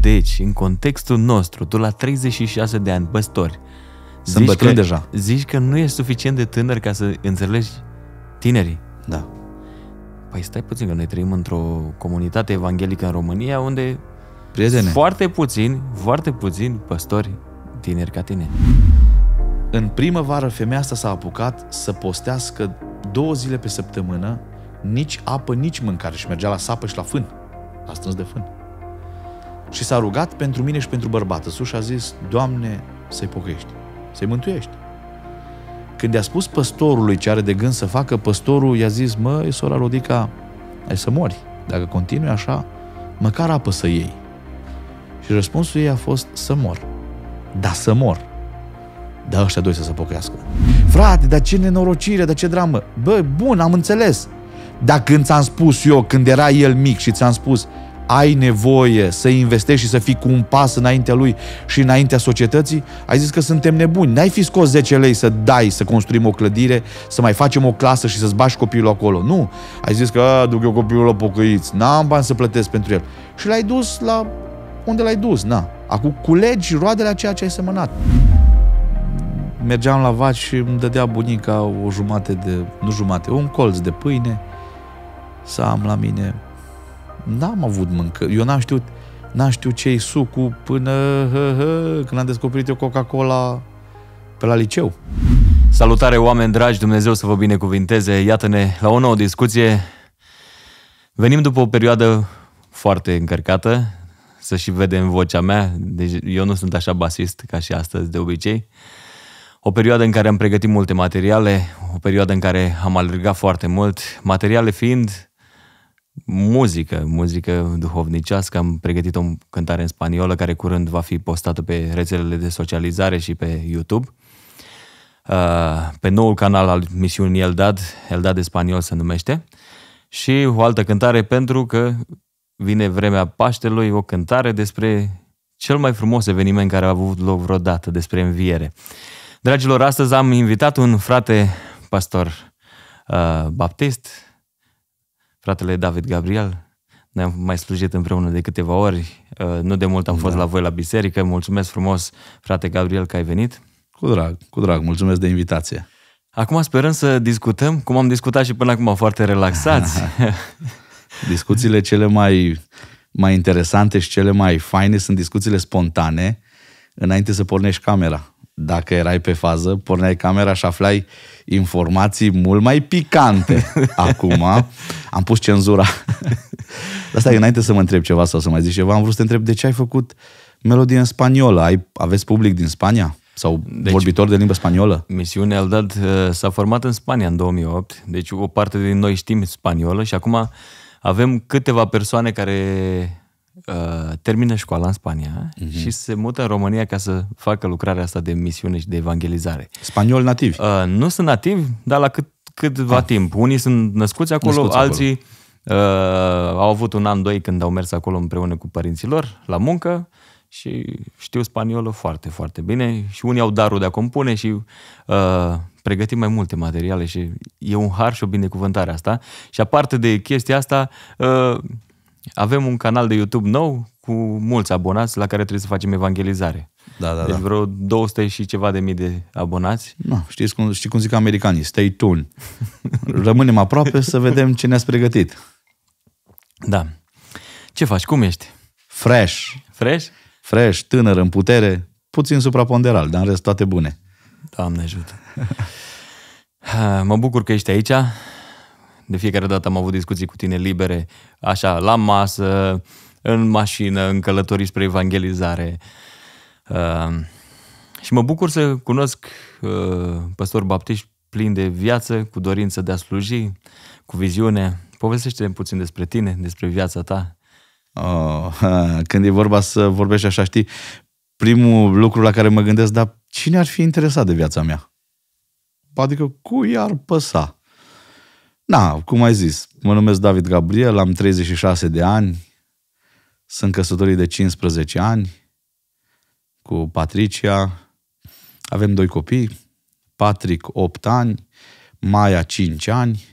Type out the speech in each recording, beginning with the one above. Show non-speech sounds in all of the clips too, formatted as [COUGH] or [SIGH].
Deci, în contextul nostru, tu la 36 de ani, păstori, sunt bătrân deja. Zici că nu e suficient de tânăr ca să înțelegi tinerii. Da. Păi stai puțin, că noi trăim într-o comunitate evanghelică în România unde Prietene. foarte puțini, foarte puțini păstori tineri ca tine. În primăvară, femeia asta s-a apucat să postească două zile pe săptămână nici apă, nici mâncare și mergea la sapă și la fân. A strâns de fân. Și s-a rugat pentru mine și pentru bărbată. Sus și a zis, Doamne, să-i pocăiești, să-i mântuiești. Când i-a spus păstorului ce are de gând să facă, păstorul i-a zis, mă, e sora Rodica, ai să mori. Dacă continui așa, măcar apă să iei. Și răspunsul ei a fost să mor. Da, să mor. Dar ăștia doi să se pocăiască. Frate, dar ce nenorocire, dar ce dramă. Bă, bun, am înțeles. Dar când ți-am spus eu, când era el mic și ți-am spus, ai nevoie să investești și să fii cu un pas înaintea lui și înaintea societății, ai zis că suntem nebuni. N-ai fi scos 10 lei să dai, să construim o clădire, să mai facem o clasă și să-ți bași copilul acolo. Nu. Ai zis că duc eu copilul la pocăiți, n-am bani să plătesc pentru el. Și l-ai dus la unde l-ai dus, na. Acum culegi roadele a ceea ce ai semănat. Mergeam la vaci și îmi dădea bunica o jumate de, nu jumate, un colț de pâine să am la mine n-am avut mâncare. Eu n-am știut, n-am știut ce e sucul până hă, hă, când am descoperit eu Coca-Cola pe la liceu. Salutare oameni dragi, Dumnezeu să vă binecuvinteze. Iată-ne la o nouă discuție. Venim după o perioadă foarte încărcată, să și vedem vocea mea, deci eu nu sunt așa basist ca și astăzi de obicei. O perioadă în care am pregătit multe materiale, o perioadă în care am alergat foarte mult, materiale fiind muzică, muzică duhovnicească. Am pregătit o cântare în spaniolă care curând va fi postată pe rețelele de socializare și pe YouTube. Uh, pe noul canal al misiunii Eldad, Eldad de Spaniol se numește. Și o altă cântare pentru că vine vremea Paștelui, o cântare despre cel mai frumos eveniment care a avut loc vreodată, despre înviere. Dragilor, astăzi am invitat un frate pastor uh, baptist, fratele David Gabriel. Noi am mai slujit împreună de câteva ori. Uh, nu de mult am da. fost la voi la biserică. Mulțumesc frumos, frate Gabriel, că ai venit. Cu drag, cu drag. Mulțumesc de invitație. Acum sperăm să discutăm, cum am discutat și până acum, foarte relaxați. [LAUGHS] Discuțiile cele mai, mai interesante și cele mai faine sunt discuțiile spontane, înainte să pornești camera dacă erai pe fază, porneai camera și aflai informații mult mai picante [LAUGHS] acum. Am pus cenzura. [LAUGHS] Dar stai, înainte să mă întreb ceva sau să mai zici ceva, am vrut să te întreb de ce ai făcut melodie în spaniolă. Ai, aveți public din Spania? Sau deci, vorbitor de limbă spaniolă? Misiunea dat uh, s-a format în Spania în 2008, deci o parte din noi știm spaniolă și acum avem câteva persoane care uh, termină școala în Spania uh-huh. și se mută în România ca să facă lucrarea asta de misiune și de evangelizare. Spaniol nativ? Uh, nu sunt nativ, dar la cât, câtva ah. timp. Unii sunt născuți acolo, născuți alții acolo. Uh, au avut un an, doi când au mers acolo împreună cu părinții lor la muncă și știu spaniolă foarte, foarte bine și unii au darul de a compune și uh, pregătim mai multe materiale și e un har și o binecuvântare asta și aparte de chestia asta uh, avem un canal de YouTube nou cu mulți abonați la care trebuie să facem evangelizare. Da, da, deci da. vreo 200 și ceva de mii de abonați. Nu, știți cum, știi cum zic americanii, stay tuned. [LAUGHS] Rămânem aproape să vedem ce ne-ați pregătit. Da. Ce faci? Cum ești? Fresh. Fresh? Fresh, tânăr, în putere, puțin supraponderal, dar în rest toate bune. Doamne ajută. [LAUGHS] mă bucur că ești aici. De fiecare dată am avut discuții cu tine libere, așa, la masă, în mașină, în călătorii spre evangelizare. Uh, și mă bucur să cunosc uh, păstori baptiști plini de viață, cu dorință de a sluji, cu viziune. Povestește-ne puțin despre tine, despre viața ta. Oh, când e vorba să vorbești așa, știi, primul lucru la care mă gândesc, dar cine ar fi interesat de viața mea? Adică, cui ar păsa? Na, cum ai zis, mă numesc David Gabriel, am 36 de ani, sunt căsătorit de 15 ani cu Patricia, avem doi copii, Patrick 8 ani, Maia 5 ani.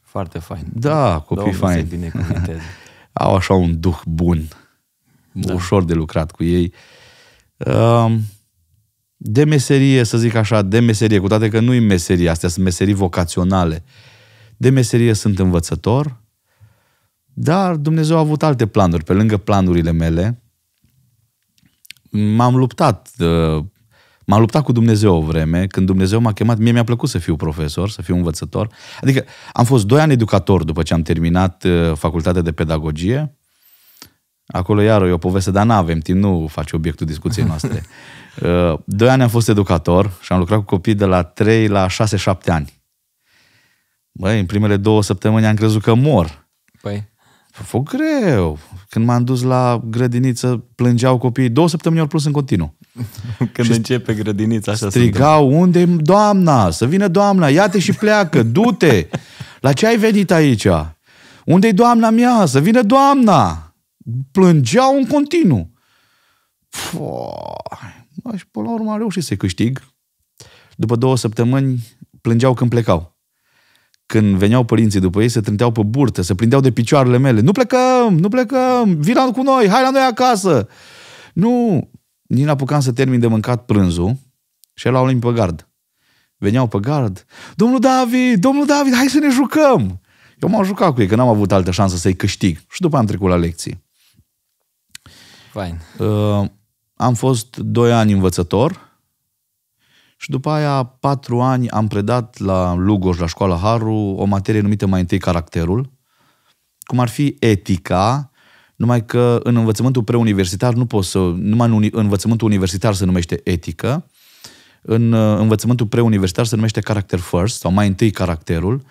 Foarte fain. Da, copii Domnul fain. Bine [LAUGHS] Au așa un duh bun, da. ușor de lucrat cu ei. Uh, de meserie, să zic așa, de meserie, cu toate că nu-i meserie, astea sunt meserii vocaționale. De meserie sunt învățător, dar Dumnezeu a avut alte planuri, pe lângă planurile mele. M-am luptat, uh, m-am luptat cu Dumnezeu o vreme, când Dumnezeu m-a chemat, mie mi-a plăcut să fiu profesor, să fiu învățător. Adică am fost doi ani educator după ce am terminat uh, facultatea de pedagogie. Acolo iar e o poveste, dar nu avem timp, nu face obiectul discuției noastre. [LAUGHS] Uh, doi ani am fost educator și am lucrat cu copii de la 3 la 6-7 ani. Băi, în primele două săptămâni am crezut că mor. Păi? A fost greu. Când m-am dus la grădiniță, plângeau copiii. Două săptămâni au plus în continuu. [LAUGHS] Când și începe grădinița așa Strigau, unde doamna? Să vină doamna, ia-te și pleacă, du-te! [LAUGHS] La ce ai venit aici? Unde-i doamna mea? Să vină doamna! Plângeau în continuu. Pfoi. Da, și până la urmă am reușit să-i câștig. După două săptămâni plângeau când plecau. Când veneau părinții după ei, se trânteau pe burtă, se prindeau de picioarele mele. Nu plecăm, nu plecăm, vină cu noi, hai la noi acasă. Nu, nici apucam să termin de mâncat prânzul și el au limbi pe gard. Veneau pe gard. Domnul David, domnul David, hai să ne jucăm! Eu m-am jucat cu ei, că n-am avut altă șansă să-i câștig. Și după am trecut la lecții. Fain. Uh, am fost doi ani învățător și după aia patru ani am predat la Lugos, la școala Haru, o materie numită mai întâi caracterul, cum ar fi etica, numai că în învățământul preuniversitar nu poți să, numai în învățământul universitar se numește etică, în uh, învățământul preuniversitar se numește character first, sau mai întâi caracterul,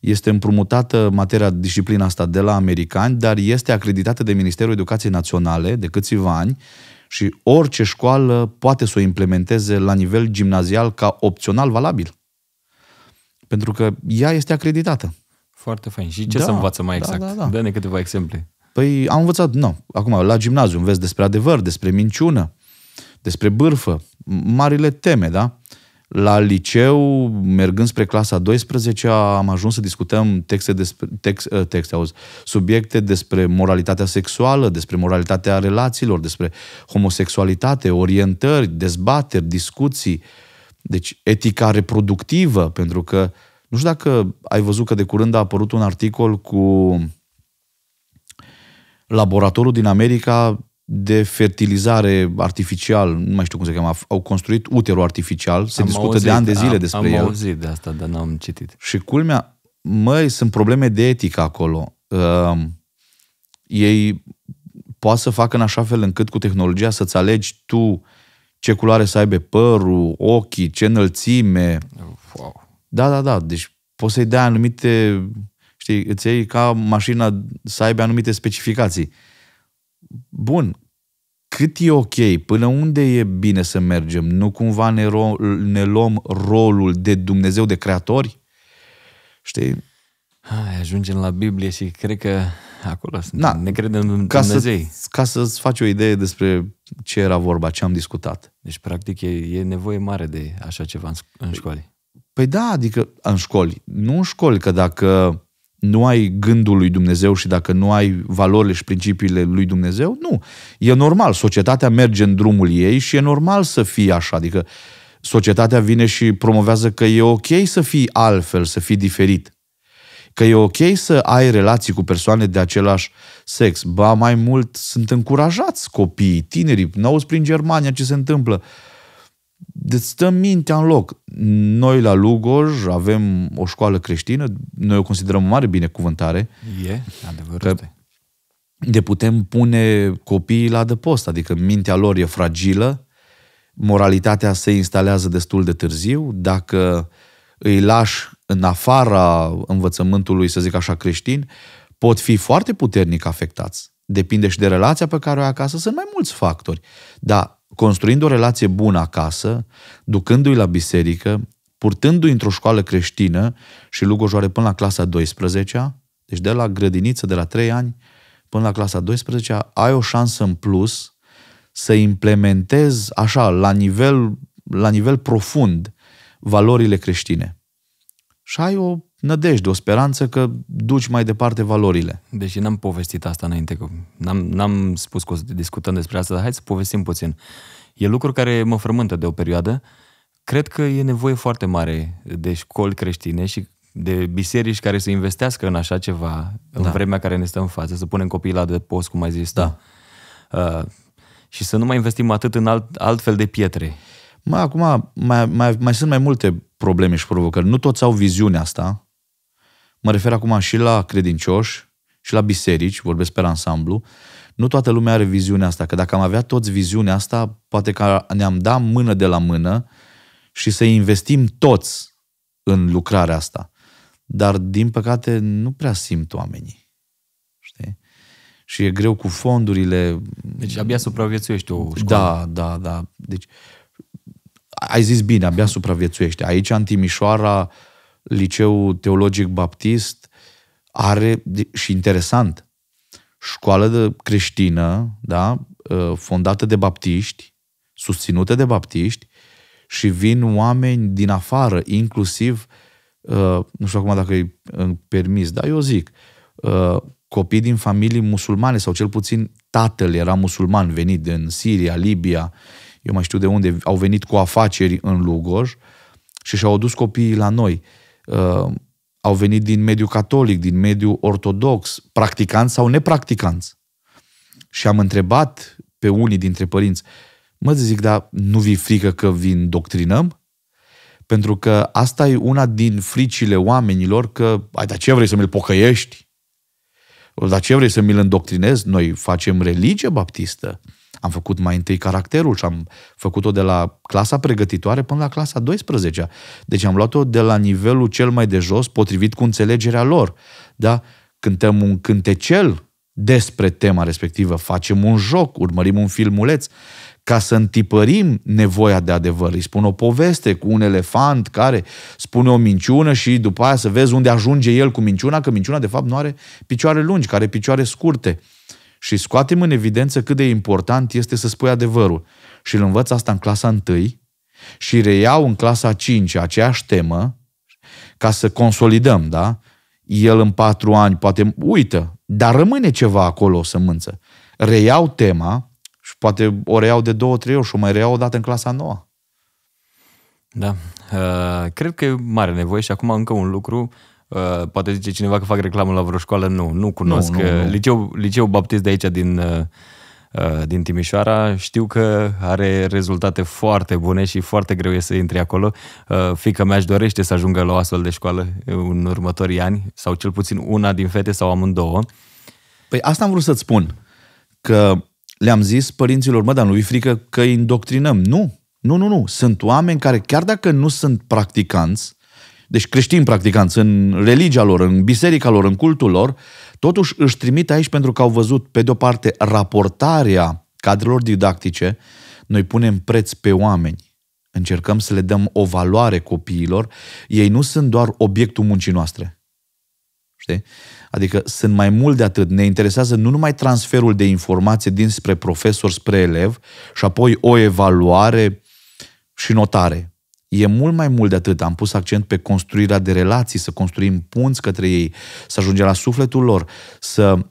este împrumutată materia, disciplina asta de la americani, dar este acreditată de Ministerul Educației Naționale de câțiva ani și orice școală poate să o implementeze la nivel gimnazial ca opțional valabil. Pentru că ea este acreditată. Foarte fain. Și ce da, să învață mai da, exact? Da, da, da. Dă-ne câteva exemple. Păi am învățat, nu, acum la gimnaziu înveți despre adevăr, despre minciună, despre bârfă, marile teme, da? La liceu, mergând spre clasa 12 am ajuns să discutăm texte despre, text, ă, texte, auzi, subiecte despre moralitatea sexuală, despre moralitatea relațiilor, despre homosexualitate, orientări, dezbateri, discuții, deci etica reproductivă, pentru că nu știu dacă ai văzut că de curând a apărut un articol cu laboratorul din America de fertilizare artificial, nu mai știu cum se cheamă, au construit uterul artificial, se am discută auzit, de ani de zile am, despre am el. Am auzit de asta, dar n-am citit. Și culmea, măi, sunt probleme de etică acolo. Uh, ei poate să facă în așa fel încât cu tehnologia să-ți alegi tu ce culoare să aibă părul, ochii, ce înălțime. Wow. Da, da, da. Deci poți să-i dai anumite, știi, îți iei ca mașina să aibă anumite specificații bun, cât e ok, până unde e bine să mergem? Nu cumva ne, ro- ne luăm rolul de Dumnezeu, de creatori? Știi? Hai, ajungem la Biblie și cred că acolo Na, ne credem în ca Dumnezeu. Să, ca să-ți faci o idee despre ce era vorba, ce am discutat. Deci, practic, e, e nevoie mare de așa ceva în, în păi- școli. Păi da, adică în școli. Nu în școli, că dacă nu ai gândul lui Dumnezeu și dacă nu ai valorile și principiile lui Dumnezeu, nu. E normal, societatea merge în drumul ei și e normal să fie așa. Adică societatea vine și promovează că e ok să fii altfel, să fii diferit. Că e ok să ai relații cu persoane de același sex. Ba, mai mult sunt încurajați copiii, tinerii. N-auzi prin Germania ce se întâmplă deci stă mintea în loc. Noi la Lugoj avem o școală creștină, noi o considerăm o mare binecuvântare. E, adevărul de putem pune copiii la adăpost, adică mintea lor e fragilă, moralitatea se instalează destul de târziu, dacă îi lași în afara învățământului, să zic așa, creștin, pot fi foarte puternic afectați. Depinde și de relația pe care o ai acasă, sunt mai mulți factori. Dar construind o relație bună acasă, ducându-i la biserică, purtându-i într-o școală creștină și Lugojoare până la clasa 12 deci de la grădiniță, de la 3 ani până la clasa 12 ai o șansă în plus să implementezi așa, la nivel, la nivel profund, valorile creștine. Și ai o nădejde, o speranță că duci mai departe valorile. Deși n-am povestit asta înainte, că n-am, n-am spus că o să discutăm despre asta, dar hai să povestim puțin. E lucru care mă frământă de o perioadă. Cred că e nevoie foarte mare de școli creștine și de biserici care să investească în așa ceva da. în vremea care ne stă în față, să punem copiii la post, cum ai zis da. Uh, și să nu mai investim atât în alt, altfel de pietre. Mă, acum mai, mai, mai sunt mai multe probleme și provocări. Nu toți au viziunea asta Mă refer acum și la credincioși și la biserici, vorbesc pe ansamblu. Nu toată lumea are viziunea asta, că dacă am avea toți viziunea asta, poate că ne-am dat mână de la mână și să investim toți în lucrarea asta. Dar, din păcate, nu prea simt oamenii. Știi? Și e greu cu fondurile. Deci abia supraviețuiești o școală. Da, da, da. Deci, ai zis bine, abia supraviețuiești. Aici, în Timișoara, uh, Liceu Teologic Baptist are, și interesant, școală de creștină, da, ă, fondată de baptiști, susținută de baptiști, și vin oameni din afară, inclusiv, ă, nu știu acum dacă e permis, dar eu zic, ă, copii din familii musulmane, sau cel puțin tatăl era musulman venit din Siria, Libia, eu mai știu de unde, au venit cu afaceri în Lugoj și și-au adus copiii la noi. Uh, au venit din mediul catolic, din mediul ortodox, practicanți sau nepracticanți. Și am întrebat pe unii dintre părinți, mă zic, dar nu vi frică că vi doctrinăm, Pentru că asta e una din fricile oamenilor că, ai, dar ce vrei să mi-l pocăiești? Dar ce vrei să mi-l îndoctrinezi? Noi facem religie baptistă. Am făcut mai întâi caracterul și am făcut-o de la clasa pregătitoare până la clasa 12 Deci am luat-o de la nivelul cel mai de jos, potrivit cu înțelegerea lor. Da? Cântăm un cântecel despre tema respectivă, facem un joc, urmărim un filmuleț ca să întipărim nevoia de adevăr. Îi spun o poveste cu un elefant care spune o minciună și după aia să vezi unde ajunge el cu minciuna, că minciuna de fapt nu are picioare lungi, care are picioare scurte și scoatem în evidență cât de important este să spui adevărul. Și îl învăț asta în clasa 1 și reiau în clasa 5 aceeași temă ca să consolidăm, da? El în patru ani poate uită, dar rămâne ceva acolo o sămânță. Reiau tema și poate o reiau de două, trei ori și o mai reiau o dată în clasa nouă. Da. Uh, cred că e mare nevoie și acum încă un lucru Uh, poate zice cineva că fac reclamă la vreo școală, nu, nu cunosc. Nu, nu, uh, nu. Liceu, liceu Baptist de aici din, uh, din Timișoara, știu că are rezultate foarte bune și foarte greu e să intri acolo. Uh, Fica mea își dorește să ajungă la o astfel de școală în următorii ani, sau cel puțin una din fete sau amândouă. Păi asta am vrut să-ți spun, că le-am zis părinților, mă, dar nu-i frică că îi indoctrinăm. Nu, nu, nu, nu. Sunt oameni care, chiar dacă nu sunt practicanți, deci creștini practicanți, în religia lor, în biserica lor, în cultul lor, totuși își trimit aici pentru că au văzut, pe de-o parte, raportarea cadrelor didactice, noi punem preț pe oameni, încercăm să le dăm o valoare copiilor, ei nu sunt doar obiectul muncii noastre. Știi? Adică sunt mai mult de atât. Ne interesează nu numai transferul de informație dinspre profesor spre elev și apoi o evaluare și notare. E mult mai mult de atât. Am pus accent pe construirea de relații, să construim punți către ei, să ajungem la sufletul lor, să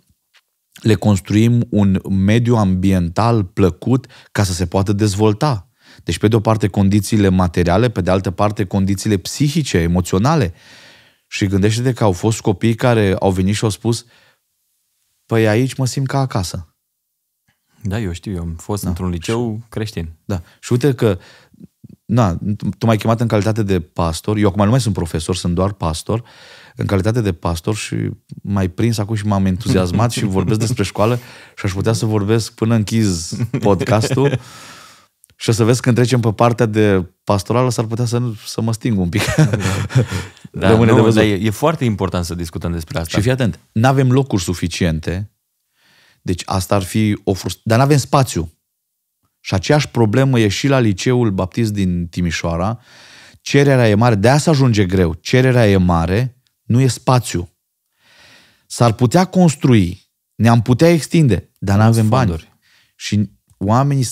le construim un mediu ambiental plăcut ca să se poată dezvolta. Deci, pe de o parte, condițiile materiale, pe de altă parte, condițiile psihice, emoționale. Și gândește-te că au fost copii care au venit și au spus Păi aici mă simt ca acasă. Da, eu știu, eu am fost da. într-un liceu creștin. Da. Și uite că Na, tu m-ai chemat în calitate de pastor, eu acum nu mai sunt profesor, sunt doar pastor, în calitate de pastor și m-ai prins acum și m-am entuziasmat și vorbesc despre școală și aș putea să vorbesc până închiz podcastul și o să vezi când trecem pe partea de pastorală s-ar putea să, să mă sting un pic. [LAUGHS] Da, Rămâne nu, de văzut. Dar e, e foarte important să discutăm despre asta. Și fii atent, nu avem locuri suficiente, deci asta ar fi o frustrare, dar nu avem spațiu. Și aceeași problemă e și la liceul baptist din Timișoara. Cererea e mare, de asta ajunge greu. Cererea e mare, nu e spațiu. S-ar putea construi, ne-am putea extinde, dar nu avem bani. Și oamenii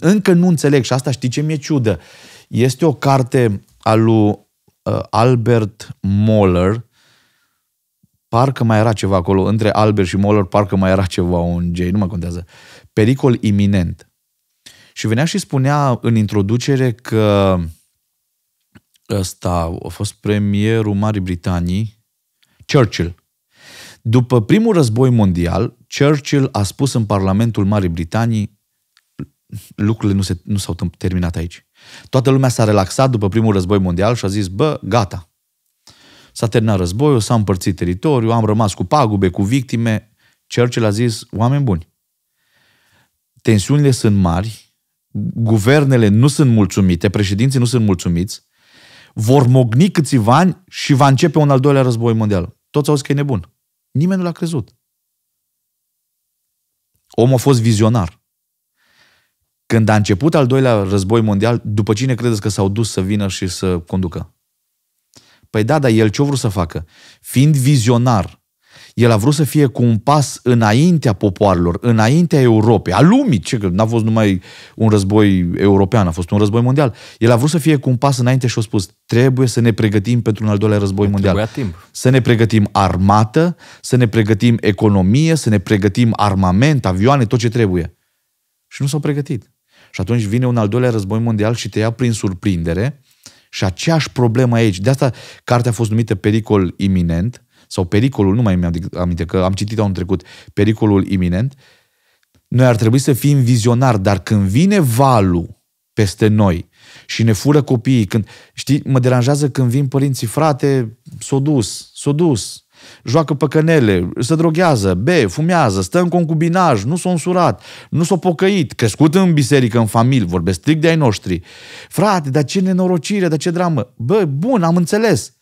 încă nu înțeleg și asta știi ce mi-e ciudă. Este o carte a lui uh, Albert Moller, parcă mai era ceva acolo, între Albert și Moller, parcă mai era ceva un J, nu mă contează. Pericol iminent. Și venea și spunea în introducere că ăsta a fost premierul Marii Britanii, Churchill. După primul război mondial, Churchill a spus în Parlamentul Marii Britanii lucrurile nu, se, nu s-au terminat aici. Toată lumea s-a relaxat după primul război mondial și a zis, bă, gata. S-a terminat războiul, s-a împărțit teritoriul, am rămas cu pagube, cu victime. Churchill a zis, oameni buni, tensiunile sunt mari, guvernele nu sunt mulțumite, președinții nu sunt mulțumiți, vor mogni câțiva ani și va începe un al doilea război mondial. Toți au zis că e nebun. Nimeni nu l-a crezut. Omul a fost vizionar. Când a început al doilea război mondial, după cine credeți că s-au dus să vină și să conducă? Păi da, dar el ce o vrut să facă? Fiind vizionar, el a vrut să fie cu un pas înaintea popoarelor, înaintea Europei, a lumii, ce că n-a fost numai un război european, a fost un război mondial. El a vrut să fie cu un pas înainte și a spus, trebuie să ne pregătim pentru un al doilea război ne mondial. Timp. Să ne pregătim armată, să ne pregătim economie, să ne pregătim armament, avioane, tot ce trebuie. Și nu s-au pregătit. Și atunci vine un al doilea război mondial și te ia prin surprindere și aceeași problemă aici. De asta cartea a fost numită Pericol iminent, sau pericolul, nu mai mi-am aminte că am citit anul trecut, pericolul iminent, noi ar trebui să fim vizionari, dar când vine valul peste noi și ne fură copiii, când, știi, mă deranjează când vin părinții, frate, s-o dus, s-o dus, joacă păcănele, se droghează, be, fumează, stă în concubinaj, nu s-a însurat, nu s-a pocăit, crescut în biserică, în familie, vorbesc strict de ai noștri. Frate, dar ce nenorocire, dar ce dramă. Bă, bun, am înțeles.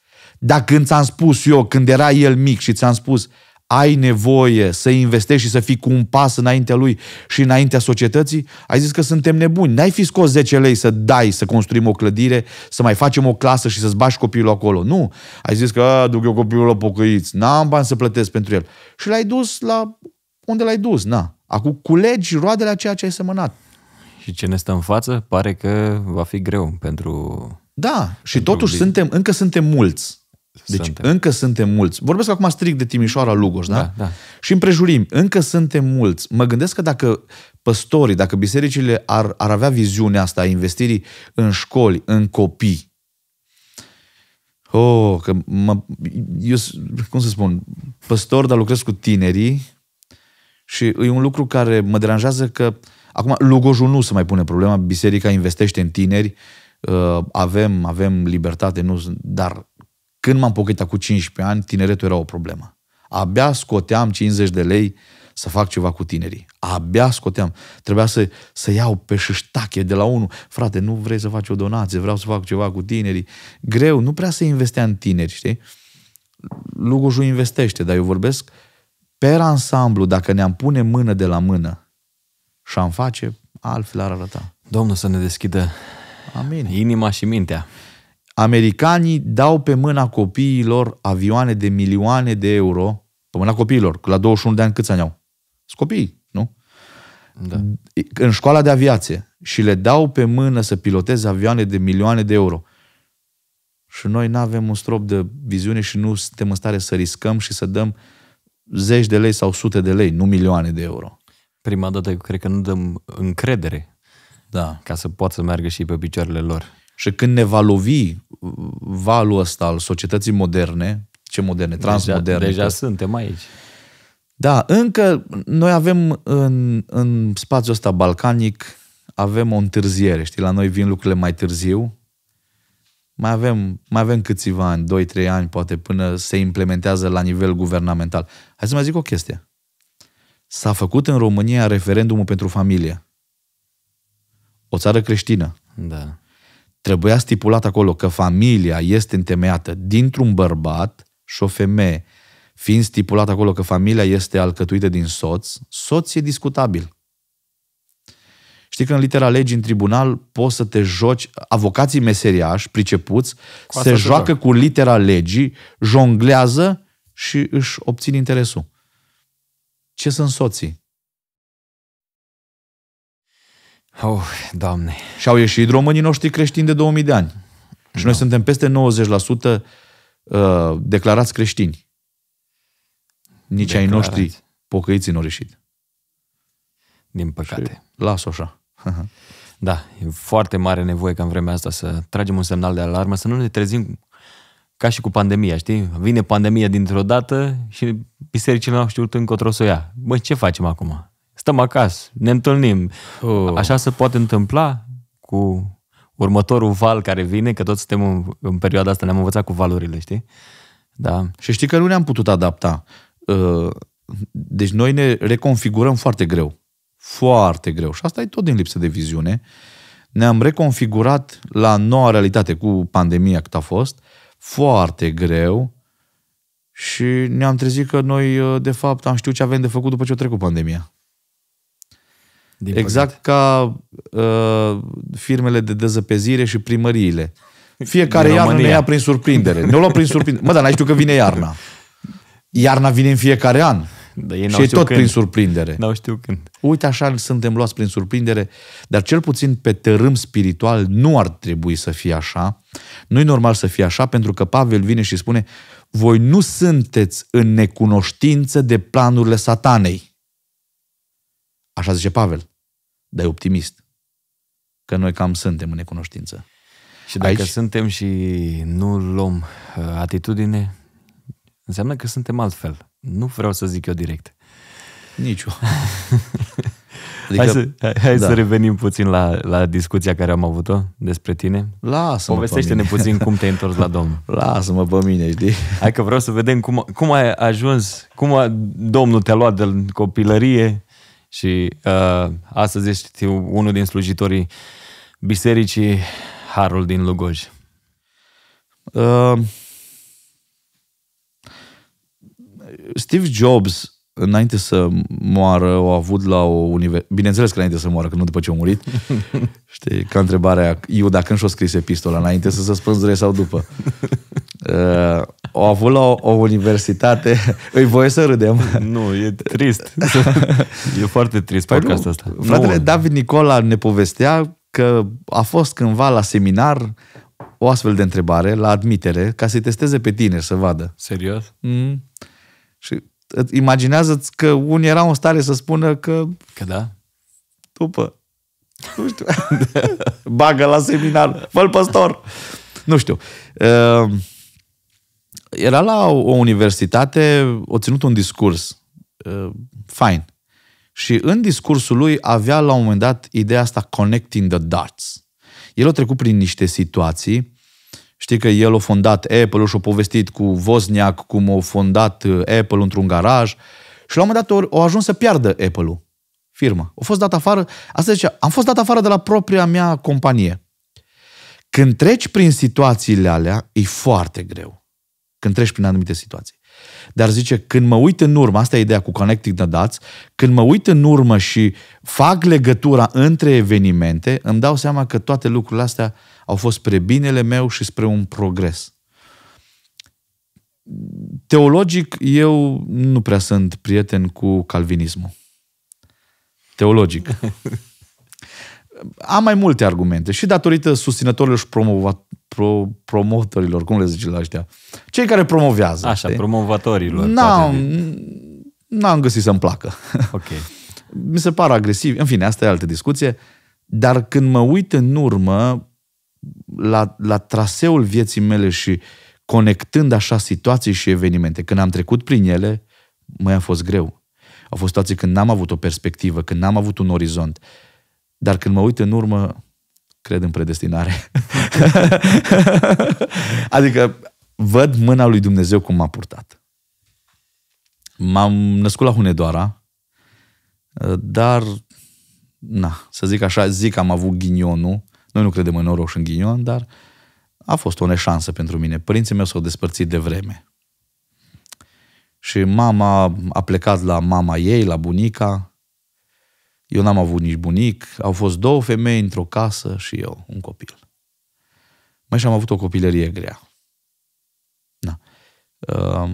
Dacă când ți-am spus eu, când era el mic și ți-am spus, ai nevoie să investești și să fii cu un pas înaintea lui și înaintea societății, ai zis că suntem nebuni. N-ai fi scos 10 lei să dai, să construim o clădire, să mai facem o clasă și să-ți bași copilul acolo. Nu. Ai zis că duc eu copilul la pocăiți, n-am bani să plătesc pentru el. Și l-ai dus la unde l-ai dus, na. Acum culegi roadele a ceea ce ai semănat. Și ce ne stă în față, pare că va fi greu pentru... Da, pentru și totuși suntem, încă suntem mulți deci suntem. încă suntem mulți. Vorbesc acum strict de Timișoara Lugoj, da? da? Da. Și împrejurim, încă suntem mulți. Mă gândesc că dacă păstorii, dacă bisericile ar, ar avea viziunea asta a investirii în școli, în copii, Oh, că mă, eu, cum să spun, păstor, dar lucrez cu tinerii și e un lucru care mă deranjează că acum Lugojul nu se mai pune problema, biserica investește în tineri, uh, avem, avem libertate, nu, dar când m-am pocăit cu 15 ani, tineretul era o problemă. Abia scoteam 50 de lei să fac ceva cu tinerii. Abia scoteam. Trebuia să, să iau pe șâștache de la unul. Frate, nu vrei să faci o donație, vreau să fac ceva cu tinerii. Greu, nu prea se investea în tineri, știi? Lugoșul investește, dar eu vorbesc per ansamblu, dacă ne-am pune mână de la mână și am face, altfel ar arăta. Domnul să ne deschidă Amin. inima și mintea americanii dau pe mâna copiilor avioane de milioane de euro, pe mâna copiilor, la 21 de ani câți ani au? Sunt copii, nu? Da. În școala de aviație și le dau pe mână să piloteze avioane de milioane de euro. Și noi nu avem un strop de viziune și nu suntem în stare să riscăm și să dăm zeci de lei sau sute de lei, nu milioane de euro. Prima dată, cred că nu dăm încredere da. ca să poată să meargă și pe picioarele lor. Și când ne va lovi uh, valul ăsta al societății moderne, ce moderne, transmoderne. Deja, deja că... suntem aici. Da, încă noi avem în, în spațiul ăsta balcanic, avem o întârziere, știi, la noi vin lucrurile mai târziu, mai avem, mai avem câțiva ani, 2-3 ani poate, până se implementează la nivel guvernamental. Hai să mai zic o chestie. S-a făcut în România referendumul pentru familie. O țară creștină. Da. Trebuia stipulat acolo că familia este întemeiată dintr-un bărbat și o femeie. Fiind stipulat acolo că familia este alcătuită din soț, soț e discutabil. Știi că în litera legii, în tribunal, poți să te joci, avocații meseriași, pricepuți, cu se joacă cu litera legii, jonglează și își obțin interesul. Ce sunt soții? Oh, Doamne! Și au ieșit românii noștri creștini de 2000 de ani. Și no. noi da. suntem peste 90% uh, declarați creștini. Nici declarați. ai noștri pocăiți n-au ieșit. Din păcate. Și las-o așa. [LAUGHS] da, e foarte mare nevoie ca în vremea asta să tragem un semnal de alarmă, să nu ne trezim ca și cu pandemia, știi? Vine pandemia dintr-o dată și bisericile nu au știut încotro să o ia. Băi, ce facem acum? stăm acasă, ne întâlnim. Uh. Așa se poate întâmpla cu următorul val care vine, că toți suntem în, în perioada asta, ne-am învățat cu valurile, știi? Da. Și știi că nu ne-am putut adapta. Uh, deci noi ne reconfigurăm foarte greu. Foarte greu. Și asta e tot din lipsă de viziune. Ne-am reconfigurat la noua realitate cu pandemia cât a fost. Foarte greu. Și ne-am trezit că noi, uh, de fapt, am știut ce avem de făcut după ce a trecut pandemia. Din exact păcate. ca uh, firmele de dezăpezire și primăriile. Fiecare iarnă ne ia prin surprindere. Ne luăm prin surprindere. Mă, dar n-ai știu că vine iarna. Iarna vine în fiecare an. Da, ei și e tot când. prin surprindere. Nu știu când. Uite așa suntem luați prin surprindere, dar cel puțin pe tărâm spiritual nu ar trebui să fie așa. Nu e normal să fie așa, pentru că Pavel vine și spune voi nu sunteți în necunoștință de planurile satanei. Așa zice Pavel. Dar e optimist. Că noi cam suntem în necunoștință. Și dacă Aici... suntem și nu luăm uh, atitudine, înseamnă că suntem altfel. Nu vreau să zic eu direct. Nici eu. [LAUGHS] adică, hai să, hai, hai da. să revenim puțin la, la discuția care am avut-o despre tine. Lasă-mă Povestește-ne puțin cum te-ai întors la [LAUGHS] Domnul. Lasă-mă pe mine, știi? Hai că vreau să vedem cum, cum ai ajuns, cum a, Domnul te-a luat de copilărie și uh, astăzi ești unul din slujitorii bisericii Harul din Lugoj. Uh, Steve Jobs, înainte să moară, o avut la o universitate. Bineînțeles că înainte să moară, că nu după ce a murit. [LAUGHS] Știi, ca întrebarea, Iuda, când și-o scris epistola? Înainte să se spânzure sau după? Uh, au avut la o, o universitate. [LAUGHS] Îi voie să râdem. [LAUGHS] Nu, e trist. [LAUGHS] e foarte trist păi podcastul ăsta. Fratele nu. David Nicola ne povestea că a fost cândva la seminar o astfel de întrebare, la admitere, ca să-i testeze pe tine, să vadă. Serios? Mm. Și imaginează-ți că unii erau în stare să spună că... Că da? După. Nu știu. Bagă la seminar. Fă-l păstor. Nu știu. Uh, era la o universitate, o ținut un discurs. Uh, fain. Și în discursul lui avea la un moment dat ideea asta connecting the dots. El a trecut prin niște situații. Știi că el a fondat Apple și a povestit cu vozniac, cum a fondat uh, Apple într-un garaj și la un moment dat o ajuns să piardă Apple-ul, firma. A fost dat afară, asta zicea, am fost dat afară de la propria mea companie. Când treci prin situațiile alea, e foarte greu când treci prin anumite situații. Dar zice, când mă uit în urmă, asta e ideea cu Connecting the Dots, când mă uit în urmă și fac legătura între evenimente, îmi dau seama că toate lucrurile astea au fost spre binele meu și spre un progres. Teologic, eu nu prea sunt prieten cu calvinismul. Teologic. [LAUGHS] Am mai multe argumente și datorită susținătorilor și pro, promotorilor, cum le zice la ăștia? Cei care promovează. Așa, știi? promovatorilor. N-am, n-am găsit să-mi placă. [LAUGHS] Ok. Mi se par agresivi. În fine, asta e altă discuție. Dar când mă uit în urmă la, la traseul vieții mele și conectând așa situații și evenimente, când am trecut prin ele, mai a fost greu. Au fost situații când n-am avut o perspectivă, când n-am avut un orizont. Dar când mă uit în urmă, cred în predestinare. [LAUGHS] adică văd mâna lui Dumnezeu cum m-a purtat. M-am născut la Hunedoara, dar, na, să zic așa, zic că am avut ghinionul. Noi nu credem în noroc și în ghinion, dar a fost o neșansă pentru mine. Părinții mei s-au despărțit de vreme. Și mama a plecat la mama ei, la bunica, eu n-am avut nici bunic, au fost două femei într-o casă și eu, un copil. Mai și am avut o copilărie grea. Da. Uh,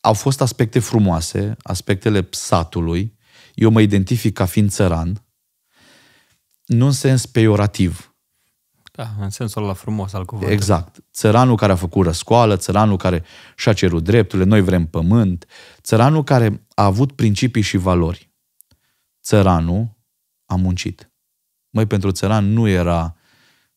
au fost aspecte frumoase, aspectele satului. Eu mă identific ca fiind țăran, nu în sens peiorativ. Da, în sensul la frumos al cuvântului. Exact. Țăranul care a făcut răscoală, țăranul care și-a cerut drepturile, noi vrem pământ, țăranul care a avut principii și valori țăranul a muncit. Măi, pentru țăran nu era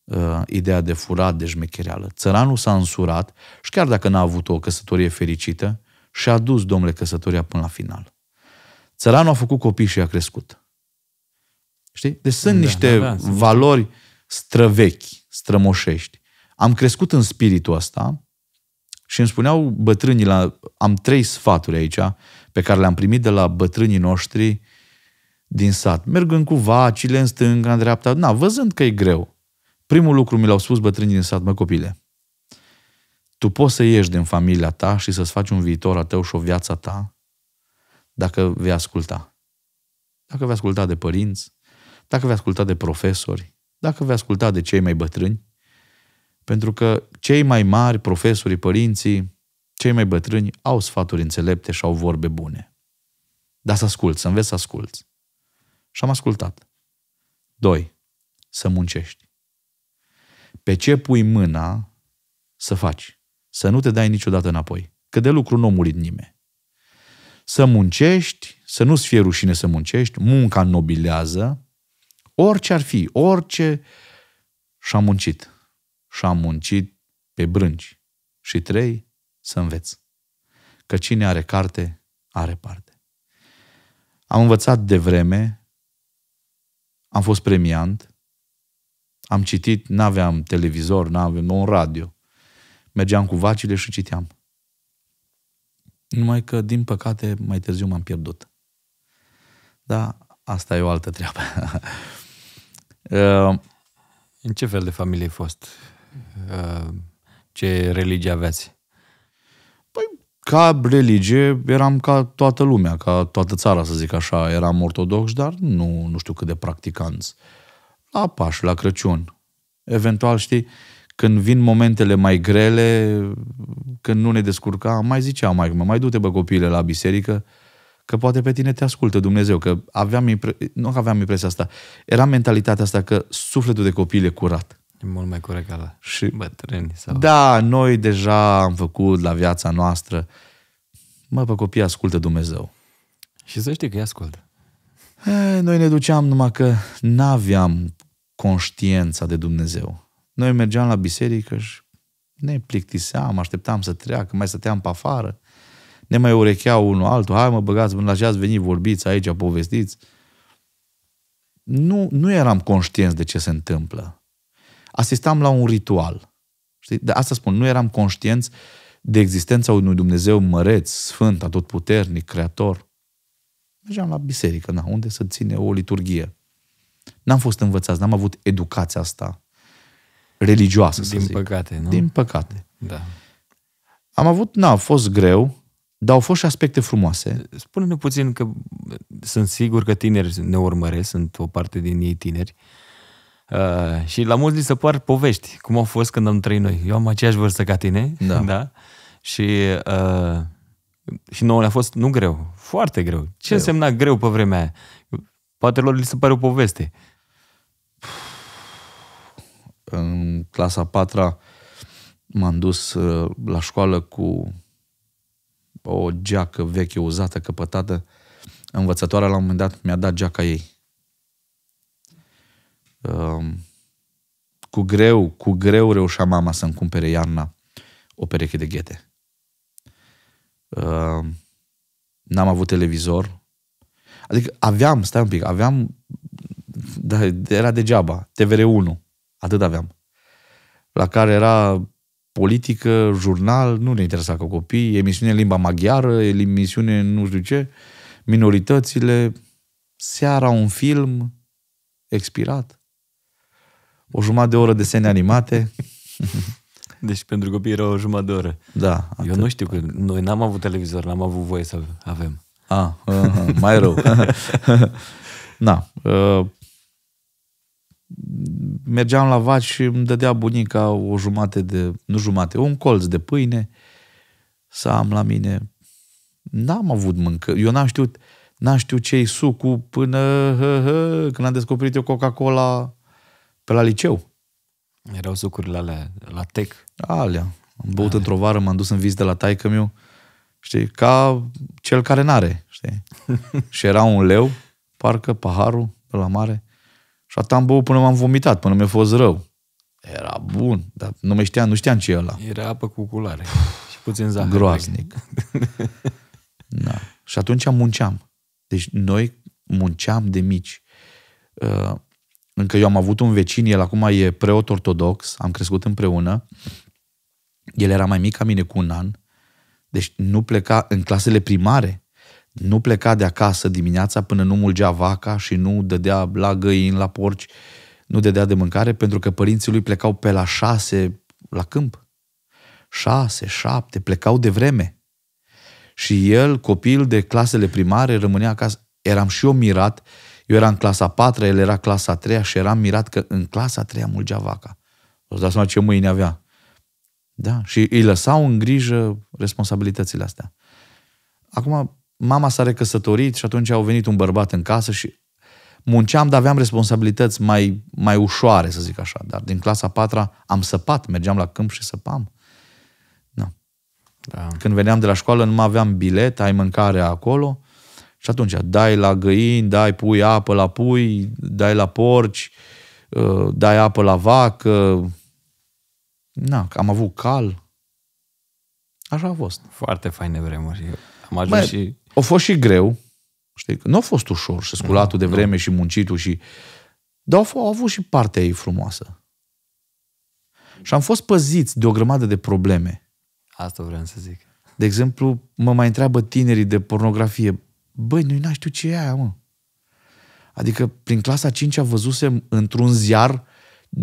uh, ideea de furat, de șmechereală. Țăranul s-a însurat și chiar dacă n-a avut o căsătorie fericită, și-a dus, domnule, căsătoria până la final. Țăranul a făcut copii și a crescut. Știi? Deci sunt da, niște da, da, valori străvechi, strămoșești. Am crescut în spiritul ăsta și îmi spuneau bătrânii, la, am trei sfaturi aici pe care le-am primit de la bătrânii noștri din sat, mergând cu vacile în stânga, în dreapta, na, văzând că e greu. Primul lucru mi l-au spus bătrânii din sat, mă copile, tu poți să ieși din familia ta și să-ți faci un viitor a tău și o viața ta dacă vei asculta. Dacă vei asculta de părinți, dacă vei asculta de profesori, dacă vei asculta de cei mai bătrâni, pentru că cei mai mari, profesorii, părinții, cei mai bătrâni au sfaturi înțelepte și au vorbe bune. Dar să asculți, să înveți să asculți. Și am ascultat. 2. Să muncești. Pe ce pui mâna să faci. Să nu te dai niciodată înapoi. Că de lucru nu murit nimeni. Să muncești, să nu-ți fie rușine să muncești, munca nobilează, orice ar fi, orice. Și am muncit. Și am muncit pe brânci. Și trei, să înveți. Că cine are carte, are parte. Am învățat de vreme am fost premiant, am citit, n-aveam televizor, n-aveam un radio. Mergeam cu vacile și citeam. Numai că, din păcate, mai târziu m-am pierdut. Da, asta e o altă treabă. [LAUGHS] uh, În ce fel de familie ai fost? Uh, ce religie aveți? Păi, ca religie eram ca toată lumea, ca toată țara, să zic așa. Eram ortodox, dar nu, nu știu cât de practicanți. La Paș, la Crăciun. Eventual, știi, când vin momentele mai grele, când nu ne descurca, mai zicea mai mai du-te bă copile la biserică, că poate pe tine te ascultă Dumnezeu, că aveam, impre... nu că aveam impresia asta, era mentalitatea asta că sufletul de copil e curat. E mult mai corect la și bătrâni. Sau... Da, noi deja am făcut la viața noastră. Mă, pe copii ascultă Dumnezeu. Și să știi că îi ascultă. Noi ne duceam numai că n-aveam conștiința de Dumnezeu. Noi mergeam la biserică și ne plictiseam, așteptam să treacă, mai stăteam pe afară, ne mai urecheau unul altul, hai mă băgați mă lăsați veni vorbiți aici, povestiți. Nu, nu eram conștienți de ce se întâmplă asistam la un ritual. Știi? De asta spun, nu eram conștienți de existența unui Dumnezeu măreț, sfânt, atotputernic, creator. Mergeam la biserică, na, unde să ține o liturghie. N-am fost învățați, n-am avut educația asta religioasă, Din să zic. păcate, nu? Din păcate. Da. Am avut, na, a fost greu, dar au fost și aspecte frumoase. Spune-ne puțin că sunt sigur că tineri ne urmăresc, sunt o parte din ei tineri. Uh, Uh, și la mulți li se par povești, cum au fost când am trăit noi. Eu am aceeași vârstă ca tine, da. [LAUGHS] da? Și, uh, și nouă ne-a fost, nu greu, foarte greu. Ce greu. însemna greu pe vremea aia? Poate lor li se pare o poveste. În clasa patra m-am dus uh, la școală cu o geacă veche, uzată, căpătată. Învățătoarea la un moment dat mi-a dat geaca ei Um, cu greu, cu greu reușea mama să-mi cumpere iarna o pereche de ghete. Um, n-am avut televizor. Adică aveam, stai un pic, aveam, da, era degeaba, TVR1, atât aveam. La care era politică, jurnal, nu ne interesa ca copii, emisiune în limba maghiară, emisiune nu știu ce, minoritățile, seara un film expirat o jumătate de oră desene animate. [LAUGHS] Deci pentru copii era o jumătate de oră. Da. Atât. Eu nu știu, că noi n-am avut televizor, n-am avut voie să avem. A, ah, uh-huh, mai rău. [LAUGHS] Na. Uh, mergeam la vaci și îmi dădea bunica o jumate de, nu jumate, un colț de pâine să am la mine. N-am avut mâncă. Eu n-am știut, n-am știut ce-i sucul până hă, hă, când am descoperit eu Coca-Cola pe la liceu. Erau sucurile alea, la tec. Alea. Am băut într-o vară, m-am dus în vizită la taică meu, știi, ca cel care n-are, știi. [LAUGHS] și era un leu, parcă paharul pe la mare. Și atâta am băut până m-am vomitat, până mi-a fost rău. Era bun, dar nu mai știam, nu știam ce e ăla. Era apă cu culare și puțin zahăr. Groaznic. da. [LAUGHS] Și atunci munceam. Deci noi munceam de mici. Uh, încă eu am avut un vecin, el acum e preot ortodox, am crescut împreună. El era mai mic ca mine cu un an, deci nu pleca în clasele primare, nu pleca de acasă dimineața până nu mulgea vaca și nu dădea la găini, la porci, nu dădea de mâncare, pentru că părinții lui plecau pe la șase la câmp. Șase, șapte, plecau de vreme. Și el, copil de clasele primare, rămânea acasă. Eram și eu mirat eu eram în clasa 4, el era clasa 3 și eram mirat că în clasa 3 mulgea vaca. să dați seama ce mâini avea. Da? Și îi lăsau în grijă responsabilitățile astea. Acum, mama s-a recăsătorit și atunci au venit un bărbat în casă și munceam, dar aveam responsabilități mai, mai ușoare, să zic așa. Dar din clasa 4 am săpat, mergeam la câmp și săpam. Da. da. Când veneam de la școală, nu mai aveam bilet, ai mâncare acolo și atunci dai la găini, dai pui apă la pui, dai la porci, ă, dai apă la vacă. Na, am avut cal. Așa a fost. Foarte faine vremuri. Am ajuns Bă, și... A fost și greu. Știi, nu a fost ușor și sculatul no, de vreme no. și muncitul și... Dar au avut și partea ei frumoasă. Și am fost păziți de o grămadă de probleme. Asta vreau să zic. De exemplu, mă mai întreabă tinerii de pornografie Băi, noi n a știut ce e aia, mă. Adică prin clasa 5 a văzusem într-un ziar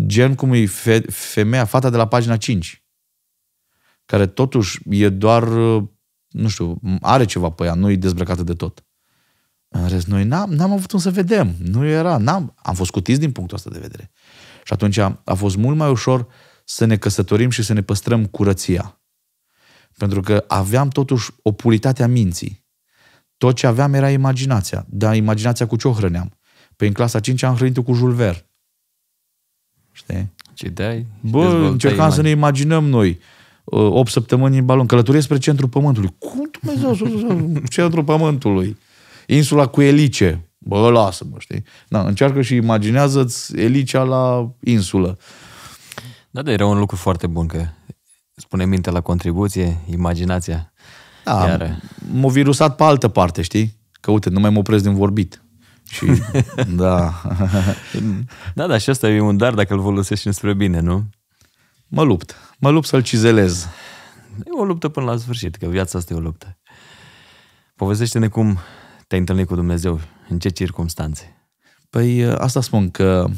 gen cum e fe- femeia, fata de la pagina 5, care totuși e doar, nu știu, are ceva pe ea, nu e dezbrăcată de tot. În rest, noi n-am, n-am avut un să vedem. Nu era, n-am, am fost cutiți din punctul ăsta de vedere. Și atunci a, a fost mult mai ușor să ne căsătorim și să ne păstrăm curăția. Pentru că aveam totuși o puritate a minții. Tot ce aveam era imaginația, dar imaginația cu ce o hrăneam. Păi în clasa 5 am hrănit-o cu Jules Verne. Știi? Ce dai? Bă, încercam să ne imaginăm noi 8 uh, săptămâni în balon, călătorie spre centrul pământului. Cum Dumnezeu [LAUGHS] centrul pământului? Insula cu elice. Bă, lasă-mă, știi? Da, încearcă și imaginează-ți elicea la insulă. Da, da, era un lucru foarte bun că spune minte la contribuție, imaginația. Da, m-a virusat pe altă parte, știi? Că uite, nu mai mă opresc din vorbit. Și, [LAUGHS] da. da, da, și asta e un dar dacă îl folosești înspre bine, nu? Mă lupt. Mă lupt să-l cizelez. E o luptă până la sfârșit, că viața asta e o luptă. Povestește-ne cum te-ai întâlnit cu Dumnezeu, în ce circunstanțe? Păi ă, asta spun că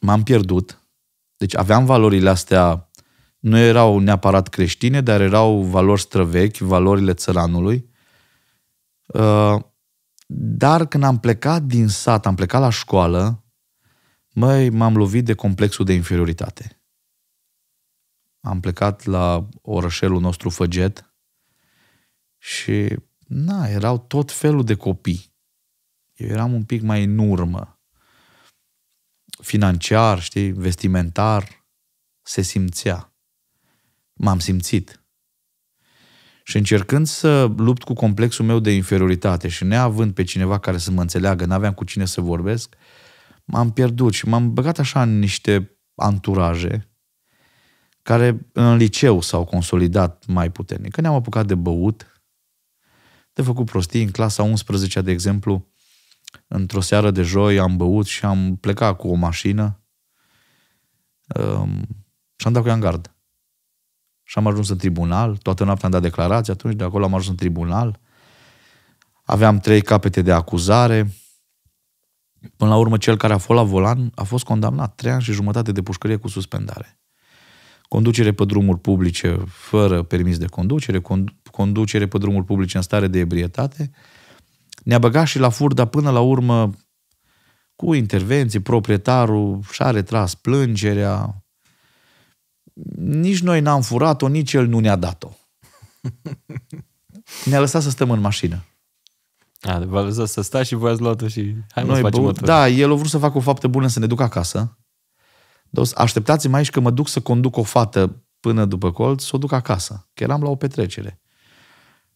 m-am pierdut. Deci aveam valorile astea nu erau neapărat creștine, dar erau valori străvechi, valorile țăranului. Uh, dar când am plecat din sat, am plecat la școală, măi, m-am lovit de complexul de inferioritate. Am plecat la orășelul nostru Făget și, na, erau tot felul de copii. Eu eram un pic mai în urmă. Financiar, știi, vestimentar, se simțea m-am simțit. Și încercând să lupt cu complexul meu de inferioritate și neavând pe cineva care să mă înțeleagă, n-aveam cu cine să vorbesc, m-am pierdut și m-am băgat așa în niște anturaje care în liceu s-au consolidat mai puternic. Când ne-am apucat de băut, de făcut prostii în clasa 11 de exemplu, într-o seară de joi am băut și am plecat cu o mașină um, și am dat cu ea în gard. Și am ajuns în tribunal, toată noaptea am dat declarații, atunci de acolo am ajuns în tribunal. Aveam trei capete de acuzare. Până la urmă, cel care a fost la volan a fost condamnat. Trei ani și jumătate de pușcărie cu suspendare. Conducere pe drumuri publice fără permis de conducere, conducere pe drumuri publice în stare de ebrietate. Ne-a băgat și la fur, dar până la urmă, cu intervenții, proprietarul și-a retras plângerea, nici noi n-am furat-o, nici el nu ne-a dat-o. [LAUGHS] Ne-a lăsat să stăm în mașină. A, v-a lăsat să stați și voi ați luat-o și hai noi, să facem bă, Da, el a vrut să facă o faptă bună, să ne ducă acasă. așteptați-mă aici că mă duc să conduc o fată până după colț, să o duc acasă. Că eram la o petrecere.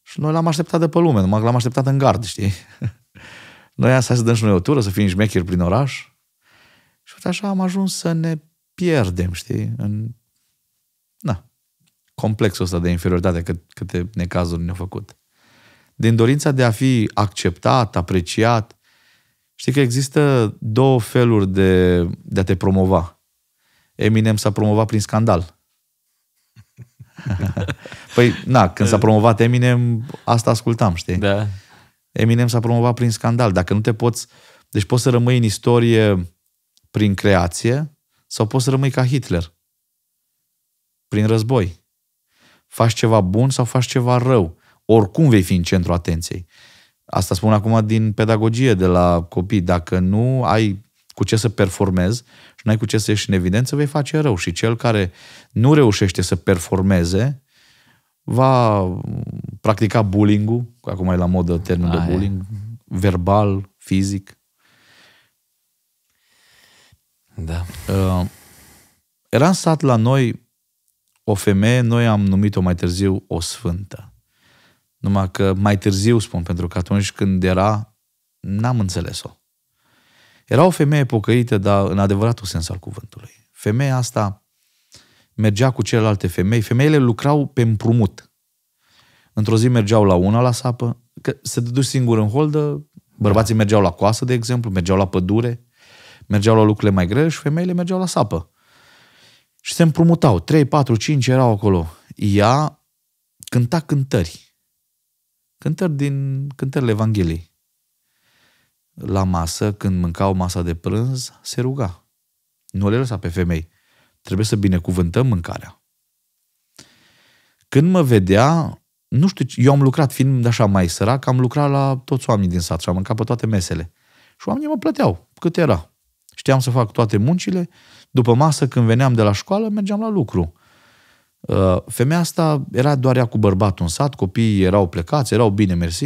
Și noi l-am așteptat de pe lume, numai l-am așteptat în gard, știi? [LAUGHS] Noi asta să dăm și noi o tură, să fim șmecheri prin oraș. Și uite așa am ajuns să ne pierdem, știi? În complexul ăsta de inferioritate, cât, câte necazuri ne-au făcut. Din dorința de a fi acceptat, apreciat, știi că există două feluri de, de a te promova. Eminem s-a promovat prin scandal. [LAUGHS] păi, na, când s-a promovat Eminem, asta ascultam, știi? Da. Eminem s-a promovat prin scandal. Dacă nu te poți... Deci poți să rămâi în istorie prin creație sau poți să rămâi ca Hitler. Prin război faci ceva bun sau faci ceva rău. Oricum vei fi în centru atenției. Asta spun acum din pedagogie de la copii. Dacă nu ai cu ce să performezi și nu ai cu ce să ieși în evidență, vei face rău. Și cel care nu reușește să performeze, va practica bullying-ul, acum e la modă termenul de da, bullying, verbal, fizic. Da. Uh, era în sat la noi o femeie, noi am numit-o mai târziu o sfântă. Numai că mai târziu spun, pentru că atunci când era, n-am înțeles-o. Era o femeie pocăită, dar în adevăratul sens al cuvântului. Femeia asta mergea cu celelalte femei. Femeile lucrau pe împrumut. Într-o zi mergeau la una la sapă, că se duci singur în holdă, bărbații mergeau la coasă, de exemplu, mergeau la pădure, mergeau la lucrurile mai grele și femeile mergeau la sapă. Și se împrumutau, 3, 4, 5 erau acolo. Ea cânta cântări. Cântări din cântările Evangheliei. La masă, când mâncau masa de prânz, se ruga. Nu le lăsa pe femei. Trebuie să binecuvântăm mâncarea. Când mă vedea, nu știu, eu am lucrat, fiind așa mai sărac, am lucrat la toți oamenii din sat și am mâncat pe toate mesele. Și oamenii mă plăteau cât era. Știam să fac toate muncile după masă, când veneam de la școală, mergeam la lucru. Uh, femeia asta era doar ea cu bărbatul în sat, copiii erau plecați, erau bine mersi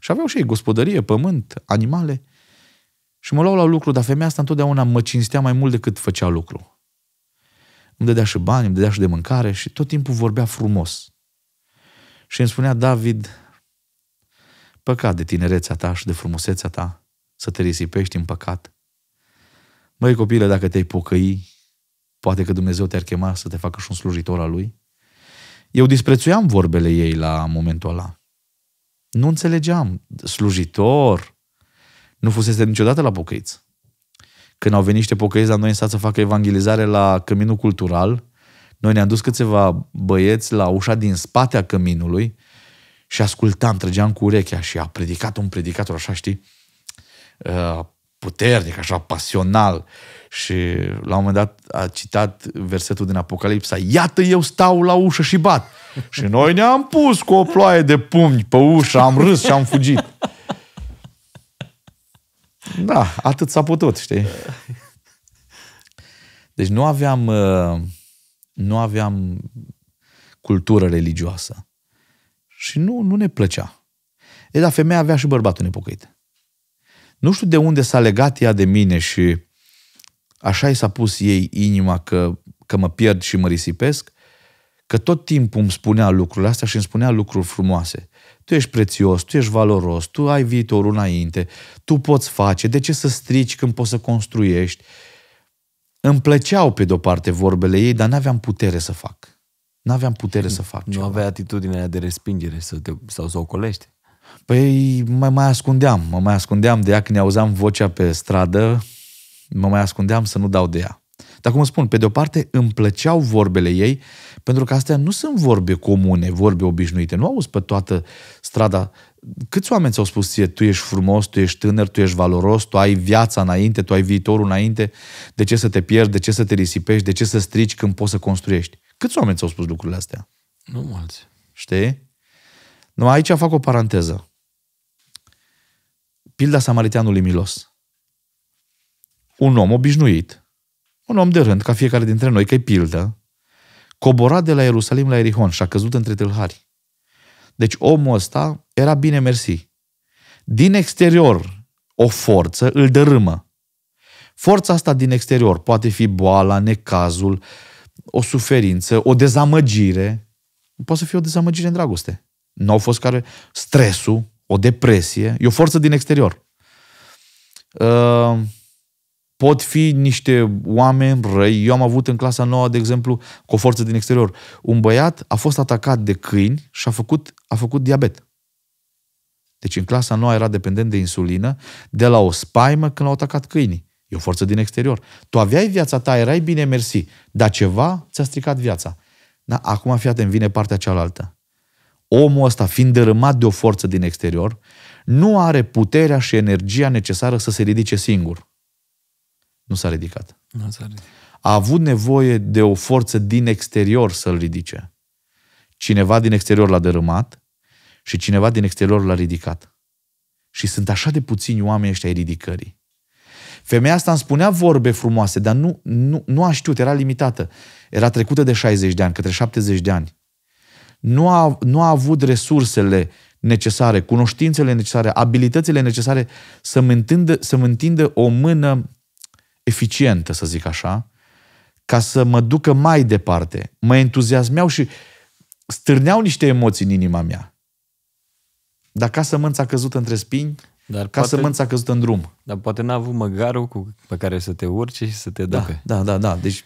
și aveau și ei gospodărie, pământ, animale. Și mă luau la lucru, dar femeia asta întotdeauna mă cinstea mai mult decât făcea lucru. Îmi dădea și bani, îmi dădea și de mâncare și tot timpul vorbea frumos. Și îmi spunea, David, păcat de tinerețea ta și de frumusețea ta să te risipești în păcat Măi copile, dacă te-ai pocăi, poate că Dumnezeu te-ar chema să te facă și un slujitor al Lui. Eu disprețuiam vorbele ei la momentul ăla. Nu înțelegeam. Slujitor. Nu fusese niciodată la pocăiți. Când au venit niște pocăiți la noi în stat să facă evangelizare la Căminul Cultural, noi ne-am dus câțiva băieți la ușa din spate a căminului și ascultam, trăgeam cu urechea și a predicat un predicator, așa știi, uh, puternic, așa, pasional. Și la un moment dat a citat versetul din Apocalipsa, Iată eu stau la ușă și bat. [LAUGHS] Și noi ne-am pus cu o ploaie de pumni pe ușă, am râs și am fugit. Da, atât s-a putut, știi? Deci nu aveam, uh, nu aveam cultură religioasă. Și nu, nu ne plăcea. E, dar femeia avea și bărbatul nepocăit. Nu știu de unde s-a legat ea de mine și așa i s-a pus ei inima că, că mă pierd și mă risipesc, că tot timpul îmi spunea lucrurile astea și îmi spunea lucruri frumoase. Tu ești prețios, tu ești valoros, tu ai viitorul înainte, tu poți face, de ce să strici când poți să construiești? Îmi plăceau pe de-o parte vorbele ei, dar n-aveam putere să fac. N-aveam putere să fac Nu ceva. avea atitudinea de respingere să te, sau să o colești. Păi mă mai ascundeam, mă mai ascundeam de ea când auzeam vocea pe stradă, mă mai ascundeam să nu dau de ea. Dar cum spun, pe de o parte îmi plăceau vorbele ei, pentru că astea nu sunt vorbe comune, vorbe obișnuite. Nu auzi pe toată strada. Câți oameni ți-au spus ție, tu ești frumos, tu ești tânăr, tu ești valoros, tu ai viața înainte, tu ai viitorul înainte, de ce să te pierzi, de ce să te risipești, de ce să strici când poți să construiești? Câți oameni ți-au spus lucrurile astea? Nu mulți. Știi? Nu, aici fac o paranteză. Pilda samariteanului milos. Un om obișnuit, un om de rând, ca fiecare dintre noi, că e pildă, cobora de la Ierusalim la Erihon și a căzut între tâlhari. Deci omul ăsta era bine mersi. Din exterior, o forță îl dărâmă. Forța asta din exterior poate fi boala, necazul, o suferință, o dezamăgire. Poate să fie o dezamăgire în dragoste. Nu au fost care... Stresul o depresie, e o forță din exterior. Uh, pot fi niște oameni răi. Eu am avut în clasa nouă, de exemplu, cu o forță din exterior. Un băiat a fost atacat de câini și a făcut, a făcut diabet. Deci în clasa nouă era dependent de insulină de la o spaimă când l-au atacat câinii. E o forță din exterior. Tu aveai viața ta, erai bine, mersi, dar ceva ți-a stricat viața. Da? Acum, fii atent, vine partea cealaltă omul ăsta, fiind dărâmat de o forță din exterior, nu are puterea și energia necesară să se ridice singur. Nu s-a ridicat. Nu s-a ridicat. A avut nevoie de o forță din exterior să-l ridice. Cineva din exterior l-a dărâmat și cineva din exterior l-a ridicat. Și sunt așa de puțini oameni ăștia ai ridicării. Femeia asta îmi spunea vorbe frumoase, dar nu, nu, nu a știut, era limitată. Era trecută de 60 de ani, către 70 de ani nu a, nu a avut resursele necesare, cunoștințele necesare, abilitățile necesare să mă întindă, să mă întindă o mână eficientă, să zic așa, ca să mă ducă mai departe. Mă entuziasmeau și stârneau niște emoții în inima mea. Dar ca să mânța căzut între spini, dar ca poate, să mânța în drum. Dar poate n-a avut măgarul cu, pe care să te urce și să te da, ducă. Da, da, da. da. Deci...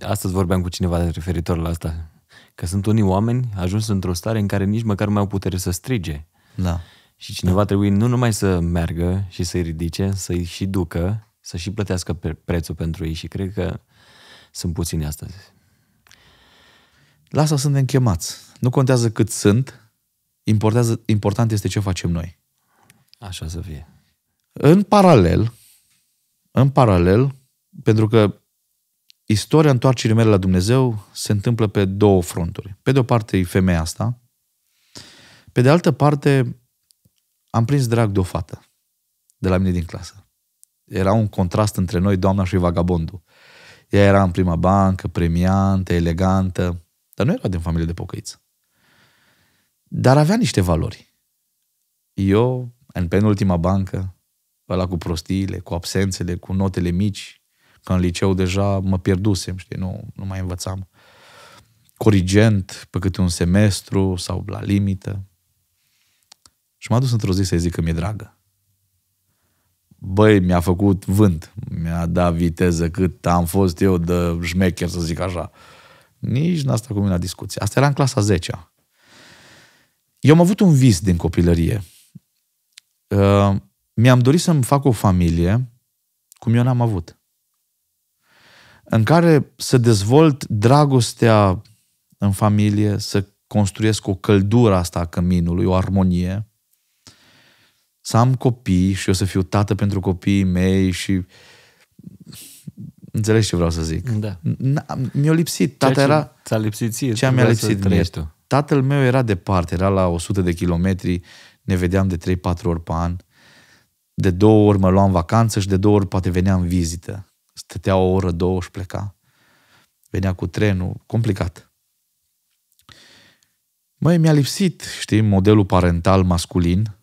Astăzi vorbeam cu cineva referitor la asta. Că sunt unii oameni ajuns într-o stare în care nici măcar nu mai au putere să strige. Da. Și cineva trebuie nu numai să meargă și să-i ridice, să-i și ducă, să și plătească pre- prețul pentru ei și cred că sunt puțini astăzi. Lasă să suntem chemați. Nu contează cât sunt, importează, important este ce facem noi. Așa să fie. În paralel, în paralel, pentru că istoria întoarcerii mele la Dumnezeu se întâmplă pe două fronturi. Pe de o parte e femeia asta, pe de altă parte am prins drag de o fată de la mine din clasă. Era un contrast între noi, doamna și vagabondul. Ea era în prima bancă, premiantă, elegantă, dar nu era din familie de pocăiță. Dar avea niște valori. Eu, în penultima bancă, ăla cu prostiile, cu absențele, cu notele mici, Că în liceu deja mă pierdusem, știi, nu, nu mai învățam. Corigent, pe câte un semestru sau la limită. Și m-a dus într-o zi să-i zic că mi-e dragă. Băi, mi-a făcut vânt, mi-a dat viteză cât am fost eu de șmecher, să zic așa. Nici n-a stat cu mine la discuție. Asta era în clasa 10 -a. Eu am avut un vis din copilărie. Uh, mi-am dorit să-mi fac o familie cum eu n-am avut în care să dezvolt dragostea în familie, să construiesc o căldură asta a căminului, o armonie, să am copii și eu să fiu tată pentru copiii mei și Înțelegi ce vreau să zic? Da. Mi-a lipsit. Tata ce era... Ți-a lipsit ție. Ce mi-a lipsit mie. Tu. Tatăl meu era departe, era la 100 de kilometri, ne vedeam de 3-4 ori pe an. De două ori mă luam vacanță și de două ori poate veneam vizită stătea o oră, două și pleca. Venea cu trenul, complicat. Măi, mi-a lipsit, știi, modelul parental masculin.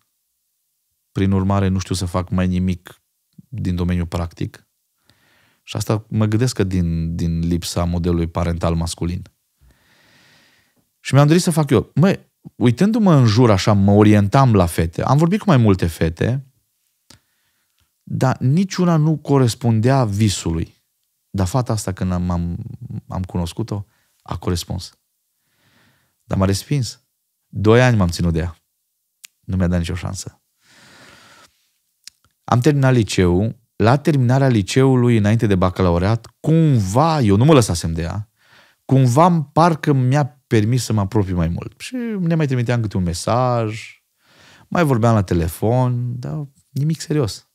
Prin urmare, nu știu să fac mai nimic din domeniul practic. Și asta mă gândesc că din, din lipsa modelului parental masculin. Și mi-am dorit să fac eu. Măi, uitându-mă în jur așa, mă orientam la fete. Am vorbit cu mai multe fete dar niciuna nu corespundea visului. Dar fata asta, când am, am, am cunoscut-o, a corespuns. Dar m-a respins. Doi ani m-am ținut de ea. Nu mi-a dat nicio șansă. Am terminat liceul. La terminarea liceului, înainte de bacalaureat, cumva, eu nu mă lăsasem de ea, cumva parcă mi-a permis să mă apropii mai mult. Și ne mai trimiteam câte un mesaj, mai vorbeam la telefon, dar nimic serios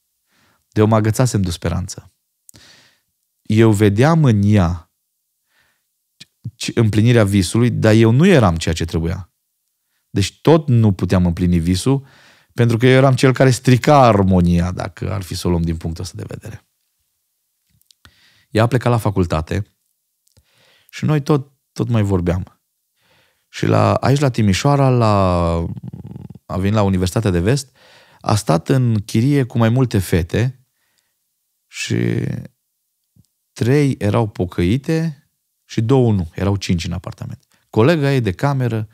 de o mă agățasem de speranță. Eu vedeam în ea împlinirea visului, dar eu nu eram ceea ce trebuia. Deci tot nu puteam împlini visul, pentru că eu eram cel care strica armonia, dacă ar fi să o luăm din punctul ăsta de vedere. Ea a plecat la facultate și noi tot, tot mai vorbeam. Și la, aici la Timișoara, la, a venit la Universitatea de Vest, a stat în chirie cu mai multe fete și trei erau pocăite și două nu. Erau cinci în apartament. Colega ei de cameră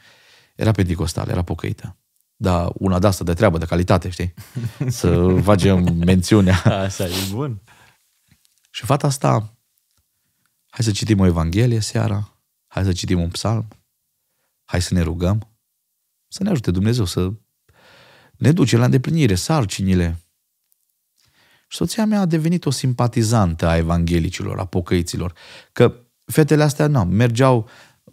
era pentecostală, era pocăită. Da, una de asta de treabă, de calitate, știi? [LAUGHS] Să facem mențiunea. Asta e bun. Și fata asta, hai să citim o Evanghelie seara, hai să citim un psalm, hai să ne rugăm, să ne ajute Dumnezeu să ne duce la îndeplinire sarcinile și soția mea a devenit o simpatizantă a evanghelicilor, a pocăiților. Că fetele astea, nu, mergeau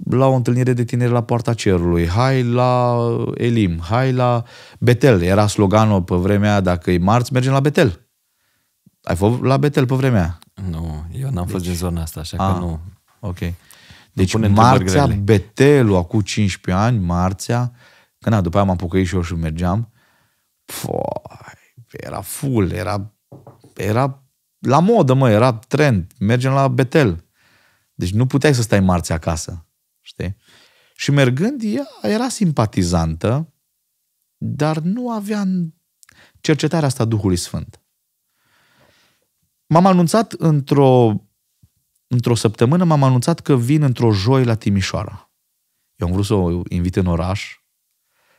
la o întâlnire de tineri la Poarta Cerului, hai la Elim, hai la Betel. Era sloganul pe vremea, dacă e marți, mergem la Betel. Ai fost la Betel pe vremea? Nu, eu n-am deci... fost din zona asta, așa a, că ah, nu. Ok. Deci Marțea, Betelul, acum 15 ani, Marțea, că na, după aia m-am pucăit și eu și mergeam, Pua, era full, era era la modă, mă, era trend. Mergem la Betel. Deci nu puteai să stai marți acasă. Știi? Și mergând, ea era simpatizantă, dar nu avea cercetarea asta Duhului Sfânt. M-am anunțat într-o într-o săptămână m-am anunțat că vin într-o joi la Timișoara. Eu am vrut să o invit în oraș,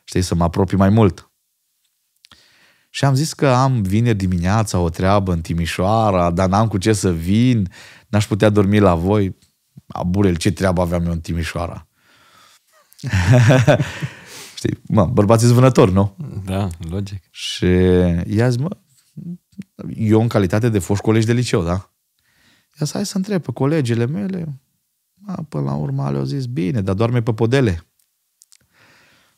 știi, să mă apropii mai mult. Și am zis că am vineri dimineața o treabă în Timișoara, dar n-am cu ce să vin, n-aș putea dormi la voi. Aburel, ce treabă aveam eu în Timișoara? [LAUGHS] Știi, mă, bărbații vânători, nu? Da, logic. Și ea zis, mă, eu în calitate de foști colegi de liceu, da? Ia să hai să întreb pe colegele mele. A, până la urmă le-au zis, bine, dar doarme pe podele.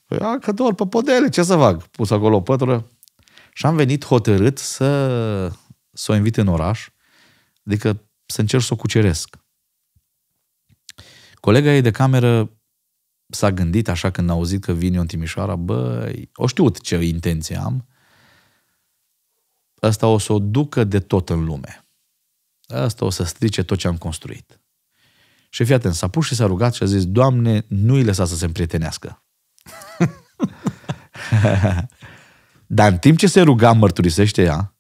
Păi, a, că doar pe podele, ce să fac? Pus acolo o pătură, și am venit hotărât să, să o invit în oraș, adică să încerc să o cuceresc. Colega ei de cameră s-a gândit așa când a auzit că vin eu în Timișoara, băi, o știut ce intenție am, ăsta o să o ducă de tot în lume. Asta o să strice tot ce am construit. Și fii atent, s-a pus și s-a rugat și a zis, Doamne, nu-i lăsa să se împrietenească. [LAUGHS] Dar în timp ce se ruga, mărturisește ea,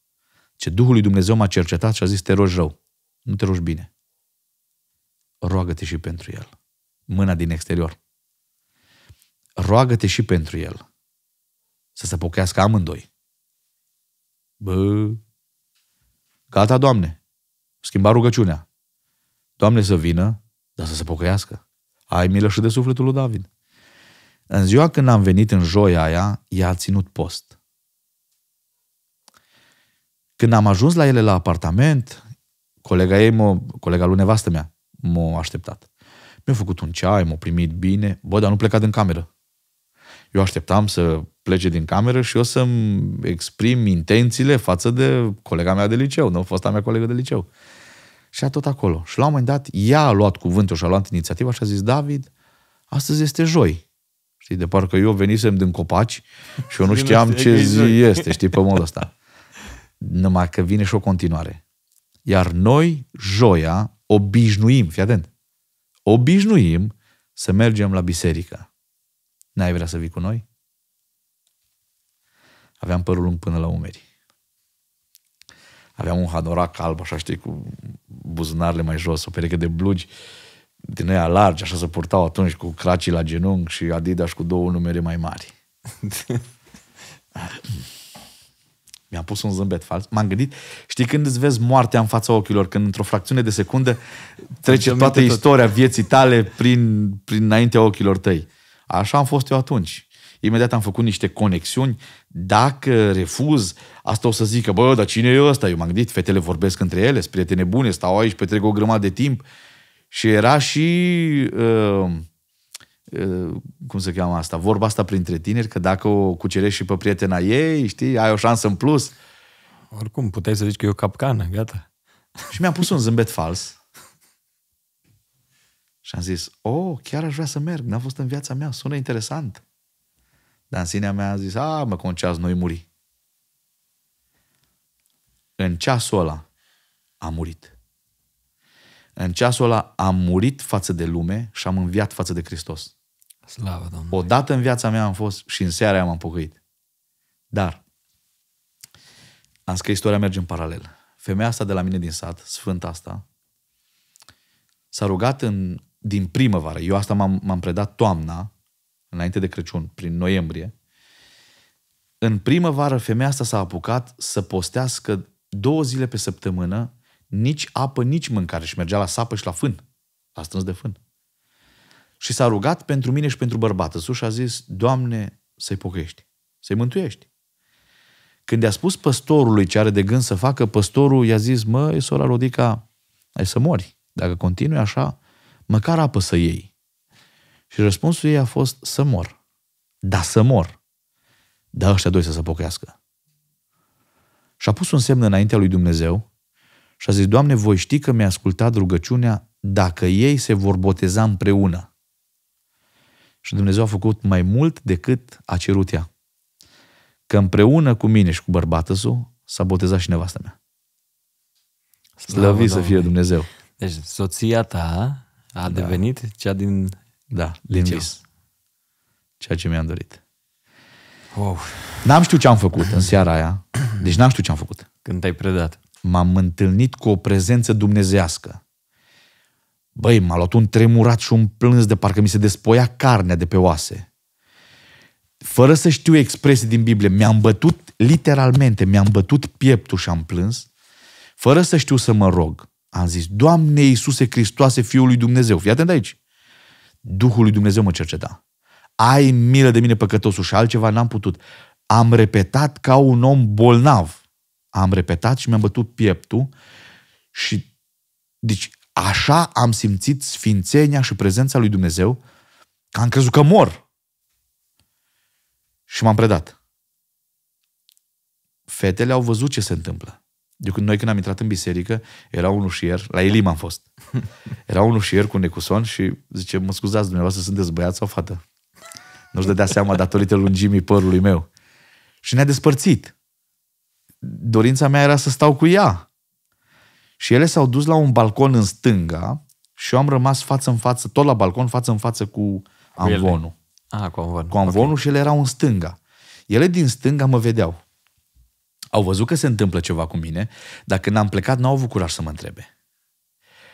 ce Duhul lui Dumnezeu m-a cercetat și a zis, te rogi rău, nu te rogi bine. Roagă-te și pentru el. Mâna din exterior. Roagă-te și pentru el. Să se pochească amândoi. Bă, gata, Doamne, schimba rugăciunea. Doamne să vină, dar să se pocăiască. Ai milă și de sufletul lui David. În ziua când am venit în joia aia, ea a ținut post. Când am ajuns la ele la apartament, colega ei, mă, colega lui nevastă mea, m-a așteptat. Mi-a făcut un ceai, m-a primit bine, bă, dar nu pleca din cameră. Eu așteptam să plece din cameră și eu să-mi exprim intențiile față de colega mea de liceu, nu fosta mea colegă de liceu. Și a tot acolo. Și la un moment dat, ea a luat cuvântul și a luat inițiativa și a zis, David, astăzi este joi. Știi, de parcă eu venisem din copaci și eu nu știam ce zi este, știi, pe modul ăsta numai că vine și o continuare. Iar noi, joia, obișnuim, fii atent, obișnuim să mergem la biserică. N-ai vrea să vii cu noi? Aveam părul lung până la umeri. Aveam un hadorac alb, așa știi, cu buzunarele mai jos, o pereche de blugi din aia largi, așa se purtau atunci cu cracii la genunchi și Adidas cu două numere mai mari. [LAUGHS] Mi-am pus un zâmbet fals, m-am gândit, știi când îți vezi moartea în fața ochilor, când într-o fracțiune de secundă trece Am toată istoria tot. vieții tale prin, prin înaintea ochilor tăi. Așa am fost eu atunci. Imediat am făcut niște conexiuni. Dacă refuz, asta o să zică, bă, dar cine e ăsta? Eu m-am gândit, fetele vorbesc între ele, sunt prietene bune, stau aici, petrec o grămadă de timp. Și era și uh, Eh, cum se cheamă asta, vorba asta printre tineri, că dacă o cucerești și pe prietena ei, știi, ai o șansă în plus. Oricum, puteai să zici că e o capcană, gata. Și mi-a pus un zâmbet fals. Și am zis, oh, chiar aș vrea să merg, n-a fost în viața mea, sună interesant. Dar în sinea mea a zis, a, mă, ceas noi muri. În ceasul ăla am murit. În ceasul ăla am murit față de lume și am înviat față de Hristos. Slavă Domnului. Odată în viața mea am fost și în seara am pocăit. Dar am scris că istoria merge în paralel. Femeia asta de la mine din sat, sfânta asta, s-a rugat în, din primăvară. Eu asta m-am, m-am predat toamna, înainte de Crăciun, prin noiembrie. În primăvară, femeia asta s-a apucat să postească două zile pe săptămână nici apă, nici mâncare și mergea la sapă și la fân. La strâns de fân. Și s-a rugat pentru mine și pentru bărbată. Sus și a zis, Doamne, să-i pocăiești, să-i mântuiești. Când i-a spus păstorului ce are de gând să facă, păstorul i-a zis, mă, sora Rodica, ai să mori. Dacă continui așa, măcar apă să iei. Și răspunsul ei a fost să mor. Da, să mor. Da, ăștia doi să se pocăiască. Și a pus un semn înaintea lui Dumnezeu și a zis, Doamne, voi ști că mi-a ascultat rugăciunea dacă ei se vor boteza împreună. Și Dumnezeu a făcut mai mult decât a cerut ea. Că împreună cu mine și cu bărbatul său s-a botezat și nevasta mea. Slăvit să fie Dumnezeu. Deci soția ta a da. devenit cea din... Da, din vis. Ceea ce mi-am dorit. Wow. Oh. N-am știut ce am făcut în seara aia. Deci n-am știut ce am făcut. Când te-ai predat. M-am întâlnit cu o prezență dumnezească. Băi, m-a luat un tremurat și un plâns de parcă mi se despoia carnea de pe oase. Fără să știu expresii din Biblie, mi-am bătut literalmente, mi-am bătut pieptul și am plâns, fără să știu să mă rog. Am zis, Doamne Iisuse Hristoase, Fiul lui Dumnezeu, fii atent aici. Duhul lui Dumnezeu mă cerceta. Ai milă de mine păcătosul și altceva n-am putut. Am repetat ca un om bolnav. Am repetat și mi-am bătut pieptul și deci Așa am simțit sfințenia și prezența lui Dumnezeu că am crezut că mor. Și m-am predat. Fetele au văzut ce se întâmplă. De când noi când am intrat în biserică, era un ușier, la Elim am fost, [LAUGHS] era un ușier cu necuson și zice, mă scuzați dumneavoastră, sunteți băiat sau fată? Nu-și dădea seama datorită lungimii părului meu. Și ne-a despărțit. Dorința mea era să stau cu ea. Și ele s-au dus la un balcon în stânga și eu am rămas față în față, tot la balcon, față în față cu amvonul. Ah, cu amvonul. Cu amvonul okay. și ele erau în stânga. Ele din stânga mă vedeau. Au văzut că se întâmplă ceva cu mine, dar când am plecat n-au avut curaj să mă întrebe.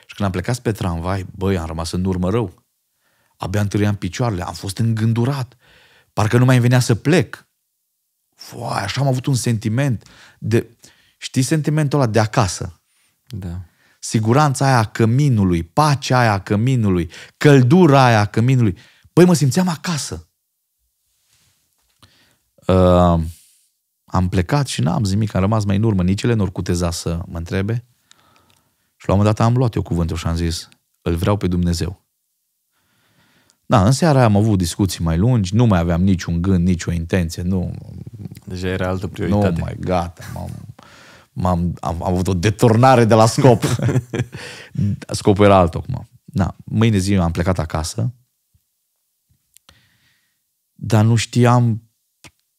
Și când am plecat pe tramvai, băi, am rămas în urmă rău. Abia întâlneam picioarele, am fost îngândurat. Parcă nu mai venea să plec. Foa, așa am avut un sentiment de... Știi sentimentul ăla de acasă? Da. Siguranța aia a căminului, pacea aia a căminului, căldura aia a căminului. Păi mă simțeam acasă. Uh, am plecat și n-am zis nimic, am rămas mai în urmă. Nici ele nu cuteza să mă întrebe. Și la un moment dat am luat eu cuvântul și am zis, îl vreau pe Dumnezeu. Da, în seara am avut discuții mai lungi, nu mai aveam niciun gând, nicio intenție, nu... Deja era altă prioritate. Nu mai, gata, m-am am am, am avut o deturnare de la scop. [LAUGHS] Scopul era altul acum. Da, mâine zi am plecat acasă, dar nu știam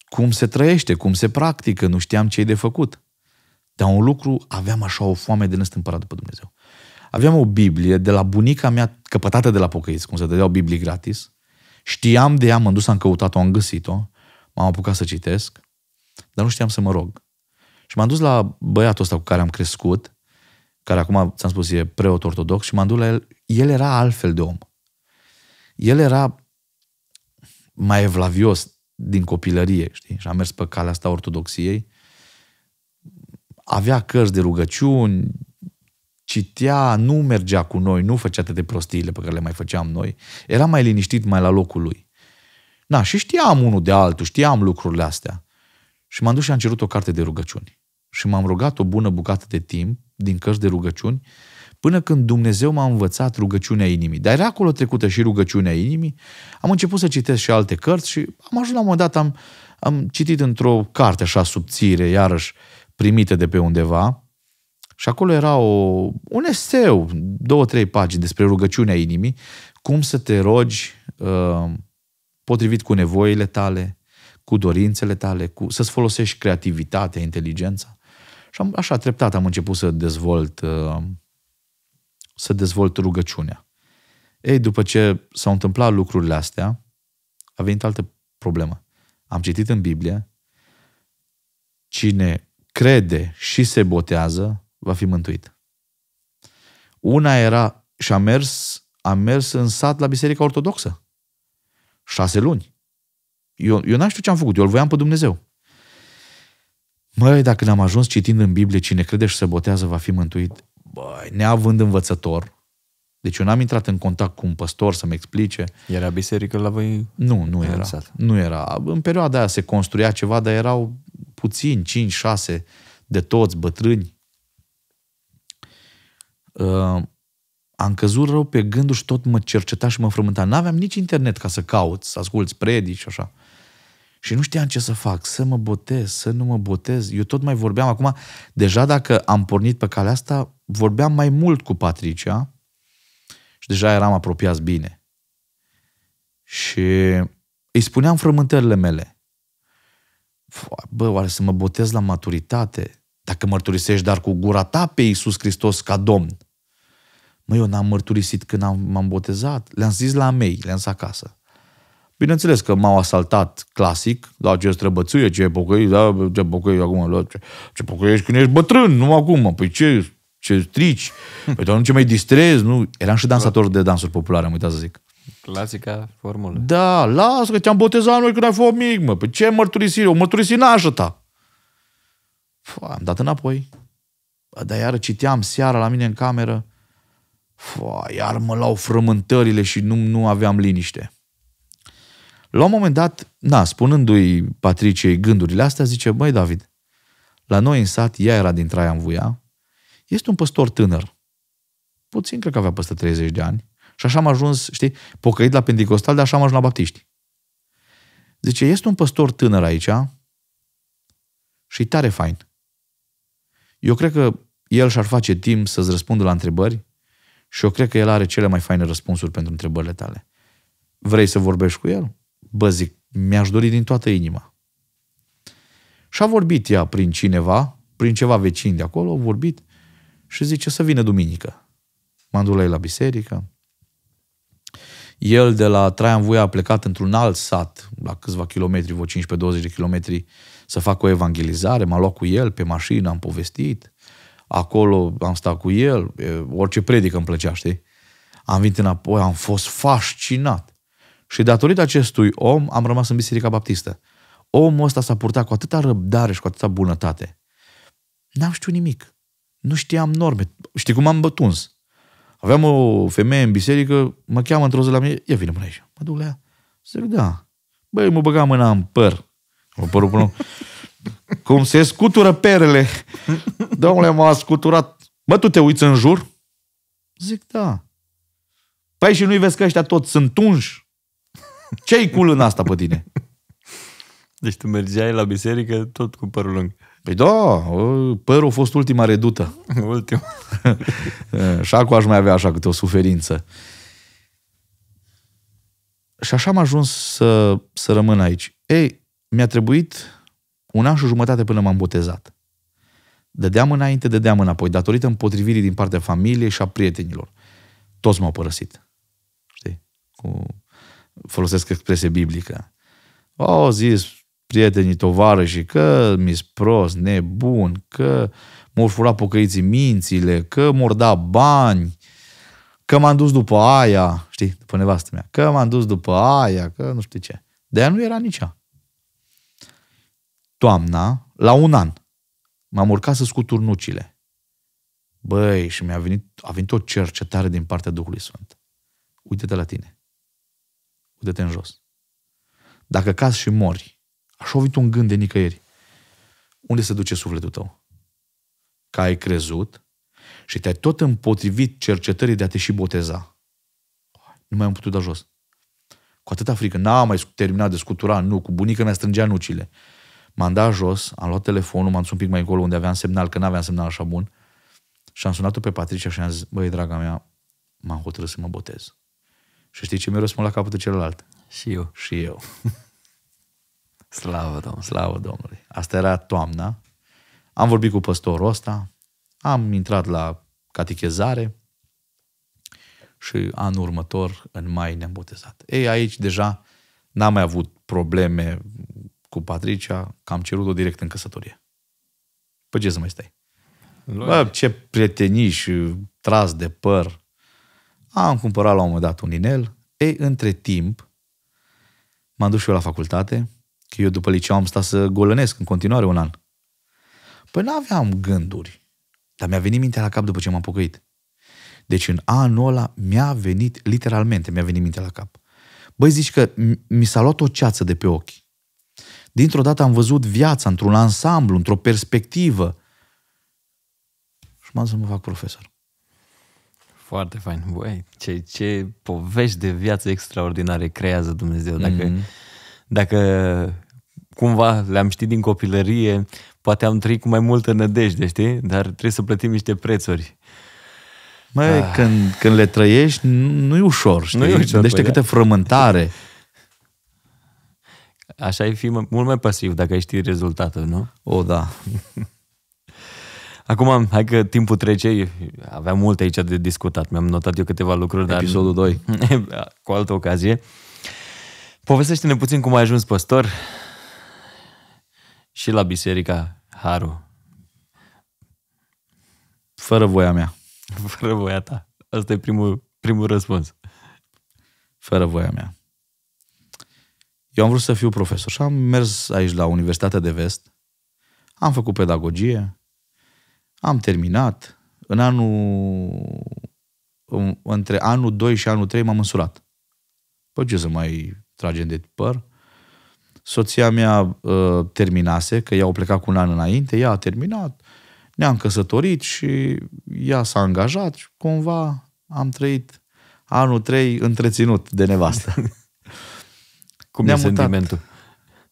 cum se trăiește, cum se practică, nu știam ce e de făcut. Dar un lucru, aveam așa o foame de nestâmpărat după Dumnezeu. Aveam o Biblie de la bunica mea, căpătată de la pocăiți, cum se dădeau Biblii gratis. Știam de ea, m-am dus, am căutat-o, am găsit-o, m-am apucat să citesc, dar nu știam să mă rog. Și m-am dus la băiatul ăsta cu care am crescut, care acum, ți-am spus, e preot ortodox, și m-am dus la el. El era altfel de om. El era mai evlavios din copilărie, știi? Și am mers pe calea asta ortodoxiei. Avea cărți de rugăciuni, citea, nu mergea cu noi, nu făcea de prostiile pe care le mai făceam noi. Era mai liniștit, mai la locul lui. Na, și știam unul de altul, știam lucrurile astea. Și m-am dus și am cerut o carte de rugăciuni și m-am rugat o bună bucată de timp din cărți de rugăciuni, până când Dumnezeu m-a învățat rugăciunea inimii. Dar era acolo trecută și rugăciunea inimii, am început să citesc și alte cărți și am ajuns la un moment dat, am, am citit într-o carte așa subțire, iarăși primită de pe undeva, și acolo era o, un eseu, două, trei pagini despre rugăciunea inimii, cum să te rogi uh, potrivit cu nevoile tale, cu dorințele tale, cu, să-ți folosești creativitatea, inteligența. Și am, așa, treptat am început să dezvolt, uh, să dezvolt rugăciunea. Ei, după ce s-au întâmplat lucrurile astea, a venit altă problemă. Am citit în Biblie, cine crede și se botează, va fi mântuit. Una era și a mers, a mers în sat la Biserica Ortodoxă. Șase luni. Eu, eu n-am știut ce am făcut, eu îl voiam pe Dumnezeu. Măi, dacă ne-am ajuns citind în Biblie, cine crede și se botează va fi mântuit. Băi, neavând învățător, deci eu n-am intrat în contact cu un păstor să-mi explice. Era biserică la voi? Nu, nu era. Sat. Nu era. În perioada aia se construia ceva, dar erau puțini, 5-6 de toți bătrâni. Uh, am căzut rău pe gândul și tot mă cerceta și mă frământa. N-aveam nici internet ca să cauți, să asculți predici și așa. Uh, și nu știam ce să fac, să mă botez, să nu mă botez. Eu tot mai vorbeam acum, deja dacă am pornit pe calea asta, vorbeam mai mult cu Patricia și deja eram apropiați bine. Și îi spuneam frământările mele. Bă, oare să mă botez la maturitate? Dacă mărturisești dar cu gura ta pe Iisus Hristos ca Domn. Mă, eu n-am mărturisit când am, m-am botezat. Le-am zis la mei, le-am zis acasă. Bineînțeles că m-au asaltat clasic, la da, ce străbățuie, ce epocăi, da, ce epocăi acum, la da, ce, ce ești când ești bătrân, nu acum, păi ce, ce strici, păi doar nu ce mai distrezi, nu, eram și dansator de dansuri populare, am uitat să zic. Clasica formulă. Da, lasă că te-am botezat noi când ai fost mic, mă, păi ce mărturisire, o mărturisire nașă ta. Fă, am dat înapoi. dar iară citeam seara la mine în cameră, Fă, iar mă lau frământările și nu, nu aveam liniște. La un moment dat, na, spunându-i Patriciei gândurile astea, zice, băi David, la noi în sat, ea era din Traian Vuia, este un păstor tânăr, puțin cred că avea peste 30 de ani, și așa am ajuns, știi, pocăit la Pentecostal, dar așa am ajuns la baptiști. Zice, este un păstor tânăr aici și tare fain. Eu cred că el și-ar face timp să-ți răspundă la întrebări și eu cred că el are cele mai faine răspunsuri pentru întrebările tale. Vrei să vorbești cu el? bă, zic, mi-aș dori din toată inima. Și a vorbit ea prin cineva, prin ceva vecin de acolo, a vorbit și zice să vină duminică. M-am dus la el la biserică. El de la Traian Voia a plecat într-un alt sat, la câțiva kilometri, vreo 15-20 de kilometri, să facă o evangelizare. M-a luat cu el pe mașină, am povestit. Acolo am stat cu el, orice predică îmi plăcea, știi? Am venit înapoi, am fost fascinat. Și datorită acestui om am rămas în Biserica Baptistă. Omul ăsta s-a purtat cu atâta răbdare și cu atâta bunătate. N-am știut nimic. Nu știam norme. Știi cum am bătuns? Aveam o femeie în biserică, mă cheamă într-o zi la mine, ia vine până aici. Mă duc la ea. Zic, da. Băi, mă băga mâna în păr. Mă părul până... [LAUGHS] Cum se scutură perele. Domnule, m-a scuturat. Mă, tu te uiți în jur? Zic, da. Păi și nu-i vezi că ăștia toți sunt tunși? Ce-ai cool în asta pe tine? [LAUGHS] Deci tu mergeai la biserică tot cu părul lung. Păi da, părul a fost ultima redută. [LAUGHS] Ultima. [LAUGHS] și acum aș mai avea așa câte o suferință. Și așa am ajuns să, să rămân aici. Ei, mi-a trebuit un an și jumătate până m-am botezat. Dădeam înainte, dădeam înapoi, datorită împotrivirii din partea familiei și a prietenilor. Toți m-au părăsit. Știi? Cu folosesc expresie biblică. Au zis prietenii tovarășii că mi-s prost, nebun, că m-au furat pocăiții mințile, că m da bani, că m-am dus după aia, știi, după nevastă mea, că m-am dus după aia, că nu știu ce. De aia nu era nici Toamna, la un an, m-am urcat să scutur nucile. Băi, și mi-a venit, a venit o cercetare din partea Duhului Sfânt. Uite-te la tine uite-te în jos. Dacă cazi și mori, așa uit un gând de nicăieri, unde se duce sufletul tău? Că ai crezut și te-ai tot împotrivit cercetării de a te și boteza. Nu mai am putut da jos. Cu atâta frică. N-am mai terminat de scutura nu, cu bunica mea strângea nucile. M-am dat jos, am luat telefonul, m-am sunat un pic mai încolo unde aveam semnal, că n-aveam semnal așa bun. Și am sunat-o pe Patricia și am zis, băi, draga mea, m-am hotărât să mă botez. Și știi ce miros mă la capătul celălalt? Și eu. Și eu. [LAUGHS] Slavă Domnului. Slavă Domnului. Asta era toamna. Am vorbit cu păstorul ăsta, am intrat la catechezare și anul următor, în mai, ne-am botezat. Ei, aici deja n-am mai avut probleme cu Patricia, că am cerut-o direct în căsătorie. Păi ce să mai stai? Bă, ce prietenii și tras de păr. Am cumpărat la un moment dat un inel. Ei, între timp, m-am dus și eu la facultate, că eu după liceu am stat să golănesc în continuare un an. Păi n-aveam gânduri, dar mi-a venit mintea la cap după ce m-am pocăit. Deci în anul ăla mi-a venit, literalmente mi-a venit mintea la cap. Băi, zici că mi s-a luat o ceață de pe ochi. Dintr-o dată am văzut viața într-un ansamblu, într-o perspectivă. Și m-am să mă fac profesor. Foarte fain. Băi, ce, ce povești de viață extraordinare creează Dumnezeu. Dacă, mm-hmm. dacă cumva le-am ști din copilărie, poate am trăit cu mai multă nădejde, știi? Dar trebuie să plătim niște prețuri. Mai ah. când, când le trăiești, nu e ușor, știi? Nu e ușor, deci păi câte da. frământare. Așa ai fi mult mai pasiv dacă ai ști rezultatul, nu? O, da. [LAUGHS] Acum, hai că timpul trece, aveam multe aici de discutat, mi-am notat eu câteva lucruri, dar... Episodul 2. [LAUGHS] cu altă ocazie. Povestește-ne puțin cum ai ajuns păstor și la Biserica Haru. Fără voia mea. [LAUGHS] Fără voia ta. Asta e primul, primul răspuns. Fără voia mea. Eu am vrut să fiu profesor și am mers aici la Universitatea de Vest. Am făcut pedagogie, am terminat. În anul, între anul 2 și anul 3 m-am însurat. Păi ce să mai tragem de păr? Soția mea uh, terminase, că ea o pleca cu un an înainte, ea a terminat, ne-am căsătorit și ea s-a angajat și cumva am trăit anul 3 întreținut de nevastă. [LAUGHS] Cum ne-am e sentimentul?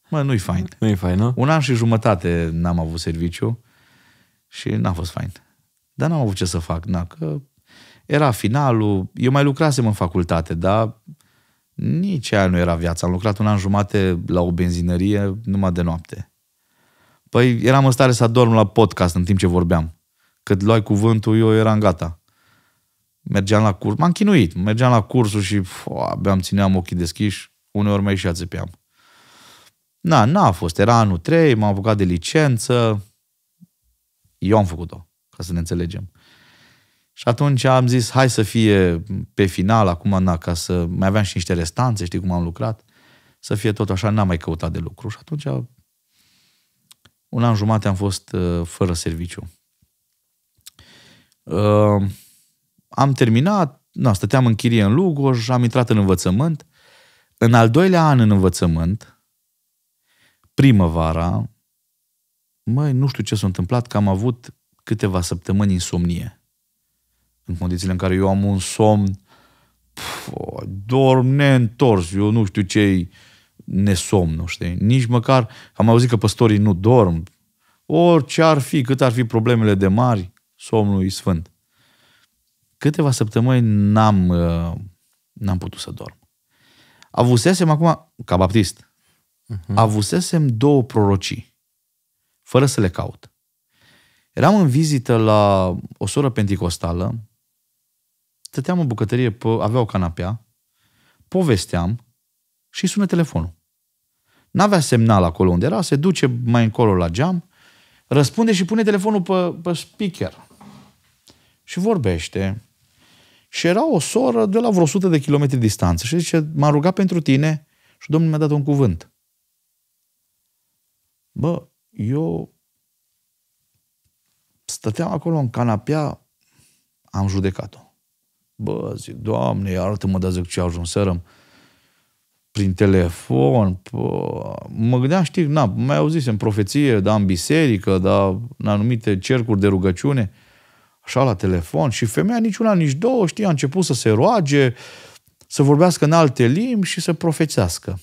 Mă, nu-i fain. Nu-i fain, nu? Un an și jumătate n-am avut serviciu. Și n-a fost fain. Dar n-am avut ce să fac, na, că era finalul, eu mai lucrasem în facultate, dar nici aia nu era viața. Am lucrat un an jumate la o benzinărie numai de noapte. Păi eram în stare să dorm la podcast în timp ce vorbeam. Cât luai cuvântul, eu eram gata. Mergeam la curs, m-am chinuit, mergeam la cursul și pf, abia îmi țineam ochii deschiși, uneori mai și ațepeam. Na, n-a fost, era anul 3, m-am apucat de licență, eu am făcut-o, ca să ne înțelegem. Și atunci am zis, hai să fie pe final, acum, na, ca să mai aveam și niște restanțe, știi cum am lucrat, să fie tot așa, n-am mai căutat de lucru. Și atunci, un an jumate am fost uh, fără serviciu. Uh, am terminat, na, stăteam în chirie în Lugoj, am intrat în învățământ. În al doilea an în învățământ, primăvara, măi, nu știu ce s-a întâmplat, că am avut câteva săptămâni insomnie. În condițiile în care eu am un somn, pf, dorm neîntors, eu nu știu ce-i nu știu. Nici măcar, am auzit că păstorii nu dorm. Orice ar fi, cât ar fi problemele de mari, somnul e sfânt. Câteva săptămâni n-am, uh, n-am putut să dorm. Avusesem acum, ca baptist, uh-huh. avusesem două prorocii fără să le caut. Eram în vizită la o soră penticostală, stăteam în bucătărie, avea o canapea, povesteam și sună telefonul. N-avea semnal acolo unde era, se duce mai încolo la geam, răspunde și pune telefonul pe, pe speaker. Și vorbește. Și era o soră de la vreo 100 de kilometri distanță și zice, m-a rugat pentru tine și Domnul mi-a dat un cuvânt. Bă, eu stăteam acolo în canapea, am judecat-o. Bă, zic, Doamne, iartă-mă, dar zic ce ajunserăm prin telefon, pă, mă gândeam, știi, na, mai auzisem profeție, da, în biserică, da, în anumite cercuri de rugăciune, așa la telefon și femeia niciuna, nici două, știi, a început să se roage, să vorbească în alte limbi și să profețească.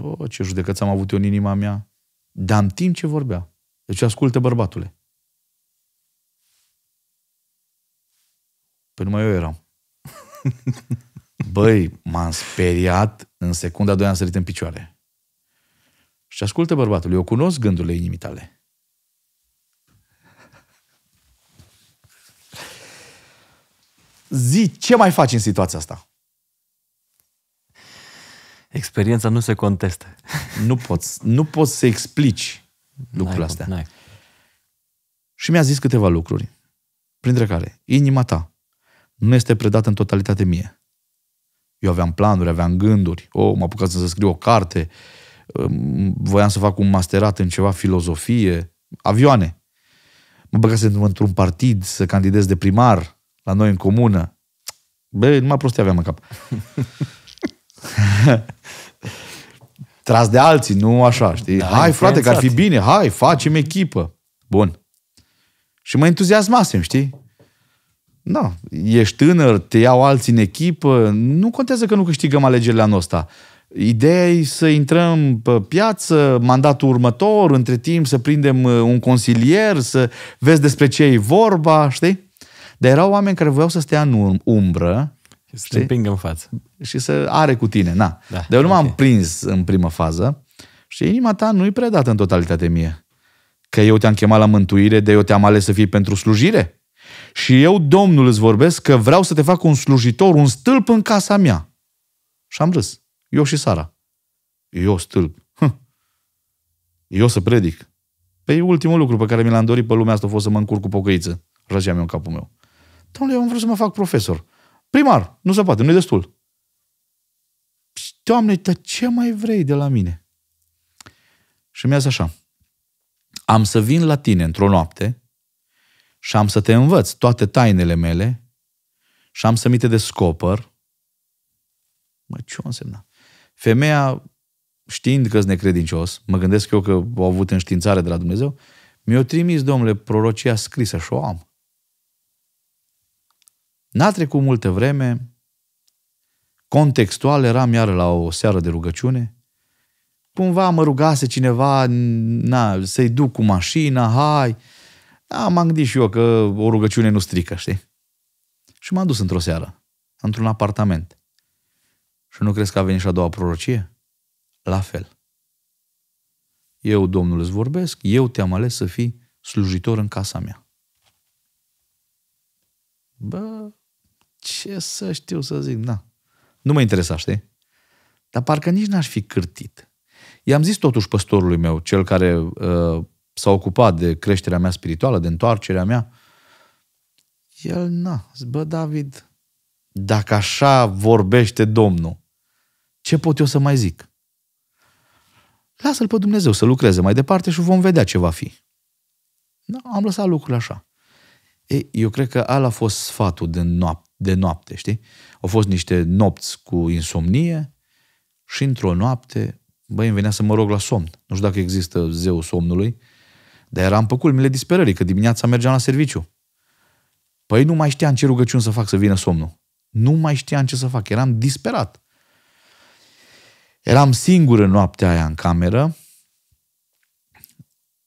Bă, ce judecăți am avut eu în inima mea. Dar în timp ce vorbea. Deci ascultă bărbatule. Păi numai eu eram. [LAUGHS] Băi, m-am speriat, în secunda a doua am sărit în picioare. Și ascultă bărbatul, eu cunosc gândurile inimii tale. Zi, ce mai faci în situația asta? Experiența nu se contestă. Nu poți, nu poți să explici lucrurile astea. N-ai. Și mi-a zis câteva lucruri, printre care, inima ta nu este predată în totalitate mie. Eu aveam planuri, aveam gânduri, o, oh, mă apucat să scriu o carte, um, voiam să fac un masterat în ceva filozofie, avioane. Mă băgasem într-un partid să candidez de primar la noi în comună. Băi, numai prostii aveam în cap. [LAUGHS] tras de alții, nu așa, știi? Da, hai, frate, că ar fi bine, hai, facem echipă. Bun. Și mă entuziasmasem, știi? Nu, da, ești tânăr, te iau alții în echipă, nu contează că nu câștigăm alegerile anul ăsta. Ideea e să intrăm pe piață, mandatul următor, între timp să prindem uh, un consilier, să vezi despre ce e vorba, știi? Dar erau oameni care voiau să stea în umbră și să te împingă în față. Și să are cu tine, na. Da, de eu nu okay. m-am prins în primă fază și inima ta nu-i predată în totalitate mie. Că eu te-am chemat la mântuire, de eu te-am ales să fii pentru slujire. Și eu, Domnul, îți vorbesc că vreau să te fac un slujitor, un stâlp în casa mea. Și am râs. Eu și Sara. Eu stâlp. Eu să predic. Păi ultimul lucru pe care mi l-am dorit pe lumea asta a fost să mă încurc cu pocăiță. răzia eu în capul meu. Domnule, eu am vrut să mă fac profesor. Primar, nu se poate, nu e destul. Doamne, dar ce mai vrei de la mine? Și mi-a zis așa, am să vin la tine într-o noapte și am să te învăț toate tainele mele și am să mi te descoper. Mă, ce o însemna? Femeia, știind că-s necredincios, mă gândesc eu că au avut înștiințare de la Dumnezeu, mi o trimis, domnule, prorocia scrisă și o am. N-a trecut multă vreme, contextual, eram iară la o seară de rugăciune, cumva mă rugase cineva na, să-i duc cu mașina, hai. Da, m-am gândit și eu că o rugăciune nu strică, știi? Și m-am dus într-o seară, într-un apartament. Și nu crezi că a venit și a doua prorocie? La fel. Eu, Domnul, îți vorbesc, eu te-am ales să fii slujitor în casa mea. Bă, ce să știu să zic, na. Nu mă interesa, știi? Dar parcă nici n-aș fi cârtit. I-am zis totuși păstorului meu, cel care uh, s-a ocupat de creșterea mea spirituală, de întoarcerea mea, el, na, zic, bă, David, dacă așa vorbește Domnul, ce pot eu să mai zic? Lasă-l pe Dumnezeu să lucreze mai departe și vom vedea ce va fi. Da, am lăsat lucrurile așa. Ei, eu cred că ala a fost sfatul din noapte de noapte, știi? Au fost niște nopți cu insomnie și într-o noapte, băi, îmi venea să mă rog la somn. Nu știu dacă există zeul somnului, dar eram pe culmile disperării, că dimineața mergeam la serviciu. Păi nu mai știam ce rugăciuni să fac să vină somnul. Nu mai știam ce să fac, eram disperat. Eram singur în noaptea aia în cameră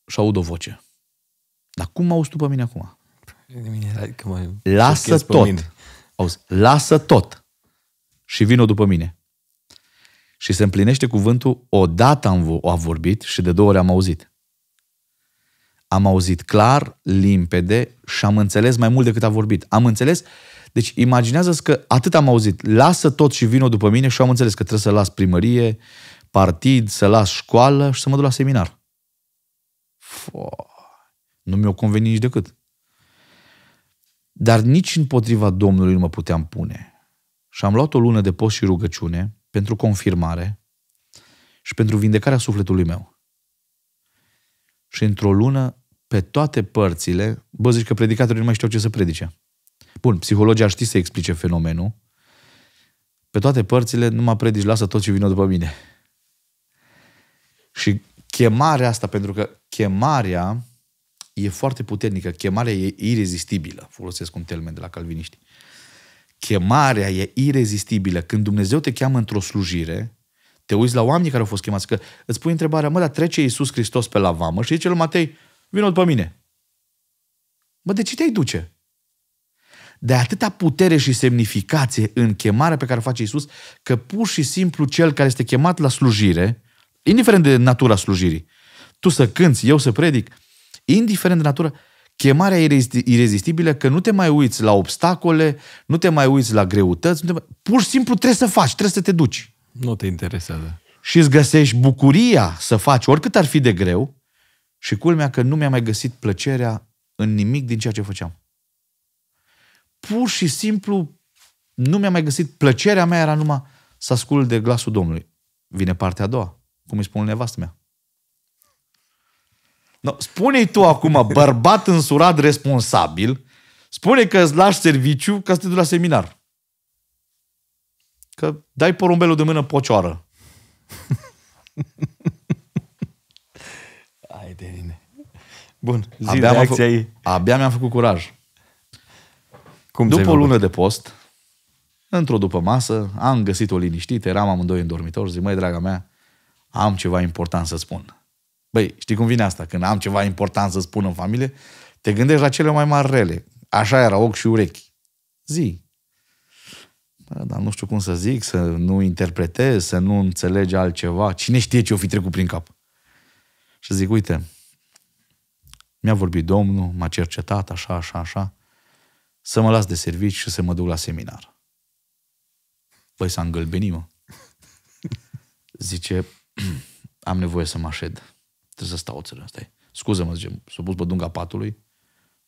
și aud o voce. Dar cum mă auzi tu pe mine acum? Adică mă Lasă tot. Mine. Auzi, lasă tot și vină după mine. Și se împlinește cuvântul, odată am, am vorbit și de două ori am auzit. Am auzit clar, limpede și am înțeles mai mult decât a vorbit. Am înțeles, deci imaginează-ți că atât am auzit, lasă tot și vină după mine și am înțeles că trebuie să las primărie, partid, să las școală și să mă duc la seminar. Fo, nu mi-o conveni nici decât. Dar nici împotriva Domnului nu mă puteam pune. Și am luat o lună de post și rugăciune pentru confirmare și pentru vindecarea sufletului meu. Și într-o lună, pe toate părțile, bă, zici că predicatorii nu mai știau ce să predice. Bun, psihologii ar ști să explice fenomenul. Pe toate părțile, nu mă predici, lasă tot ce vine după mine. Și chemarea asta, pentru că chemarea e foarte puternică. Chemarea e irezistibilă. Folosesc un termen de la calviniști. Chemarea e irezistibilă. Când Dumnezeu te cheamă într-o slujire, te uiți la oamenii care au fost chemați, că îți pui întrebarea, mă, dar trece Iisus Hristos pe la vamă și zice lui Matei, vină după mine. Mă, de ce te-ai duce? de atâta putere și semnificație în chemarea pe care o face Iisus, că pur și simplu cel care este chemat la slujire, indiferent de natura slujirii, tu să cânți, eu să predic, indiferent de natură, chemarea irezistibilă că nu te mai uiți la obstacole, nu te mai uiți la greutăți, nu te mai... pur și simplu trebuie să faci, trebuie să te duci. Nu te interesează. Și îți găsești bucuria să faci oricât ar fi de greu și culmea că nu mi-a mai găsit plăcerea în nimic din ceea ce făceam. Pur și simplu nu mi-a mai găsit plăcerea mea era numai să ascult de glasul Domnului. Vine partea a doua, cum îi spun nevastă mea. No, spune-i tu acum, bărbat însurat responsabil, spune că îți lași serviciu ca să te duci la seminar. Că dai porumbelul de mână pocioară. [LAUGHS] Hai de mine. Bun, zi abia, mi-am fă- abia mi-am făcut curaj. Cum După o lună de post, într-o după masă, am găsit-o liniștită, eram amândoi în dormitor, zic, măi, draga mea, am ceva important să spun. Băi, știi cum vine asta? Când am ceva important să spun în familie, te gândești la cele mai mari rele. Așa era, ochi și urechi. Zi. Bă, dar nu știu cum să zic, să nu interpretez, să nu înțelegi altceva. Cine știe ce o fi trecut prin cap? Și zic, uite, mi-a vorbit Domnul, m-a cercetat, așa, așa, așa, să mă las de servici și să mă duc la seminar. Păi s-a îngălbenit, mă. Zice, [CLEARS THROAT] am nevoie să mă așed. Trebuie să stau, țără, stai. Scuză-mă, zice, s-a pus bădunga patului.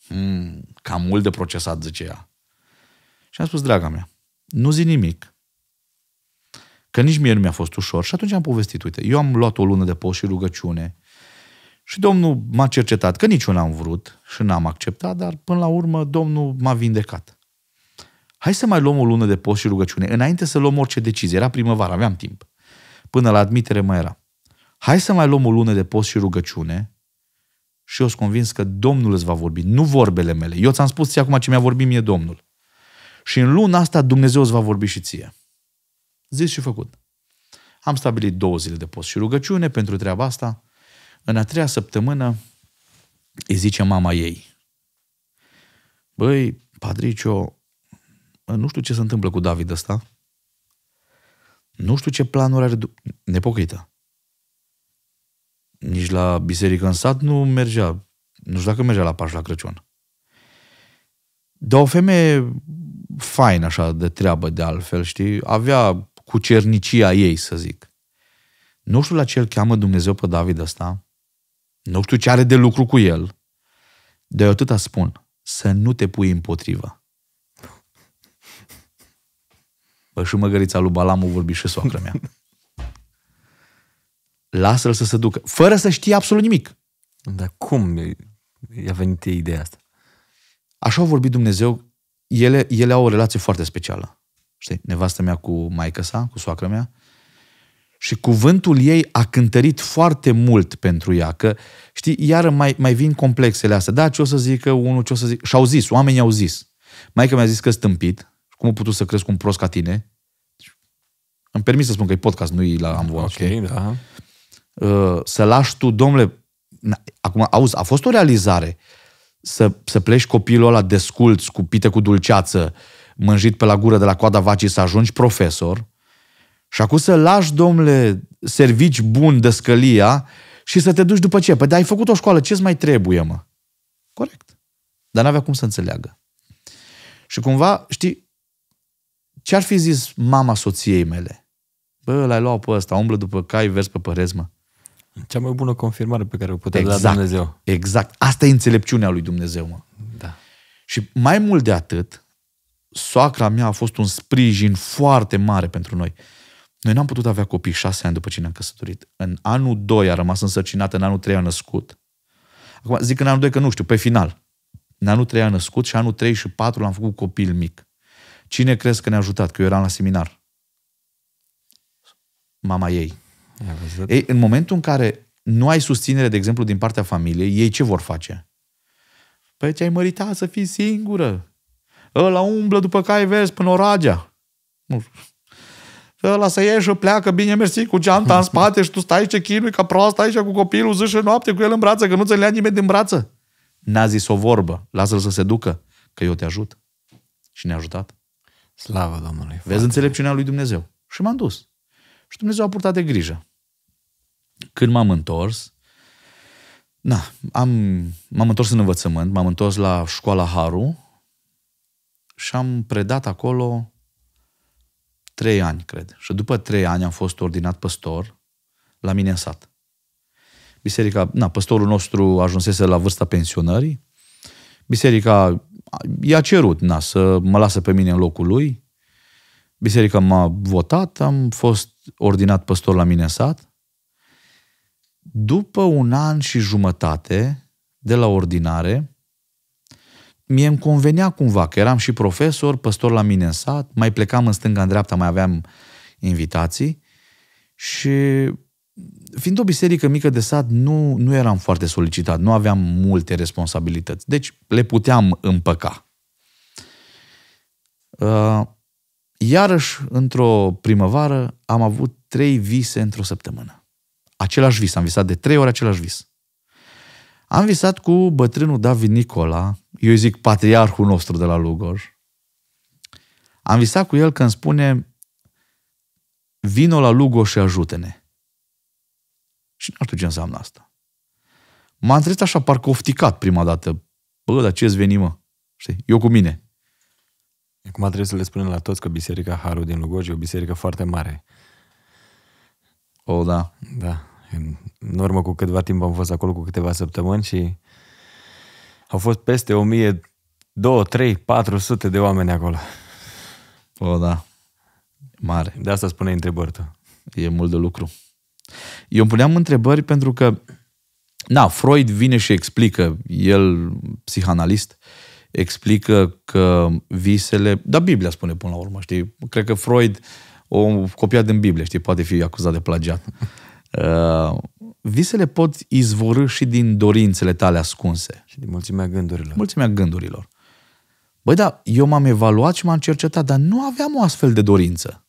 Mm, cam mult de procesat, zice ea. Și am spus, draga mea, nu zi nimic. Că nici mie nu mi-a fost ușor. Și atunci am povestit, uite, eu am luat o lună de post și rugăciune. Și Domnul m-a cercetat, că nici n am vrut și n-am acceptat, dar până la urmă Domnul m-a vindecat. Hai să mai luăm o lună de post și rugăciune, înainte să luăm orice decizie. Era primăvară, aveam timp. Până la admitere mai era hai să mai luăm o lună de post și rugăciune și eu sunt convins că Domnul îți va vorbi, nu vorbele mele. Eu ți-am spus ție acum ce mi-a vorbit mie Domnul. Și în luna asta Dumnezeu îți va vorbi și ție. Zis și făcut. Am stabilit două zile de post și rugăciune pentru treaba asta. În a treia săptămână îi zice mama ei. Băi, Patricio, nu știu ce se întâmplă cu David ăsta. Nu știu ce planuri are Nepocrită nici la biserică în sat nu mergea. Nu știu dacă mergea la Paș la Crăciun. Dar o femeie fain așa de treabă de altfel, știi? Avea cucernicia ei, să zic. Nu știu la ce îl cheamă Dumnezeu pe David ăsta. Nu știu ce are de lucru cu el. Dar eu atâta spun. Să nu te pui împotriva. Bă, și măgărița lui Balamu vorbi și soacră mea. [LAUGHS] lasă-l să se ducă, fără să știe absolut nimic. Dar cum i-a venit ideea asta? Așa a vorbit Dumnezeu, ele, ele au o relație foarte specială. Știi, nevastă mea cu maică sa, cu soacră mea, și cuvântul ei a cântărit foarte mult pentru ea, că, știi, iară mai, mai vin complexele astea. Da, ce o să zică unul, ce o să zic... Și-au zis, oamenii au zis. Maica mi-a zis că stâmpit. Cum a putut să crezi cu un prost ca tine? Deci, îmi permis să spun că e podcast, nu e la am okay, okay? Da. Uh, să lași tu, domnule, acum, auzi, a fost o realizare să, să pleci copilul ăla desculț, cu pite cu dulceață, mânjit pe la gură de la coada vacii să ajungi profesor și acum să lași, domnule, servici bun de scălia și să te duci după ce? Păi, dar ai făcut o școală, ce-ți mai trebuie, mă? Corect. Dar n-avea cum să înțeleagă. Și cumva, știi, ce ar fi zis mama soției mele? Bă, l-ai luat pe ăsta, umblă după cai, vers pe părezmă. Cea mai bună confirmare pe care o putea da exact, da Dumnezeu. Exact. Asta e înțelepciunea lui Dumnezeu, mă. Da. Și mai mult de atât, soacra mea a fost un sprijin foarte mare pentru noi. Noi n-am putut avea copii șase ani după ce ne-am căsătorit. În anul 2 a rămas însărcinată, în anul 3 a născut. Acum zic în anul 2 că nu știu, pe final. În anul 3 a născut și anul 3 și 4 l-am făcut copil mic. Cine crezi că ne-a ajutat? Că eu eram la seminar. Mama ei. Ei, în momentul în care nu ai susținere, de exemplu, din partea familiei, ei ce vor face? Păi ce ai măritat să fii singură. Ăla umblă după cai vezi până Oragea. Nu Ăla să ieși, pleacă, bine mersi, cu geanta în spate și tu stai ce chinui ca prost aici cu copilul zi și noapte cu el în brață, că nu-ți ia nimeni din brață. N-a zis o vorbă, lasă-l să se ducă, că eu te ajut. Și ne-a ajutat. Slavă Domnului. Vezi frate. înțelepciunea lui Dumnezeu. Și m-am dus. Și Dumnezeu a purtat de grijă. Când m-am întors, na, am, m-am întors în învățământ, m-am întors la școala Haru și am predat acolo trei ani, cred. Și după trei ani am fost ordinat păstor la mine în sat. Biserica, na, păstorul nostru ajunsese la vârsta pensionării. Biserica i-a cerut na, să mă lasă pe mine în locul lui. Biserica m-a votat, am fost ordinat păstor la mine în sat. După un an și jumătate de la ordinare, mie îmi convenea cumva că eram și profesor, păstor la mine în sat, mai plecam în stânga, în dreapta, mai aveam invitații și fiind o biserică mică de sat, nu, nu eram foarte solicitat, nu aveam multe responsabilități, deci le puteam împăca. Uh, iarăși, într-o primăvară, am avut trei vise într-o săptămână același vis. Am visat de trei ori același vis. Am visat cu bătrânul David Nicola, eu zic patriarhul nostru de la Lugoj. Am visat cu el când spune vino la Lugoj și ajută-ne. Și nu știu ce înseamnă asta. M-am trezit așa parcă ofticat prima dată. Bă, dar ce-ți veni, mă? Știi? Eu cu mine. Acum trebuie să le spunem la toți că Biserica Haru din Lugoj e o biserică foarte mare. O, oh, da. Da. În urmă cu câtva timp am fost acolo cu câteva săptămâni și au fost peste 1000, 2, 3, 400 de oameni acolo. O, da. Mare. De asta spune întrebări tu. E mult de lucru. Eu îmi puneam întrebări pentru că, na, Freud vine și explică, el, psihanalist, explică că visele, da, Biblia spune până la urmă, știi? Cred că Freud o copiat din Biblie, știi? Poate fi acuzat de plagiat. Uh, visele pot izvorâ și din dorințele tale ascunse. Și din mulțimea gândurilor. Mulțimea gândurilor. Băi, da, eu m-am evaluat și m-am cercetat, dar nu aveam o astfel de dorință.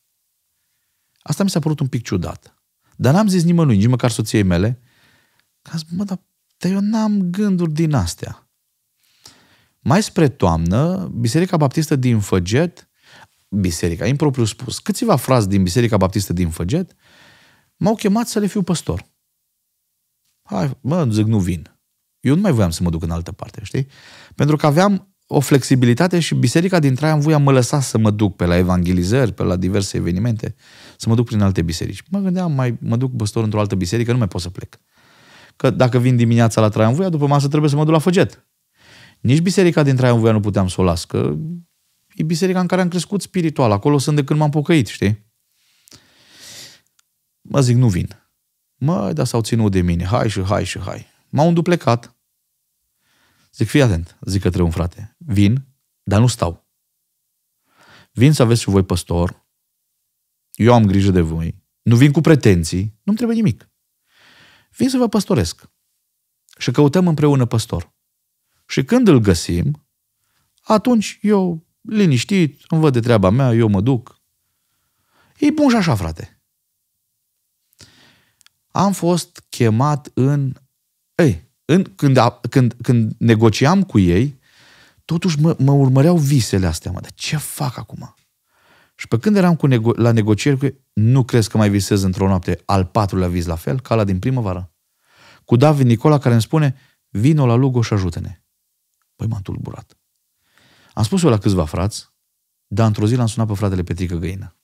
Asta mi s-a părut un pic ciudat. Dar n-am zis nimănui, nici măcar soției mele, că zis, mă, dar, eu n-am gânduri din astea. Mai spre toamnă, Biserica Baptistă din Făget, biserica, impropriu spus, câțiva frați din Biserica Baptistă din Făget, uh, m-au chemat să le fiu păstor. Hai, mă, zic, nu vin. Eu nu mai voiam să mă duc în altă parte, știi? Pentru că aveam o flexibilitate și biserica din Traian voia mă lăsa să mă duc pe la evangelizări, pe la diverse evenimente, să mă duc prin alte biserici. Mă gândeam, mai mă duc păstor într-o altă biserică, nu mai pot să plec. Că dacă vin dimineața la Traian voia, după masă trebuie să mă duc la Făget. Nici biserica din Traian voia nu puteam să o las, că e biserica în care am crescut spiritual. Acolo sunt de când m-am pocăit, știi? Mă zic, nu vin. Mă, dar s-au ținut de mine. Hai și hai și hai. M-au înduplecat. Zic, fii atent, zic către un frate. Vin, dar nu stau. Vin să aveți și voi păstor. Eu am grijă de voi. Nu vin cu pretenții. Nu-mi trebuie nimic. Vin să vă păstoresc. Și căutăm împreună păstor. Și când îl găsim, atunci eu, liniștit, îmi văd de treaba mea, eu mă duc. E bun și așa, frate am fost chemat în... Ei, în, când, a, când, când negociam cu ei, totuși mă, mă urmăreau visele astea, mă, dar ce fac acum? Și pe când eram cu nego- la negocieri cu ei, nu crezi că mai visez într-o noapte al patrulea vis la fel, ca la din primăvară? Cu David Nicola care îmi spune, vino la Lugo și ajută-ne. Păi m-am tulburat. Am spus-o la câțiva frați, dar într-o zi l-am sunat pe fratele Petrică Găină.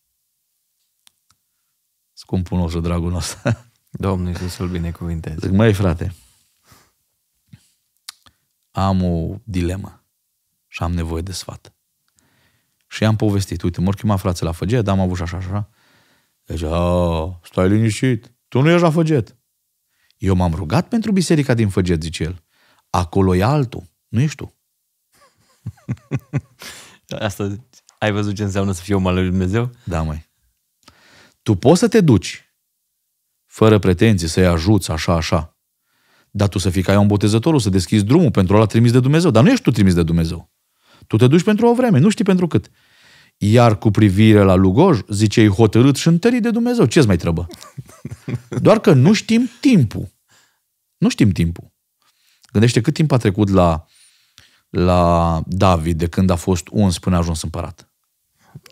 Scumpul nostru, dragul nostru. Domnul Iisus îl binecuvinteze. Zic, măi frate, am o dilemă și am nevoie de sfat. Și i-am povestit, uite, m-au frate la făget, dar am avut și așa, așa. Deci, a, stai liniștit, tu nu ești la făget. Eu m-am rugat pentru biserica din făget, zice el. Acolo e altul, nu ești tu. [LAUGHS] Asta ai văzut ce înseamnă să fie om al lui Dumnezeu? Da, mai. Tu poți să te duci fără pretenții, să-i ajuți, așa, așa. Dar tu să fii ca un Botezătorul, să deschizi drumul pentru ăla trimis de Dumnezeu. Dar nu ești tu trimis de Dumnezeu. Tu te duci pentru o vreme, nu știi pentru cât. Iar cu privire la Lugoj, zicei hotărât și întărit de Dumnezeu. Ce-ți mai trebă? [LAUGHS] Doar că nu știm timpul. Nu știm timpul. Gândește cât timp a trecut la, la David de când a fost uns până a ajuns împărat.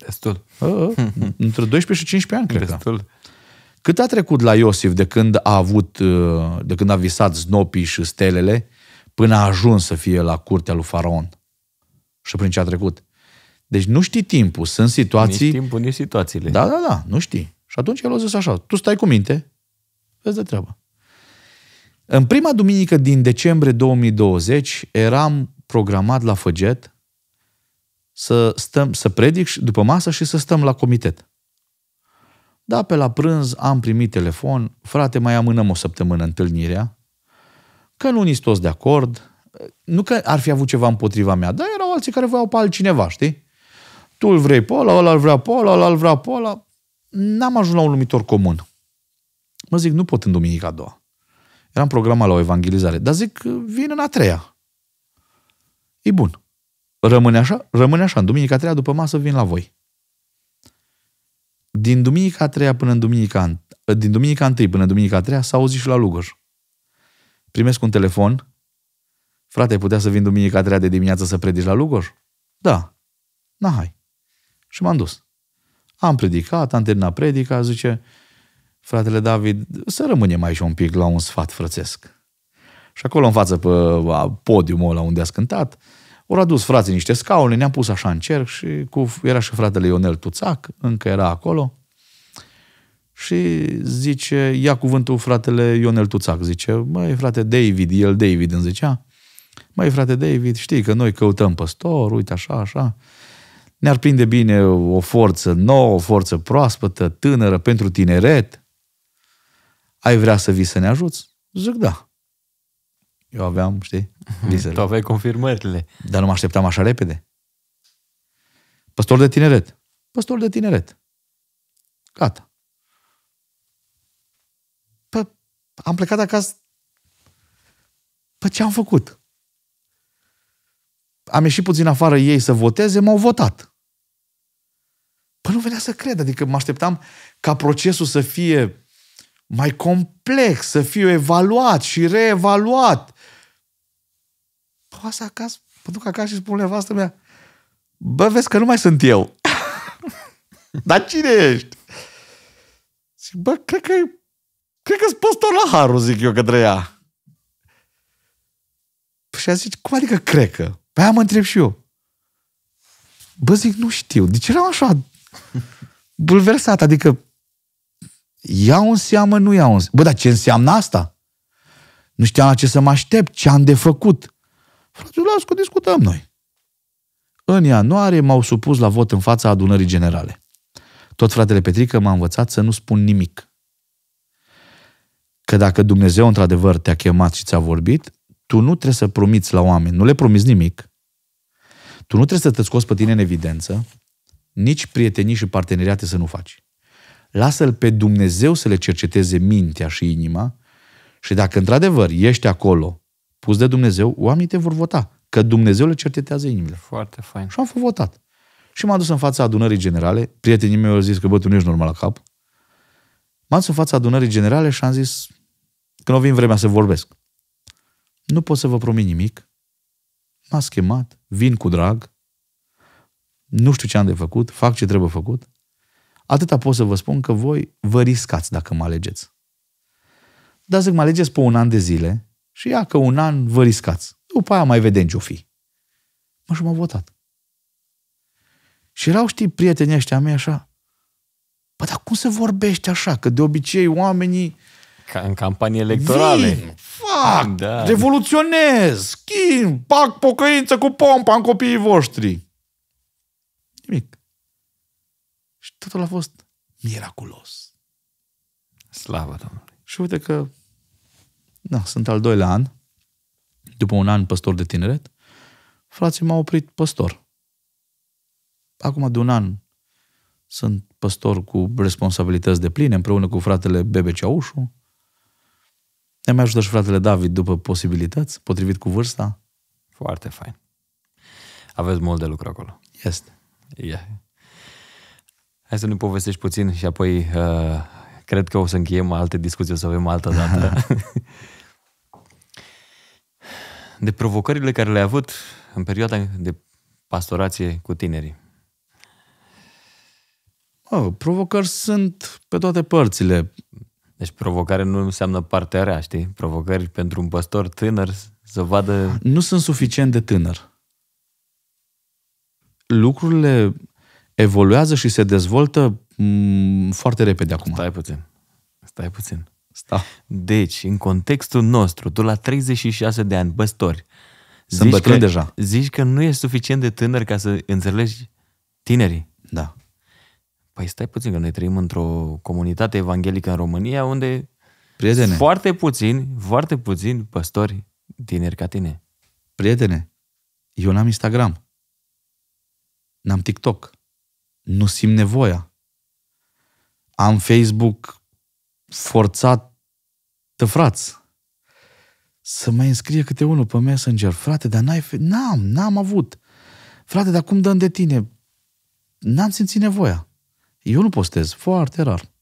Destul. A, ă, a, ă, între 12 și 15 ani, cred Destul. că. Cât a trecut la Iosif de când a avut, uh, de când a visat znopii și stelele, până a ajuns să fie la curtea lui Faraon? Și prin ce a trecut? Deci nu știi timpul, sunt situații... Nici timpul, nici situațiile. Da, da, da, nu știi. Și atunci el a zis așa, tu stai cu minte, vezi de treabă. În prima duminică din decembrie 2020 eram programat la Făget să, stăm, să predic după masă și să stăm la comitet. Da, pe la prânz am primit telefon, frate, mai amânăm o săptămână întâlnirea, că nu niți toți de acord, nu că ar fi avut ceva împotriva mea, dar erau alții care voiau pe altcineva, știi? Tu îl vrei pe ăla, ăla îl vrea pe ăla, ăla îl vrea pe ăla. N-am ajuns la un lumitor comun. Mă zic, nu pot în duminica a doua. Eram programat la o evangelizare. Dar zic, vin în a treia. E bun. Rămâne așa? Rămâne așa. În duminica a treia după masă vin la voi. Din duminica a treia până în duminica, ă, din duminica întâi până în duminica a treia s-a auzit și la Lugăș. Primesc un telefon. Frate, putea să vin duminica a treia de dimineață să predici la Lugăș? Da. Na, hai. Și m-am dus. Am predicat, am terminat predica, zice, fratele David, să rămânem aici un pic la un sfat frățesc. Și acolo în față, pe podiumul ăla unde a cântat, ori adus frații niște scaune, ne-am pus așa în cerc și cu, era și fratele Ionel Tuțac, încă era acolo. Și zice, ia cuvântul fratele Ionel Tuțac, zice, măi frate David, el David îmi zicea, măi frate David, știi că noi căutăm păstor, uite așa, așa, ne-ar prinde bine o forță nouă, o forță proaspătă, tânără, pentru tineret. Ai vrea să vii să ne ajuți? Zic, da. Eu aveam, știi, mhm. visele. Tu aveai confirmările. Dar nu mă așteptam așa repede. Păstor de tineret. Păstor de tineret. Gata. Pă, am plecat acasă. Pă, ce am făcut? Am ieșit puțin afară ei să voteze, m-au votat. Păi nu venea să cred, adică mă așteptam ca procesul să fie mai complex, să fie evaluat și reevaluat rămas acasă, mă duc acasă și spun nevastă mea, bă, vezi că nu mai sunt eu. [LAUGHS] Dar cine ești? Zic, bă, cred că cred că-s păstor la harul, zic eu către ea. Și a zis, cum adică cred că? Pe păi aia mă întreb și eu. Bă, zic, nu știu. De ce eram așa [LAUGHS] bulversat? Adică iau în seamă, nu iau în seamă. Bă, dar ce înseamnă asta? Nu știam la ce să mă aștept, ce am de făcut. Frate, las că discutăm noi. În ianuarie m-au supus la vot în fața adunării generale. Tot fratele Petrică m-a învățat să nu spun nimic. Că dacă Dumnezeu într-adevăr te-a chemat și ți-a vorbit, tu nu trebuie să promiți la oameni, nu le promiți nimic, tu nu trebuie să te scoți pe tine în evidență, nici prietenii și parteneriate să nu faci. Lasă-L pe Dumnezeu să le cerceteze mintea și inima și dacă într-adevăr ești acolo pus de Dumnezeu, oamenii te vor vota. Că Dumnezeu le certetează inimile. Foarte fain. Și am fost votat. Și m-am dus în fața adunării generale. Prietenii mei au zis că, bă, tu nu ești normal la cap. M-am dus în fața adunării generale și am zis că nu vin vremea să vorbesc. Nu pot să vă promit nimic. m a schemat. vin cu drag. Nu știu ce am de făcut, fac ce trebuie făcut. Atâta pot să vă spun că voi vă riscați dacă mă alegeți. Dar zic, mă alegeți pe un an de zile, și ia că un an vă riscați. După aia mai vedem ce-o fi. Mă, și m-au votat. Și erau, știi, prietenii ăștia mei așa, bă, dar cum se vorbește așa? Că de obicei oamenii ca în campanii electorale. Vin, fac, da. revoluționez, schimb, fac pocăință cu pompa în copiii voștri. Nimic. Și totul a fost miraculos. Slavă Domnului. Și uite că da, sunt al doilea an. După un an păstor de tineret, frații m-au oprit păstor. Acum de un an sunt păstor cu responsabilități de pline, împreună cu fratele Bebe Ceaușu. Ne mai ajută și fratele David după posibilități, potrivit cu vârsta. Foarte fain. Aveți mult de lucru acolo. Este. Yeah. Hai să ne povestești puțin și apoi uh, cred că o să încheiem alte discuții, o să avem altă dată. [LAUGHS] de provocările care le-ai avut în perioada de pastorație cu tinerii? Oh, provocări sunt pe toate părțile. Deci provocare nu înseamnă partea rea, știi? Provocări pentru un păstor tânăr să vadă... Nu sunt suficient de tânăr. Lucrurile evoluează și se dezvoltă m- mm, foarte repede acum. Stai puțin. Stai puțin. Stau. Deci, în contextul nostru, tu la 36 de ani, băstori, Sunt zici că, deja. zici că nu e suficient de tânăr ca să înțelegi tinerii. Da. Păi stai puțin, că noi trăim într-o comunitate evanghelică în România unde Prietene. foarte puțini, foarte puțini păstori tineri ca tine. Prietene, eu n-am Instagram. N-am TikTok. Nu simt nevoia. Am Facebook forțat tăfraț să mai înscrie câte unul pe Messenger. Frate, dar n-ai... n-am, n-am avut. Frate, dar cum dăm de tine? N-am simțit nevoia. Eu nu postez, foarte rar.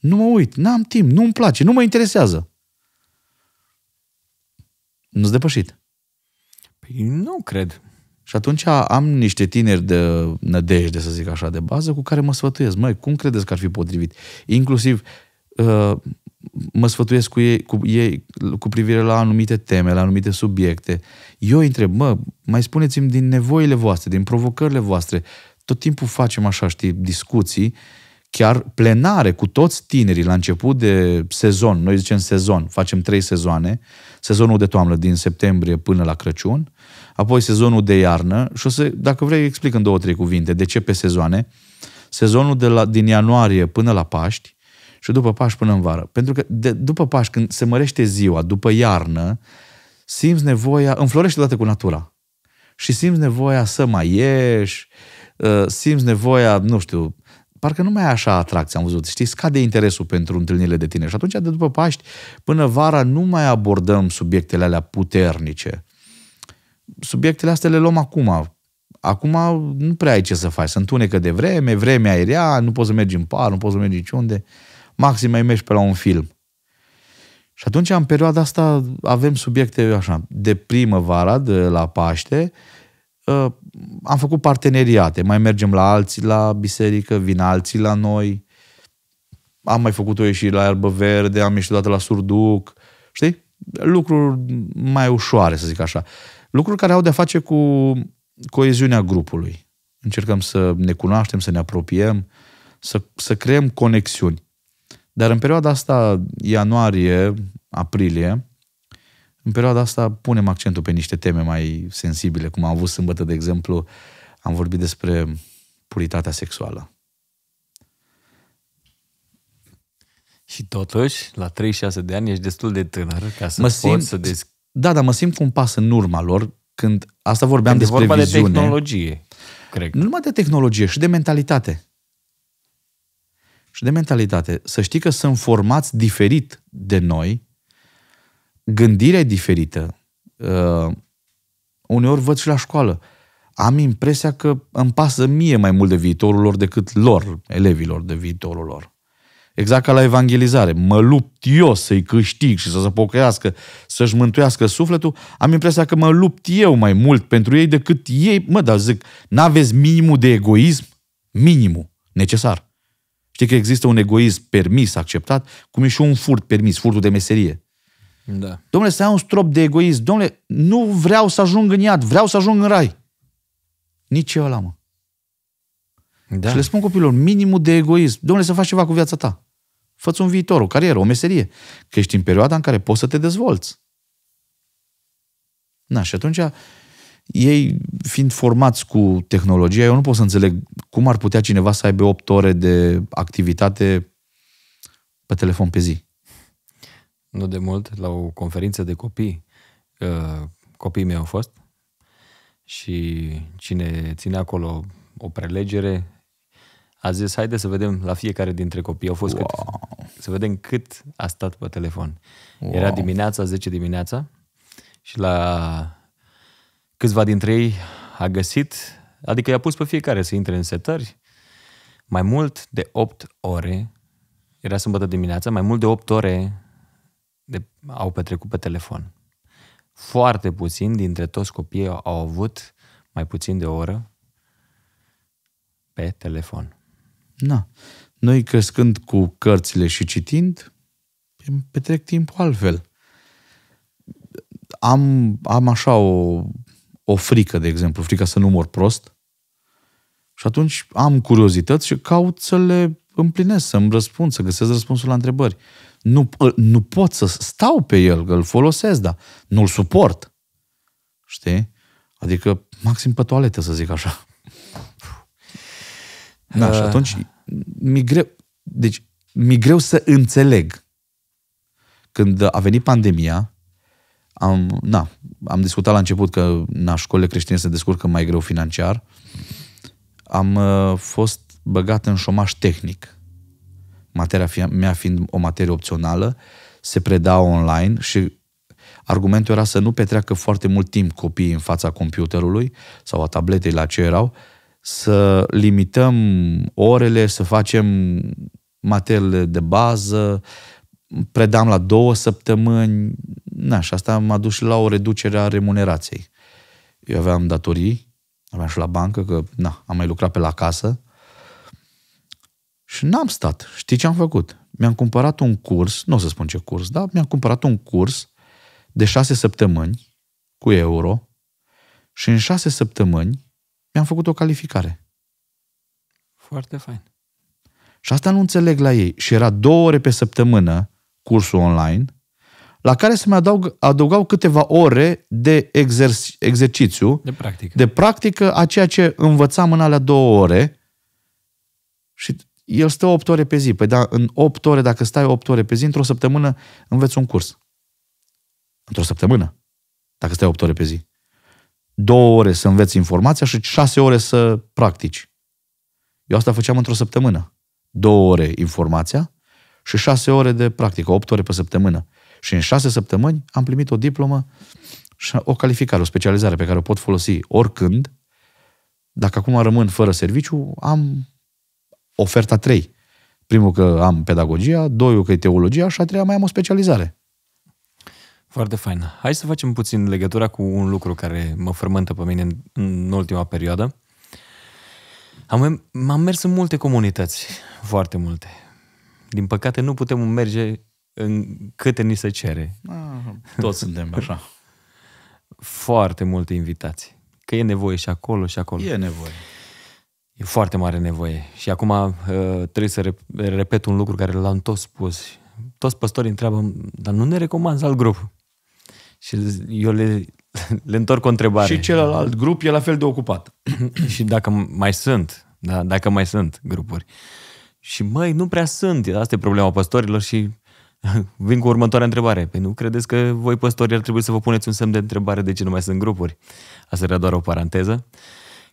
Nu mă uit, n-am timp, nu-mi place, nu mă interesează. Nu-ți depășit. Păi nu cred. Și atunci am niște tineri de nădejde, să zic așa, de bază, cu care mă sfătuiesc. Măi, cum credeți că ar fi potrivit? Inclusiv Uh, mă sfătuiesc cu ei, cu ei cu privire la anumite teme, la anumite subiecte. Eu îi întreb, mă, mai spuneți-mi din nevoile voastre, din provocările voastre. Tot timpul facem așa, știi, discuții, chiar plenare cu toți tinerii la început de sezon. Noi zicem sezon, facem trei sezoane. Sezonul de toamnă din septembrie până la Crăciun, apoi sezonul de iarnă și o să, dacă vrei, explic în două, trei cuvinte de ce pe sezoane. Sezonul de la, din ianuarie până la Paști, și după Paști până în vară. Pentru că de, după Paști, când se mărește ziua, după iarnă, simți nevoia, înflorește odată cu natura. Și simți nevoia să mai ieși, uh, simți nevoia, nu știu, parcă nu mai e așa atracție, am văzut, știi, scade interesul pentru întâlnirile de tine. Și atunci, de după Paști, până vara, nu mai abordăm subiectele alea puternice. Subiectele astea le luăm acum. Acum nu prea ai ce să faci, se întunecă de vreme, vremea e rea, nu poți să mergi în par, nu poți să mergi niciunde. unde maxim mai mergi pe la un film. Și atunci, în perioada asta, avem subiecte așa, de primăvară, de la Paște, uh, am făcut parteneriate, mai mergem la alții la biserică, vin alții la noi, am mai făcut o ieșire la Iarbă Verde, am ieșit odată la Surduc, știi? Lucruri mai ușoare, să zic așa. Lucruri care au de-a face cu coeziunea grupului. Încercăm să ne cunoaștem, să ne apropiem, să, să creăm conexiuni. Dar în perioada asta, ianuarie, aprilie, în perioada asta punem accentul pe niște teme mai sensibile, cum am avut sâmbătă, de exemplu, am vorbit despre puritatea sexuală. Și totuși, la 36 de ani, ești destul de tânăr ca să mă poți simt, să des... Da, dar mă simt cu un pas în urma lor când asta vorbeam când despre vorba viziune. de tehnologie, cred. Nu numai de tehnologie, și de mentalitate și de mentalitate. Să știi că sunt formați diferit de noi, gândirea diferită. Uh, uneori văd și la școală. Am impresia că îmi pasă mie mai mult de viitorul lor decât lor, elevilor, de viitorul lor. Exact ca la evangelizare. Mă lupt eu să-i câștig și să se pocăiască, să-și mântuiască sufletul. Am impresia că mă lupt eu mai mult pentru ei decât ei. Mă, dar zic, n-aveți minimul de egoism? Minimul. Necesar. Știi că există un egoism permis, acceptat, cum e și un furt permis, furtul de meserie. Da. Domnule, să ai un strop de egoism. Domnule, nu vreau să ajung în iad, vreau să ajung în rai. Nici eu ăla, mă. Da. Și le spun copilor, minimul de egoism. Domnule, să faci ceva cu viața ta. Fă-ți un viitor, o carieră, o meserie. Că ești în perioada în care poți să te dezvolți. Na, și atunci ei fiind formați cu tehnologia, eu nu pot să înțeleg cum ar putea cineva să aibă 8 ore de activitate pe telefon pe zi. Nu de mult, la o conferință de copii, uh, copiii mei au fost și cine ține acolo o prelegere a zis, haide să vedem la fiecare dintre copii, au fost wow. cât, să vedem cât a stat pe telefon. Wow. Era dimineața, 10 dimineața și la Câțiva dintre ei a găsit, adică i-a pus pe fiecare să intre în setări, mai mult de 8 ore, era sâmbătă dimineața, mai mult de 8 ore de, au petrecut pe telefon. Foarte puțin dintre toți copiii au avut mai puțin de o oră pe telefon. Na. Noi crescând cu cărțile și citind, petrec timpul altfel. Am, am așa o o frică, de exemplu, frica să nu mor prost. Și atunci am curiozități și caut să le împlinesc, să-mi răspund, să găsesc răspunsul la întrebări. Nu, nu pot să stau pe el, că îl folosesc, dar nu-l suport. Știi? Adică maxim pe toaletă, să zic așa. [LAUGHS] Da, și uh. atunci mi greu, deci mi greu să înțeleg. Când a venit pandemia, am, na, am discutat la început că na, școlile creștine se descurcă mai greu financiar. Am uh, fost băgat în șomaș tehnic. Materia fi, mea fiind o materie opțională, se preda online și argumentul era să nu petreacă foarte mult timp copiii în fața computerului sau a tabletei la ce erau, să limităm orele, să facem materiile de bază, predam la două săptămâni, na, și asta m-a dus și la o reducere a remunerației. Eu aveam datorii, aveam și la bancă, că na, am mai lucrat pe la casă și n-am stat. Știi ce am făcut? Mi-am cumpărat un curs, nu o să spun ce curs, dar mi-am cumpărat un curs de șase săptămâni cu euro și în șase săptămâni mi-am făcut o calificare. Foarte fain. Și asta nu înțeleg la ei. Și era două ore pe săptămână cursul online, la care se mai adaug, adăugau câteva ore de exer- exercițiu, de practică. de practică a ceea ce învățam în alea două ore și el stă 8 ore pe zi. Păi da, în 8 ore, dacă stai 8 ore pe zi, într-o săptămână înveți un curs. Într-o săptămână, dacă stai 8 ore pe zi. Două ore să înveți informația și 6 ore să practici. Eu asta făceam într-o săptămână. Două ore informația, și șase ore de practică, opt ore pe săptămână. Și în șase săptămâni am primit o diplomă și o calificare, o specializare pe care o pot folosi oricând. Dacă acum rămân fără serviciu, am oferta trei. Primul că am pedagogia, doiul că e teologia și a treia mai am o specializare. Foarte fain. Hai să facem puțin legătura cu un lucru care mă frământă pe mine în ultima perioadă. Am, am mers în multe comunități, foarte multe. Din păcate nu putem merge în câte ni se cere. Ah, toți suntem așa. Foarte multe invitații. Că e nevoie și acolo și acolo. E nevoie. E foarte mare nevoie. Și acum uh, trebuie să repet un lucru care l-am tot spus. Toți păstorii întreabă, dar nu ne recomand alt grup? Și eu le, [LAUGHS] le întorc o întrebare. Și celălalt grup e la fel de ocupat. [CLEARS THROAT] și dacă mai sunt, da, dacă mai sunt grupuri. Uh, și mai nu prea sunt. Asta e problema păstorilor și [LAUGHS] vin cu următoarea întrebare. Păi nu credeți că voi păstorii ar trebui să vă puneți un semn de întrebare de ce nu mai sunt grupuri? Asta era doar o paranteză.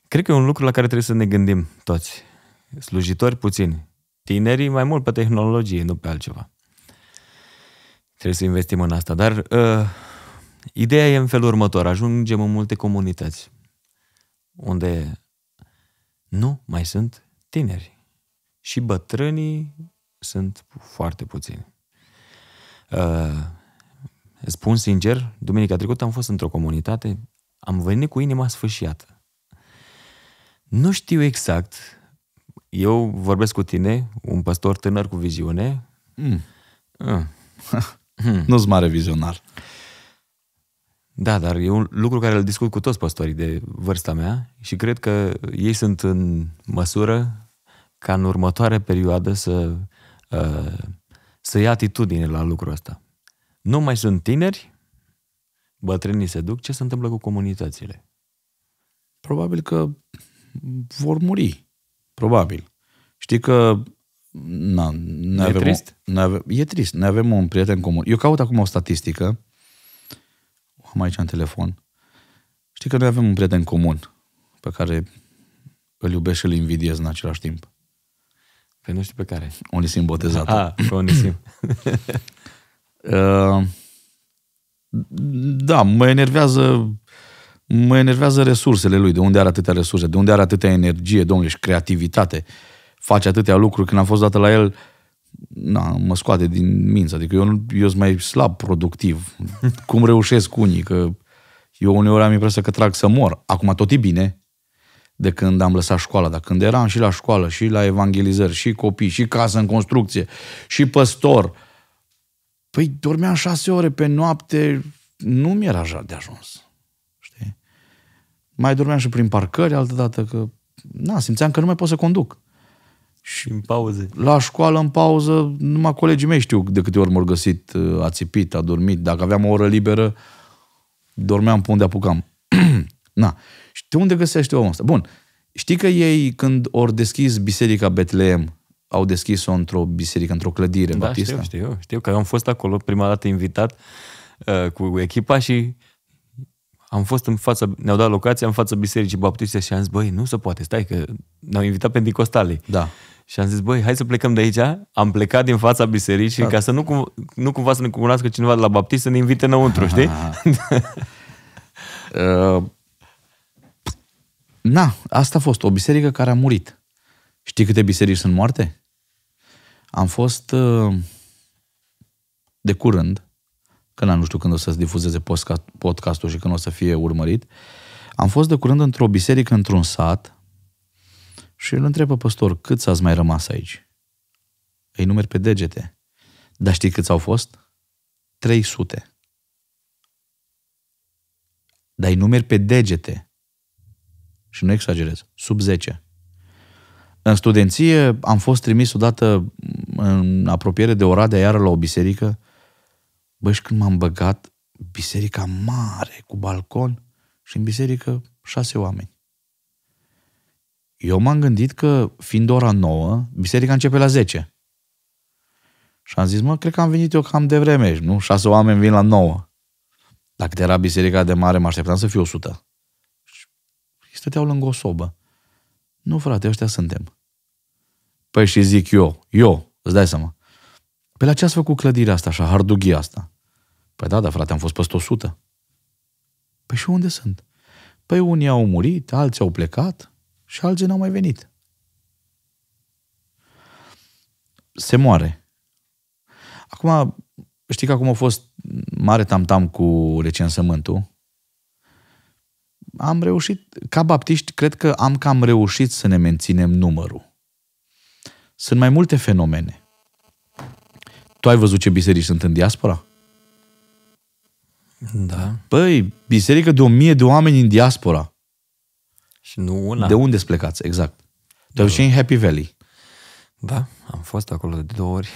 Cred că e un lucru la care trebuie să ne gândim toți. Slujitori puțini. Tinerii mai mult pe tehnologie, nu pe altceva. Trebuie să investim în asta. Dar uh, ideea e în felul următor. Ajungem în multe comunități unde nu mai sunt tineri. Și bătrânii sunt foarte puțini. Uh, spun sincer, duminica trecută am fost într-o comunitate, am venit cu inima sfâșiată. Nu știu exact, eu vorbesc cu tine, un păstor tânăr cu viziune. Mm. mm. Ah. [LAUGHS] Nu-ți mare vizionar. Da, dar e un lucru care îl discut cu toți păstorii de vârsta mea și cred că ei sunt în măsură ca în următoarea perioadă să, uh, să ia atitudine la lucrul ăsta. Nu mai sunt tineri, bătrânii se duc, ce se întâmplă cu comunitățile? Probabil că vor muri. Probabil. Știi că na, ne e avem trist? O, ne ave, e trist. Ne avem un prieten comun. Eu caut acum o statistică. O am aici în telefon. Știi că noi avem un prieten comun pe care îl iubesc și îl invidiez în același timp. Păi nu știu pe care. Onisim botezat. Ah, pe Onisim. [LAUGHS] uh, da, mă enervează mă enervează resursele lui, de unde are atâtea resurse, de unde are atâtea energie, domnule, și creativitate. Face atâtea lucruri. Când am fost dată la el, na, mă scoate din minți, Adică eu, eu sunt mai slab productiv. Cum reușesc unii? Că eu uneori am impresia că trag să mor. Acum tot e bine de când am lăsat școala, dar când eram și la școală, și la evangelizări, și copii, și casă în construcție, și păstor, păi dormeam șase ore pe noapte, nu mi-era așa de ajuns. Știi? Mai dormeam și prin parcări dată că na, simțeam că nu mai pot să conduc. Și în pauze. La școală, în pauză, numai colegii mei știu de câte ori m-au găsit ațipit, adormit. Dacă aveam o oră liberă, dormeam pe unde apucam. [CLEARS THROAT] na. Și de unde găsește omul ăsta? Bun. Știi că ei, când or deschis Biserica Betleem, au deschis-o într-o biserică, într-o clădire, da, Baptista? Știu, știu, știu că am fost acolo prima dată invitat uh, cu echipa și am fost în fața, ne-au dat locația în fața bisericii baptiste și am zis, băi, nu se poate, stai că ne-au invitat pentecostalii. Da. Și am zis, băi, hai să plecăm de aici. Am plecat din fața bisericii da. ca să nu, cum, nu cumva să ne cunoască cineva de la baptist să ne invite înăuntru, știi? Ah. [LAUGHS] uh, Na, asta a fost o biserică care a murit. Știi câte biserici sunt moarte? Am fost uh, de curând, că nu știu când o să se difuzeze podcastul și când o să fie urmărit, am fost de curând într-o biserică, într-un sat, și îl întrebă păstor, câți ați mai rămas aici? Îi numeri pe degete. Dar știi câți au fost? 300. Dar îi numeri pe degete și nu exagerez, sub 10. În studenție am fost trimis odată în apropiere de Oradea, iară la o biserică. Bă, și când m-am băgat, biserica mare, cu balcon și în biserică șase oameni. Eu m-am gândit că, fiind ora nouă biserica începe la 10. Și am zis, mă, cred că am venit eu cam de vreme, nu? Șase oameni vin la nouă Dacă era biserica de mare, mă așteptam să fiu 100 stăteau lângă o sobă. Nu, frate, ăștia suntem. Păi și zic eu, eu, îți dai seama. Pe la ce ați făcut clădirea asta așa, hardughia asta? Păi da, da, frate, am fost peste 100. Păi și unde sunt? Păi unii au murit, alții au plecat și alții n-au mai venit. Se moare. Acum, știi că acum a fost mare tamtam cu recensământul am reușit, ca baptiști, cred că am cam reușit să ne menținem numărul. Sunt mai multe fenomene. Tu ai văzut ce biserici sunt în diaspora? Da. Păi, biserică de o mie de oameni în diaspora. Și nu una. De unde plecați, exact. Tu ai da. în Happy Valley. Da, am fost acolo de două ori.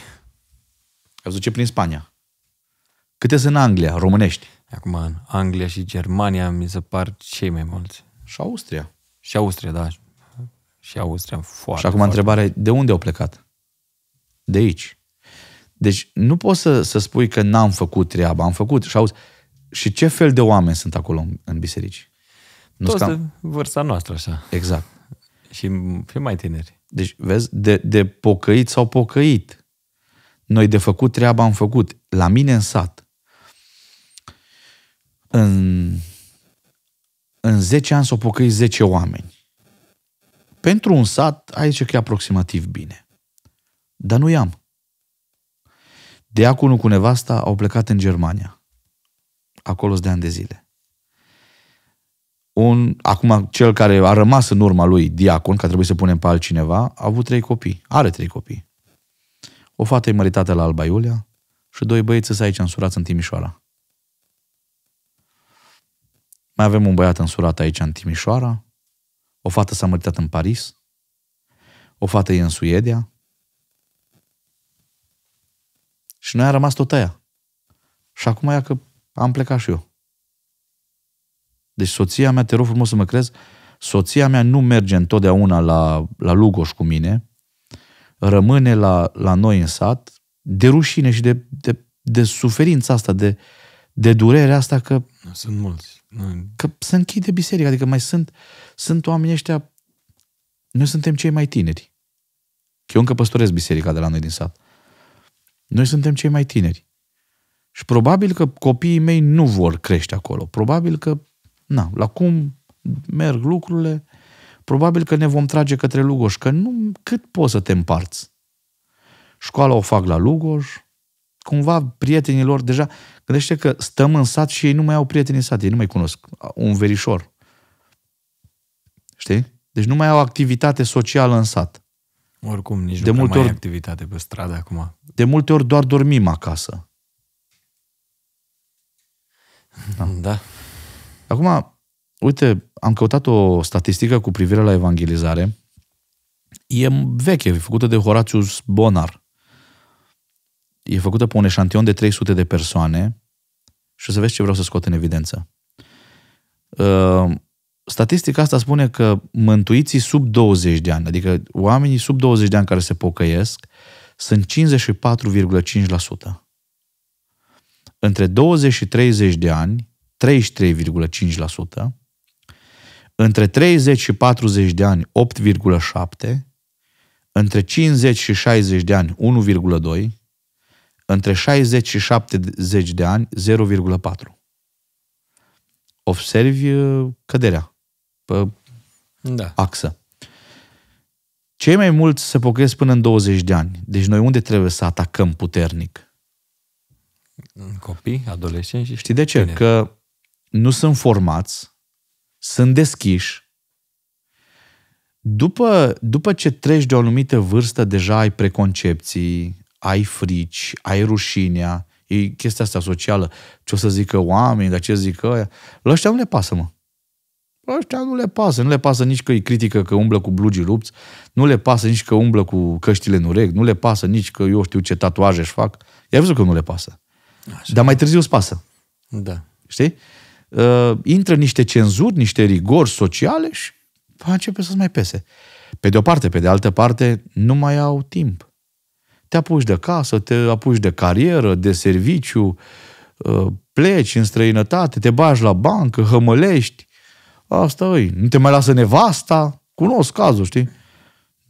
Ai văzut ce prin Spania. Câte sunt în Anglia, românești? Acum, în Anglia și Germania mi se par cei mai mulți. Și Austria. Și Austria, da. Și Austria foarte. Și acum foarte întrebare, de unde au plecat? De aici. Deci nu poți să, să spui că n-am făcut treaba, am făcut. Și auzi, și ce fel de oameni sunt acolo în, în biserici? Nu Toți cam... vârsta noastră, așa. Exact. Și, fi mai tineri. Deci, vezi, de, de pocăit sau pocăit. Noi de făcut treaba am făcut. La mine în sat, în, în 10 ani s-au pocăit 10 oameni. Pentru un sat, aici că e aproximativ bine. Dar nu i-am. Deaconul cu nevasta au plecat în Germania. Acolo de ani de zile. Un, acum, cel care a rămas în urma lui, diacon, că trebuie să punem pe altcineva, a avut trei copii. Are trei copii. O fată e măritată la Alba Iulia și doi băieți sunt aici însurați în Timișoara. Mai avem un băiat însurat aici în Timișoara, o fată s-a măritat în Paris, o fată e în Suedia și noi a rămas tot aia. Și acum ea că am plecat și eu. Deci soția mea, te rog frumos să mă crezi, soția mea nu merge întotdeauna la, la Lugoș cu mine, rămâne la, la noi în sat, de rușine și de, de, de suferința asta, de, de durerea asta că... Sunt mulți. Că se închide biserica, adică mai sunt, sunt oamenii ăștia, noi suntem cei mai tineri. Eu încă păstorez biserica de la noi din sat. Noi suntem cei mai tineri. Și probabil că copiii mei nu vor crește acolo. Probabil că, na, la cum merg lucrurile, probabil că ne vom trage către Lugoș, că nu, cât poți să te împarți? Școala o fac la Lugoș, cumva prietenilor deja, gândește că stăm în sat și ei nu mai au prieteni în sat, ei nu mai cunosc un verișor. Știi? Deci nu mai au activitate socială în sat. Oricum, nici de nu multe mai ori, activitate pe stradă acum. De multe ori doar dormim acasă. Da. [LAUGHS] da. Acum, uite, am căutat o statistică cu privire la evangelizare. E veche, făcută de Horatius Bonar e făcută pe un eșantion de 300 de persoane și o să vezi ce vreau să scot în evidență. Uh, statistica asta spune că mântuiții sub 20 de ani, adică oamenii sub 20 de ani care se pocăiesc, sunt 54,5%. Între 20 și 30 de ani, 33,5%. Între 30 și 40 de ani, 8,7%. Între 50 și 60 de ani, 1,2%. Între 60 și 70 de ani, 0,4. Observi uh, căderea pe da. axă. Cei mai mulți se pocăiesc până în 20 de ani. Deci noi unde trebuie să atacăm puternic? Copii, adolescenți Știi de ce? Tineri. Că nu sunt formați, sunt deschiși. După, după ce treci de o anumită vârstă, deja ai preconcepții, ai frici, ai rușinea, e chestia asta socială. Ce o să zică oameni, dar ce zică? ăia? La ăștia nu le pasă, mă. La ăștia nu le pasă. Nu le pasă nici că îi critică că umblă cu blugi lupți, nu le pasă nici că umblă cu căștile în urechi, nu le pasă nici că eu știu ce tatuaje își fac. I-ai văzut că nu le pasă. Așa. Dar mai târziu îți pasă. Da. Știi? Uh, intră niște cenzuri, niște rigori sociale și începe să-ți mai pese. Pe de o parte, pe de altă parte, nu mai au timp. Te apuci de casă, te apuci de carieră, de serviciu, uh, pleci în străinătate, te bagi la bancă, hămălești. Asta e. Nu te mai lasă nevasta. Cunosc cazul, știi?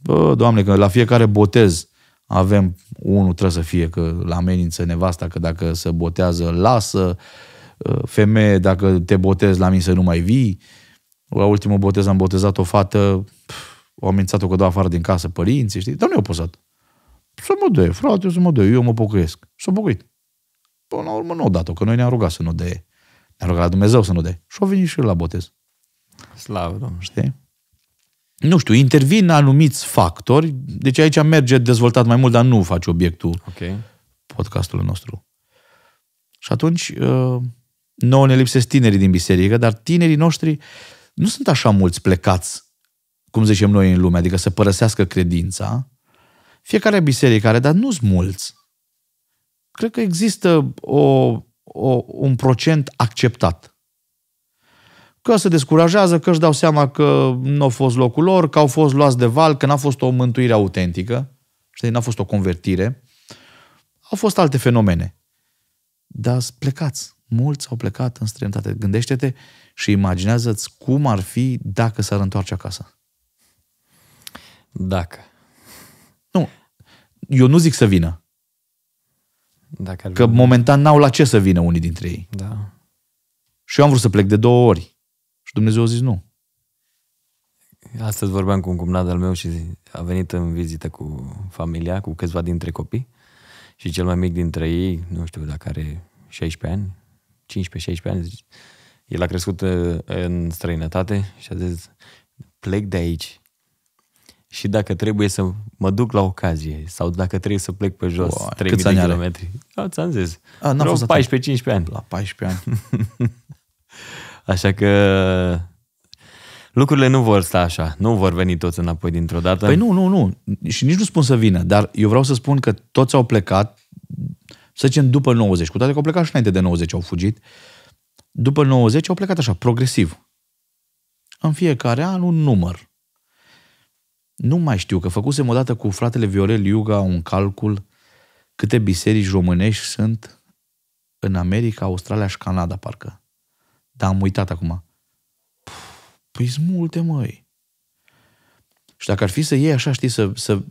Bă, doamne, că la fiecare botez avem unul trebuie să fie că la amenință nevasta că dacă se botează, lasă. Uh, femeie, dacă te botezi la mine să nu mai vii. La ultimul botez am botezat o fată, pf, o amințat o că dau afară din casă părinții, știi? Dar nu e opusat. Să mă dă, frate, să mă dă, eu mă pocăiesc. S-a pocăit. Până la urmă nu o dat-o, că noi ne-am rugat să nu dă. Ne-am rugat la Dumnezeu să nu dă. Și-a venit și la botez. Slavă, Domnul. Știi? Nu știu, intervin anumiți factori, deci aici merge dezvoltat mai mult, dar nu face obiectul okay. podcastului nostru. Și atunci, uh, nouă ne lipsesc tinerii din biserică, dar tinerii noștri nu sunt așa mulți plecați, cum zicem noi în lume, adică să părăsească credința, fiecare biserică are, dar nu sunt mulți. Cred că există o, o, un procent acceptat. Că se descurajează, că își dau seama că nu a fost locul lor, că au fost luați de val, că n-a fost o mântuire autentică, știi, n-a fost o convertire. Au fost alte fenomene. Dar plecați. Mulți au plecat în străinătate. Gândește-te și imaginează-ți cum ar fi dacă s-ar întoarce acasă. Dacă eu nu zic să vină. Dacă că vine. momentan n-au la ce să vină unii dintre ei. Da. Și eu am vrut să plec de două ori. Și Dumnezeu a zis nu. Astăzi vorbeam cu un cumnat al meu și a venit în vizită cu familia, cu câțiva dintre copii și cel mai mic dintre ei, nu știu dacă are 16 ani, 15-16 ani, zice, el a crescut uh, în străinătate și a zis, plec de aici și dacă trebuie să mă duc la ocazie sau dacă trebuie să plec pe jos 3000 de kilometri. Da, ți-am zis. A, n-a fost 14-15 ani. La 14 ani. [LAUGHS] Așa că lucrurile nu vor sta așa. Nu vor veni toți înapoi dintr-o dată. Păi nu, nu, nu. Și nici nu spun să vină, dar eu vreau să spun că toți au plecat, să zicem, după 90, cu toate că au plecat și înainte de 90 au fugit. După 90 au plecat așa, progresiv. În fiecare an un număr nu mai știu, că făcusem odată cu fratele Viorel Iuga un calcul câte biserici românești sunt în America, Australia și Canada, parcă. Dar am uitat acum. Păi sunt multe, măi. Și dacă ar fi să iei așa, știi, să, să...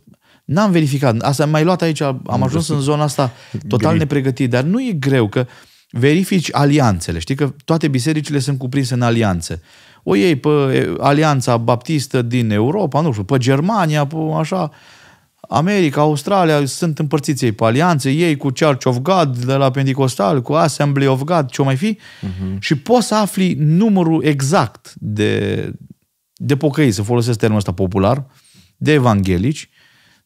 N-am verificat. Asta am mai luat aici, am, am ajuns găsit. în zona asta total Grei. nepregătit, dar nu e greu, că verifici alianțele. Știi că toate bisericile sunt cuprinse în alianțe o iei pe Alianța Baptistă din Europa, nu știu, pe Germania, pe așa, America, Australia, sunt împărțiți ei pe alianțe, ei cu Church of God de la Pentecostal, cu Assembly of God, ce mai fi, uh-huh. și poți să afli numărul exact de, de pocăi, să folosesc termenul ăsta popular, de evanghelici,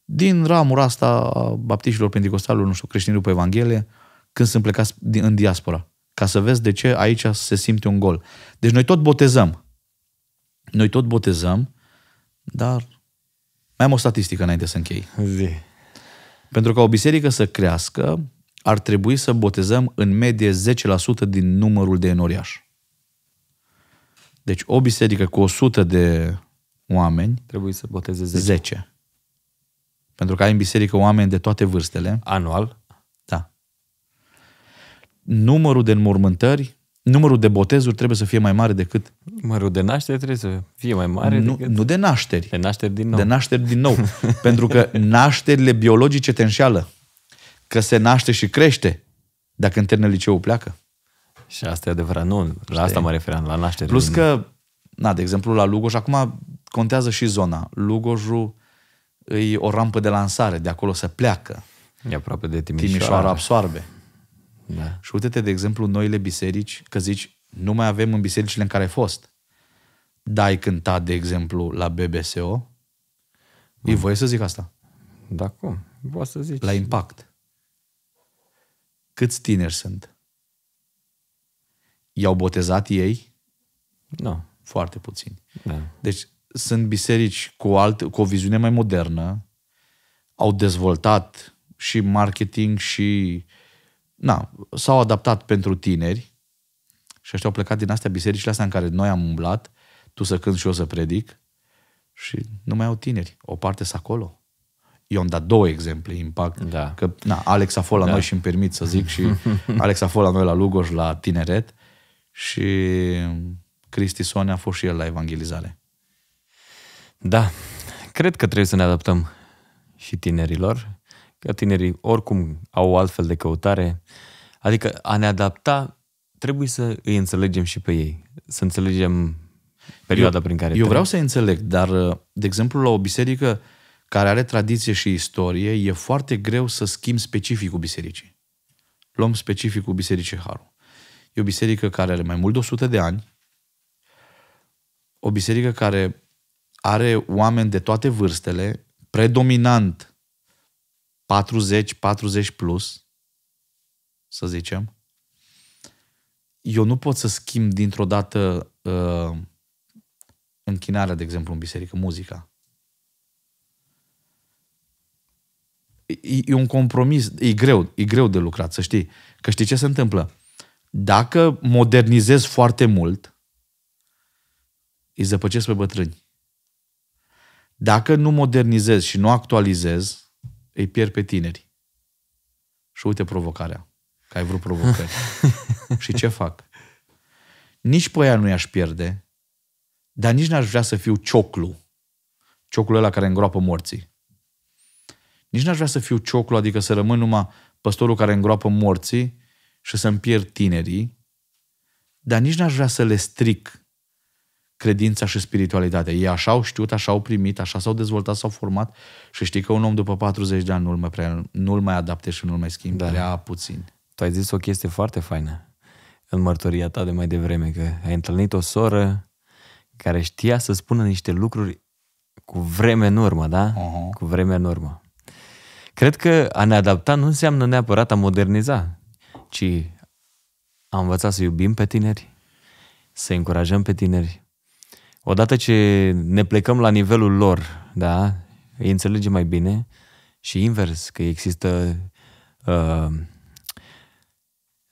din ramura asta a baptiștilor pentecostalilor, nu știu, creștinii după Evanghelie, când sunt plecați în diaspora. Ca să vezi de ce aici se simte un gol. Deci noi tot botezăm. Noi tot botezăm, dar mai am o statistică înainte să închei. Zi. Pentru ca o biserică să crească, ar trebui să botezăm în medie 10% din numărul de enoriași. Deci o biserică cu 100 de oameni trebuie să boteze 10. 10. Pentru că ai în biserică oameni de toate vârstele. Anual? Da. Numărul de înmormântări numărul de botezuri trebuie să fie mai mare decât... Numărul de nașteri trebuie să fie mai mare nu, decât... Nu de nașteri. De nașteri din nou. De nașteri din nou. [LAUGHS] Pentru că nașterile biologice te înșeală. Că se naște și crește. Dacă în termen liceu pleacă. Și asta e adevărat. Nu, la asta mă referam, la nașteri Plus din... că, na, de exemplu, la Lugoj, acum contează și zona. Lugoșul e o rampă de lansare. De acolo se pleacă. E aproape de Timișoara. Timișoara absorbe. Da. Și uite-te, de exemplu, noile biserici, că zici, nu mai avem în bisericile în care ai fost. Dar ai cântat, de exemplu, la BBSO, Da. E voie să zic asta. Da, cum? Voi să zici. La impact. Câți tineri sunt? I-au botezat ei? Nu. No. Foarte puțini. Da. Deci sunt biserici cu, alt, cu o viziune mai modernă, au dezvoltat și marketing și na, s-au adaptat pentru tineri și ăștia au plecat din astea bisericile astea în care noi am umblat, tu să cânt și eu să predic și nu mai au tineri. O parte s acolo. Eu am dat două exemple impact. Da. Că, na, Alex a fost la da. noi și îmi permit să zic și [LAUGHS] Alex a fost la noi la Lugoj, la Tineret și Cristi Sone a fost și el la evangelizare. Da, cred că trebuie să ne adaptăm și tinerilor Că tinerii oricum au o altfel de căutare. Adică a ne adapta, trebuie să îi înțelegem și pe ei, să înțelegem perioada eu, prin care Eu trebuie. vreau să înțeleg, dar, uh, de exemplu, la o biserică care are tradiție și istorie, e foarte greu să schimb specificul bisericii. Luăm specificul bisericii Haru. E o biserică care are mai mult de 100 de ani, o biserică care are oameni de toate vârstele, predominant 40-40 plus, să zicem, eu nu pot să schimb dintr-o dată uh, închinarea, de exemplu, în biserică, muzica. E, e un compromis, e greu, e greu de lucrat, să știi. Că știi ce se întâmplă? Dacă modernizez foarte mult, îi zăpăcesc pe bătrâni. Dacă nu modernizez și nu actualizez, îi pierd pe tineri. Și uite provocarea, că ai vrut provocări. [LAUGHS] și ce fac? Nici pe ea nu i-aș pierde, dar nici n-aș vrea să fiu cioclu. Cioclul ăla care îngroapă morții. Nici n-aș vrea să fiu cioclu, adică să rămân numai păstorul care îngroapă morții și să-mi pierd tinerii, dar nici n-aș vrea să le stric credința și spiritualitatea. Ei așa au știut, așa au primit, așa s-au dezvoltat, s-au format și știi că un om după 40 de ani nu-l mai, prea, nu-l mai adapte și nu-l mai schimbă, da. puțin. Tu ai zis o chestie foarte faină în mărturia ta de mai devreme, că ai întâlnit o soră care știa să spună niște lucruri cu vreme în urmă, da? Uh-huh. Cu vreme în urmă. Cred că a ne adapta nu înseamnă neapărat a moderniza, ci a învăța să iubim pe tineri, să încurajăm pe tineri, odată ce ne plecăm la nivelul lor, da, îi înțelegem mai bine și invers, că există uh,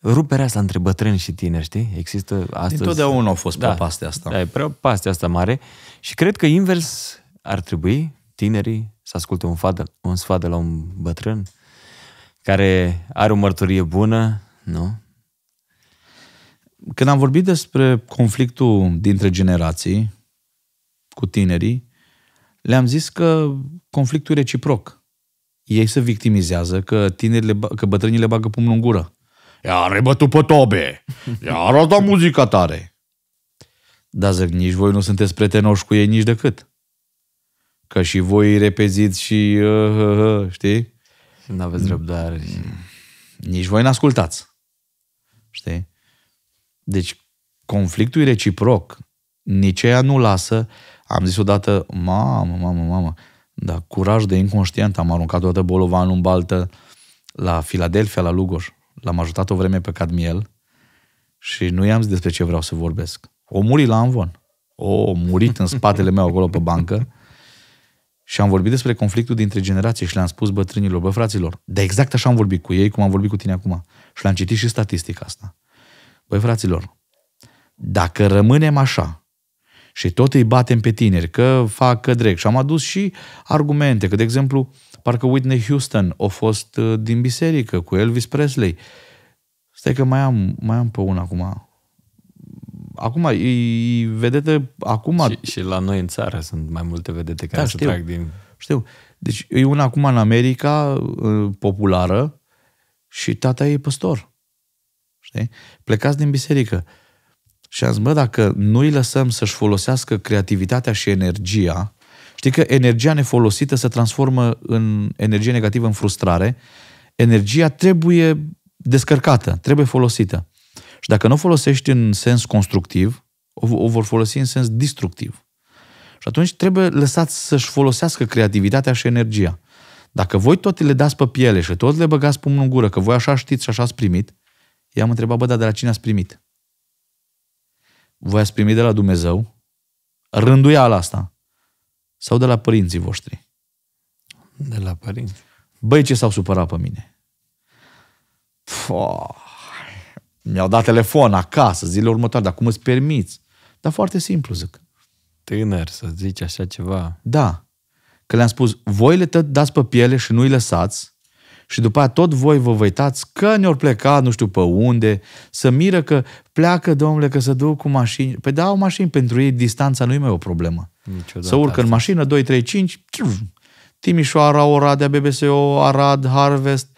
ruperea asta între bătrâni și tineri, știi? Există astăzi... Întotdeauna au fost da, pastea asta. Da, e prea pastea asta mare și cred că invers ar trebui tinerii să asculte un, fadă, un sfat de la un bătrân care are o mărturie bună, nu? Când am vorbit despre conflictul dintre generații, cu tinerii, le-am zis că conflictul reciproc. Ei se victimizează că, tinerile, că bătrânii le bagă pumnul în gură. Iar ai bătut pe tobe! Iar a dat muzica tare! Dar zic, nici voi nu sunteți prietenoși cu ei nici decât. Că și voi repeziți și... Uh, uh, uh, uh știi? N-aveți răbdare. Mm. Nici voi n-ascultați. Știi? Deci conflictul e reciproc. Nici ea nu lasă am zis odată, mamă, mamă, mamă, dar curaj de inconștient, am aruncat toată bolovanul în baltă la Filadelfia, la Lugos, L-am ajutat o vreme pe Cadmiel și nu i-am zis despre ce vreau să vorbesc. O muri la Anvon. O murit în spatele meu acolo pe bancă. Și am vorbit despre conflictul dintre generații și le-am spus bătrânilor, bă fraților, de exact așa am vorbit cu ei, cum am vorbit cu tine acum. Și le-am citit și statistica asta. Băi fraților, dacă rămânem așa, și tot îi batem pe tineri că fac drec. Și am adus și argumente, că de exemplu, parcă Whitney Houston a fost uh, din biserică cu Elvis Presley. Stai că mai am, mai am pe una acum. Acum, e, vedete, acum... Și, și la noi în țară sunt mai multe vedete care da, se știu, trag din... Știu. Deci e una acum în America uh, populară și tata e păstor. Știi? Plecați din biserică. Și am zis, bă, dacă nu îi lăsăm să-și folosească creativitatea și energia, știi că energia nefolosită se transformă în energie negativă, în frustrare, energia trebuie descărcată, trebuie folosită. Și dacă nu o folosești în sens constructiv, o, o vor folosi în sens destructiv. Și atunci trebuie lăsați să-și folosească creativitatea și energia. Dacă voi tot le dați pe piele și tot le băgați pumnul în gură, că voi așa știți și așa ați primit, i-am întrebat, bă, dar de la cine ați primit? voi ați primit de la Dumnezeu rânduiala asta sau de la părinții voștri? De la părinți. Băi, ce s-au supărat pe mine. mi-au dat telefon acasă zilele următoare, dar cum îți permiți? Dar foarte simplu, zic. Tânăr să zici așa ceva. Da. Că le-am spus, voi le dați pe piele și nu-i lăsați și după aceea tot voi vă văitați că ne-or pleca nu știu pe unde, să miră că pleacă, domnule, că se duc cu mașini. Păi da, au mașini pentru ei, distanța nu e mai o problemă. Niciodată să urcă asta. în mașină, 2, 3, 5, Timișoara, Oradea, BBSO, Arad, Harvest,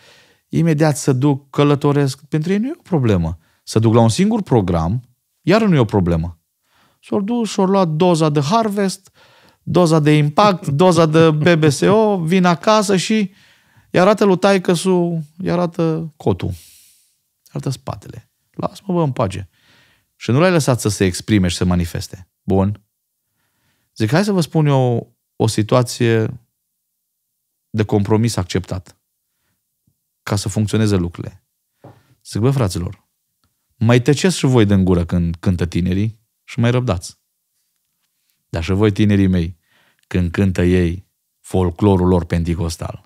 imediat să duc, călătoresc. Pentru ei nu e o problemă. Să duc la un singur program, iar nu e o problemă. S-au dus și-au luat doza de Harvest, doza de impact, doza de BBSO, vin acasă și iar arată lui taicăsu, iar arată cotul, îi arată spatele. Lasă-mă, bă, în pace. Și nu l-ai lăsat să se exprime și să manifeste. Bun. Zic, hai să vă spun eu o situație de compromis acceptat ca să funcționeze lucrurile. Zic, bă, fraților, mai tăceți și voi din gură când cântă tinerii și mai răbdați. Dar și voi, tinerii mei, când cântă ei folclorul lor pentecostal.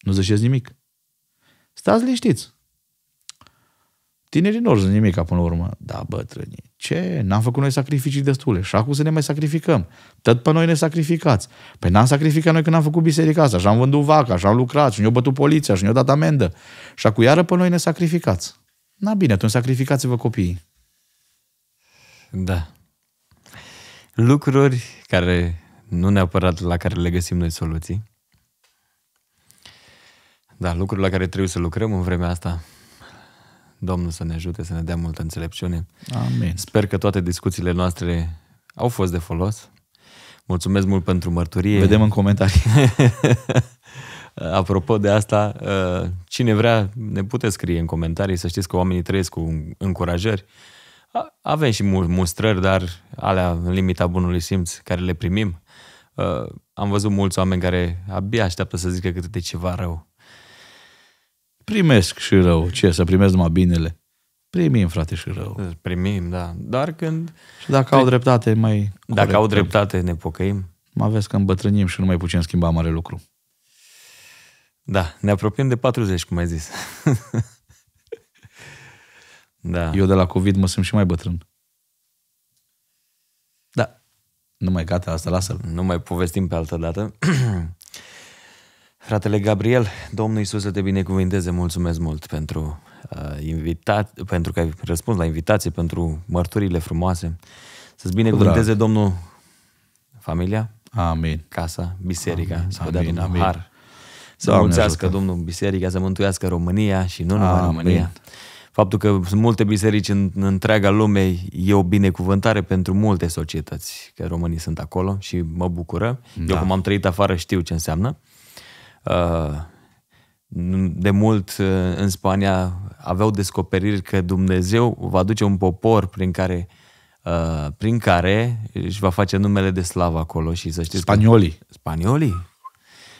Nu zășesc nimic. Stați liniștiți. Tinerii nu sunt nimic până la urmă. Da, bătrâni, ce? N-am făcut noi sacrificii destule. Și acum să ne mai sacrificăm. Tot pe noi ne sacrificați. Păi n-am sacrificat noi când am făcut biserica asta. Și am vândut vaca, și am lucrat, și ne au bătut poliția, și ne au dat amendă. Și acum iară pe noi ne sacrificați. Na bine, atunci sacrificați-vă copiii. Da. Lucruri care nu neapărat la care le găsim noi soluții, da, lucruri la care trebuie să lucrăm în vremea asta. Domnul să ne ajute, să ne dea multă înțelepciune. Amin. Sper că toate discuțiile noastre au fost de folos. Mulțumesc mult pentru mărturie. Vedem în comentarii. [LAUGHS] Apropo de asta, ă, cine vrea ne puteți scrie în comentarii, să știți că oamenii trăiesc cu încurajări. Avem și mustrări, dar alea în limita bunului simț care le primim. Ă, am văzut mulți oameni care abia așteaptă să zică câte de ceva rău primesc și rău. Ce, să primesc numai binele? Primim, frate, și rău. Primim, da. Dar când... Și dacă au dreptate, mai... Corect. au dreptate, ne pocăim. Mă vezi că îmbătrânim și nu mai putem schimba mare lucru. Da, ne apropiem de 40, cum ai zis. [LAUGHS] da. Eu de la COVID mă simt și mai bătrân. Da. Nu mai gata, asta lasă-l. Nu mai povestim pe altă dată. [CLEARS THROAT] Fratele Gabriel, Domnul Iisus să te binecuvinteze, mulțumesc mult pentru, uh, invita- pentru că ai răspuns la invitație, pentru mărturile frumoase. Să-ți binecuvinteze Drag. Domnul familia, Amin. casa, biserica, Amin. să dea Amin. har. Să mulțească Domnul biserica, să mântuiască România și nu numai Amin. România. Faptul că sunt multe biserici în, în întreaga lume e o binecuvântare pentru multe societăți, că românii sunt acolo și mă bucură. Da. Eu cum am trăit afară știu ce înseamnă. Uh, de mult uh, în Spania aveau descoperiri că Dumnezeu va duce un popor prin care uh, prin care își va face numele de slavă acolo și să știți... Spaniolii. Că... Spaniolii.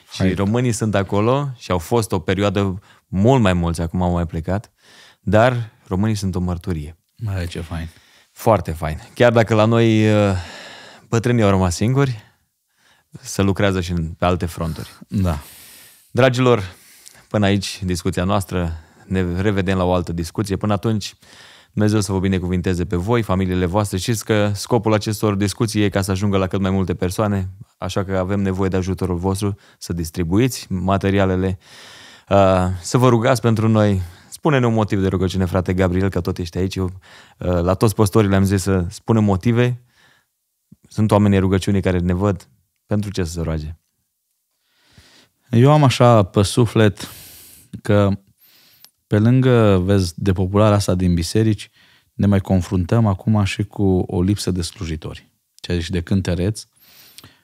Hai. Și da. românii sunt acolo și au fost o perioadă mult mai mulți, acum au mai plecat, dar românii sunt o mărturie. Mai ce fain. Foarte fain. Chiar dacă la noi bătrânii au rămas singuri, să lucrează și pe alte fronturi. Da. Dragilor, până aici discuția noastră. Ne revedem la o altă discuție. Până atunci, Dumnezeu să vă binecuvinteze pe voi, familiile voastre. Știți că scopul acestor discuții e ca să ajungă la cât mai multe persoane, așa că avem nevoie de ajutorul vostru să distribuiți materialele, uh, să vă rugați pentru noi. Spune-ne un motiv de rugăciune, frate Gabriel, că tot ești aici. Eu, uh, la toți păstorii le-am zis să spună motive. Sunt oameni rugăciunii care ne văd. Pentru ce să se roage? Eu am așa pe suflet că pe lângă, vezi, depopularea asta din biserici, ne mai confruntăm acum și cu o lipsă de slujitori. Ceea ce de cântăreți,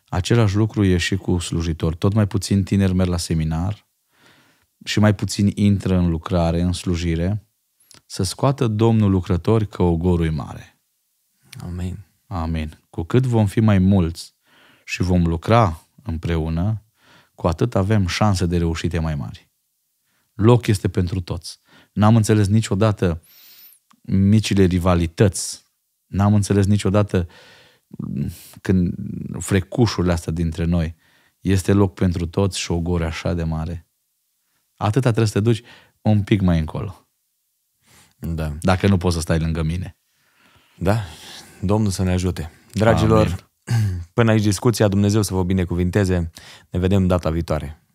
același lucru e și cu slujitori. Tot mai puțin tineri merg la seminar și mai puțin intră în lucrare, în slujire, să scoată Domnul lucrători că ogorul e mare. Amin. Amin. Cu cât vom fi mai mulți și vom lucra împreună, cu atât avem șanse de reușite mai mari. Loc este pentru toți. N-am înțeles niciodată micile rivalități. N-am înțeles niciodată mm, când frecușurile astea dintre noi. Este loc pentru toți și o gore așa de mare. Atâta trebuie să te duci un pic mai încolo. Da. Dacă nu poți să stai lângă mine. Da. Domnul să ne ajute. Dragilor, Amin. Până aici discuția, Dumnezeu să vă binecuvinteze. Ne vedem data viitoare.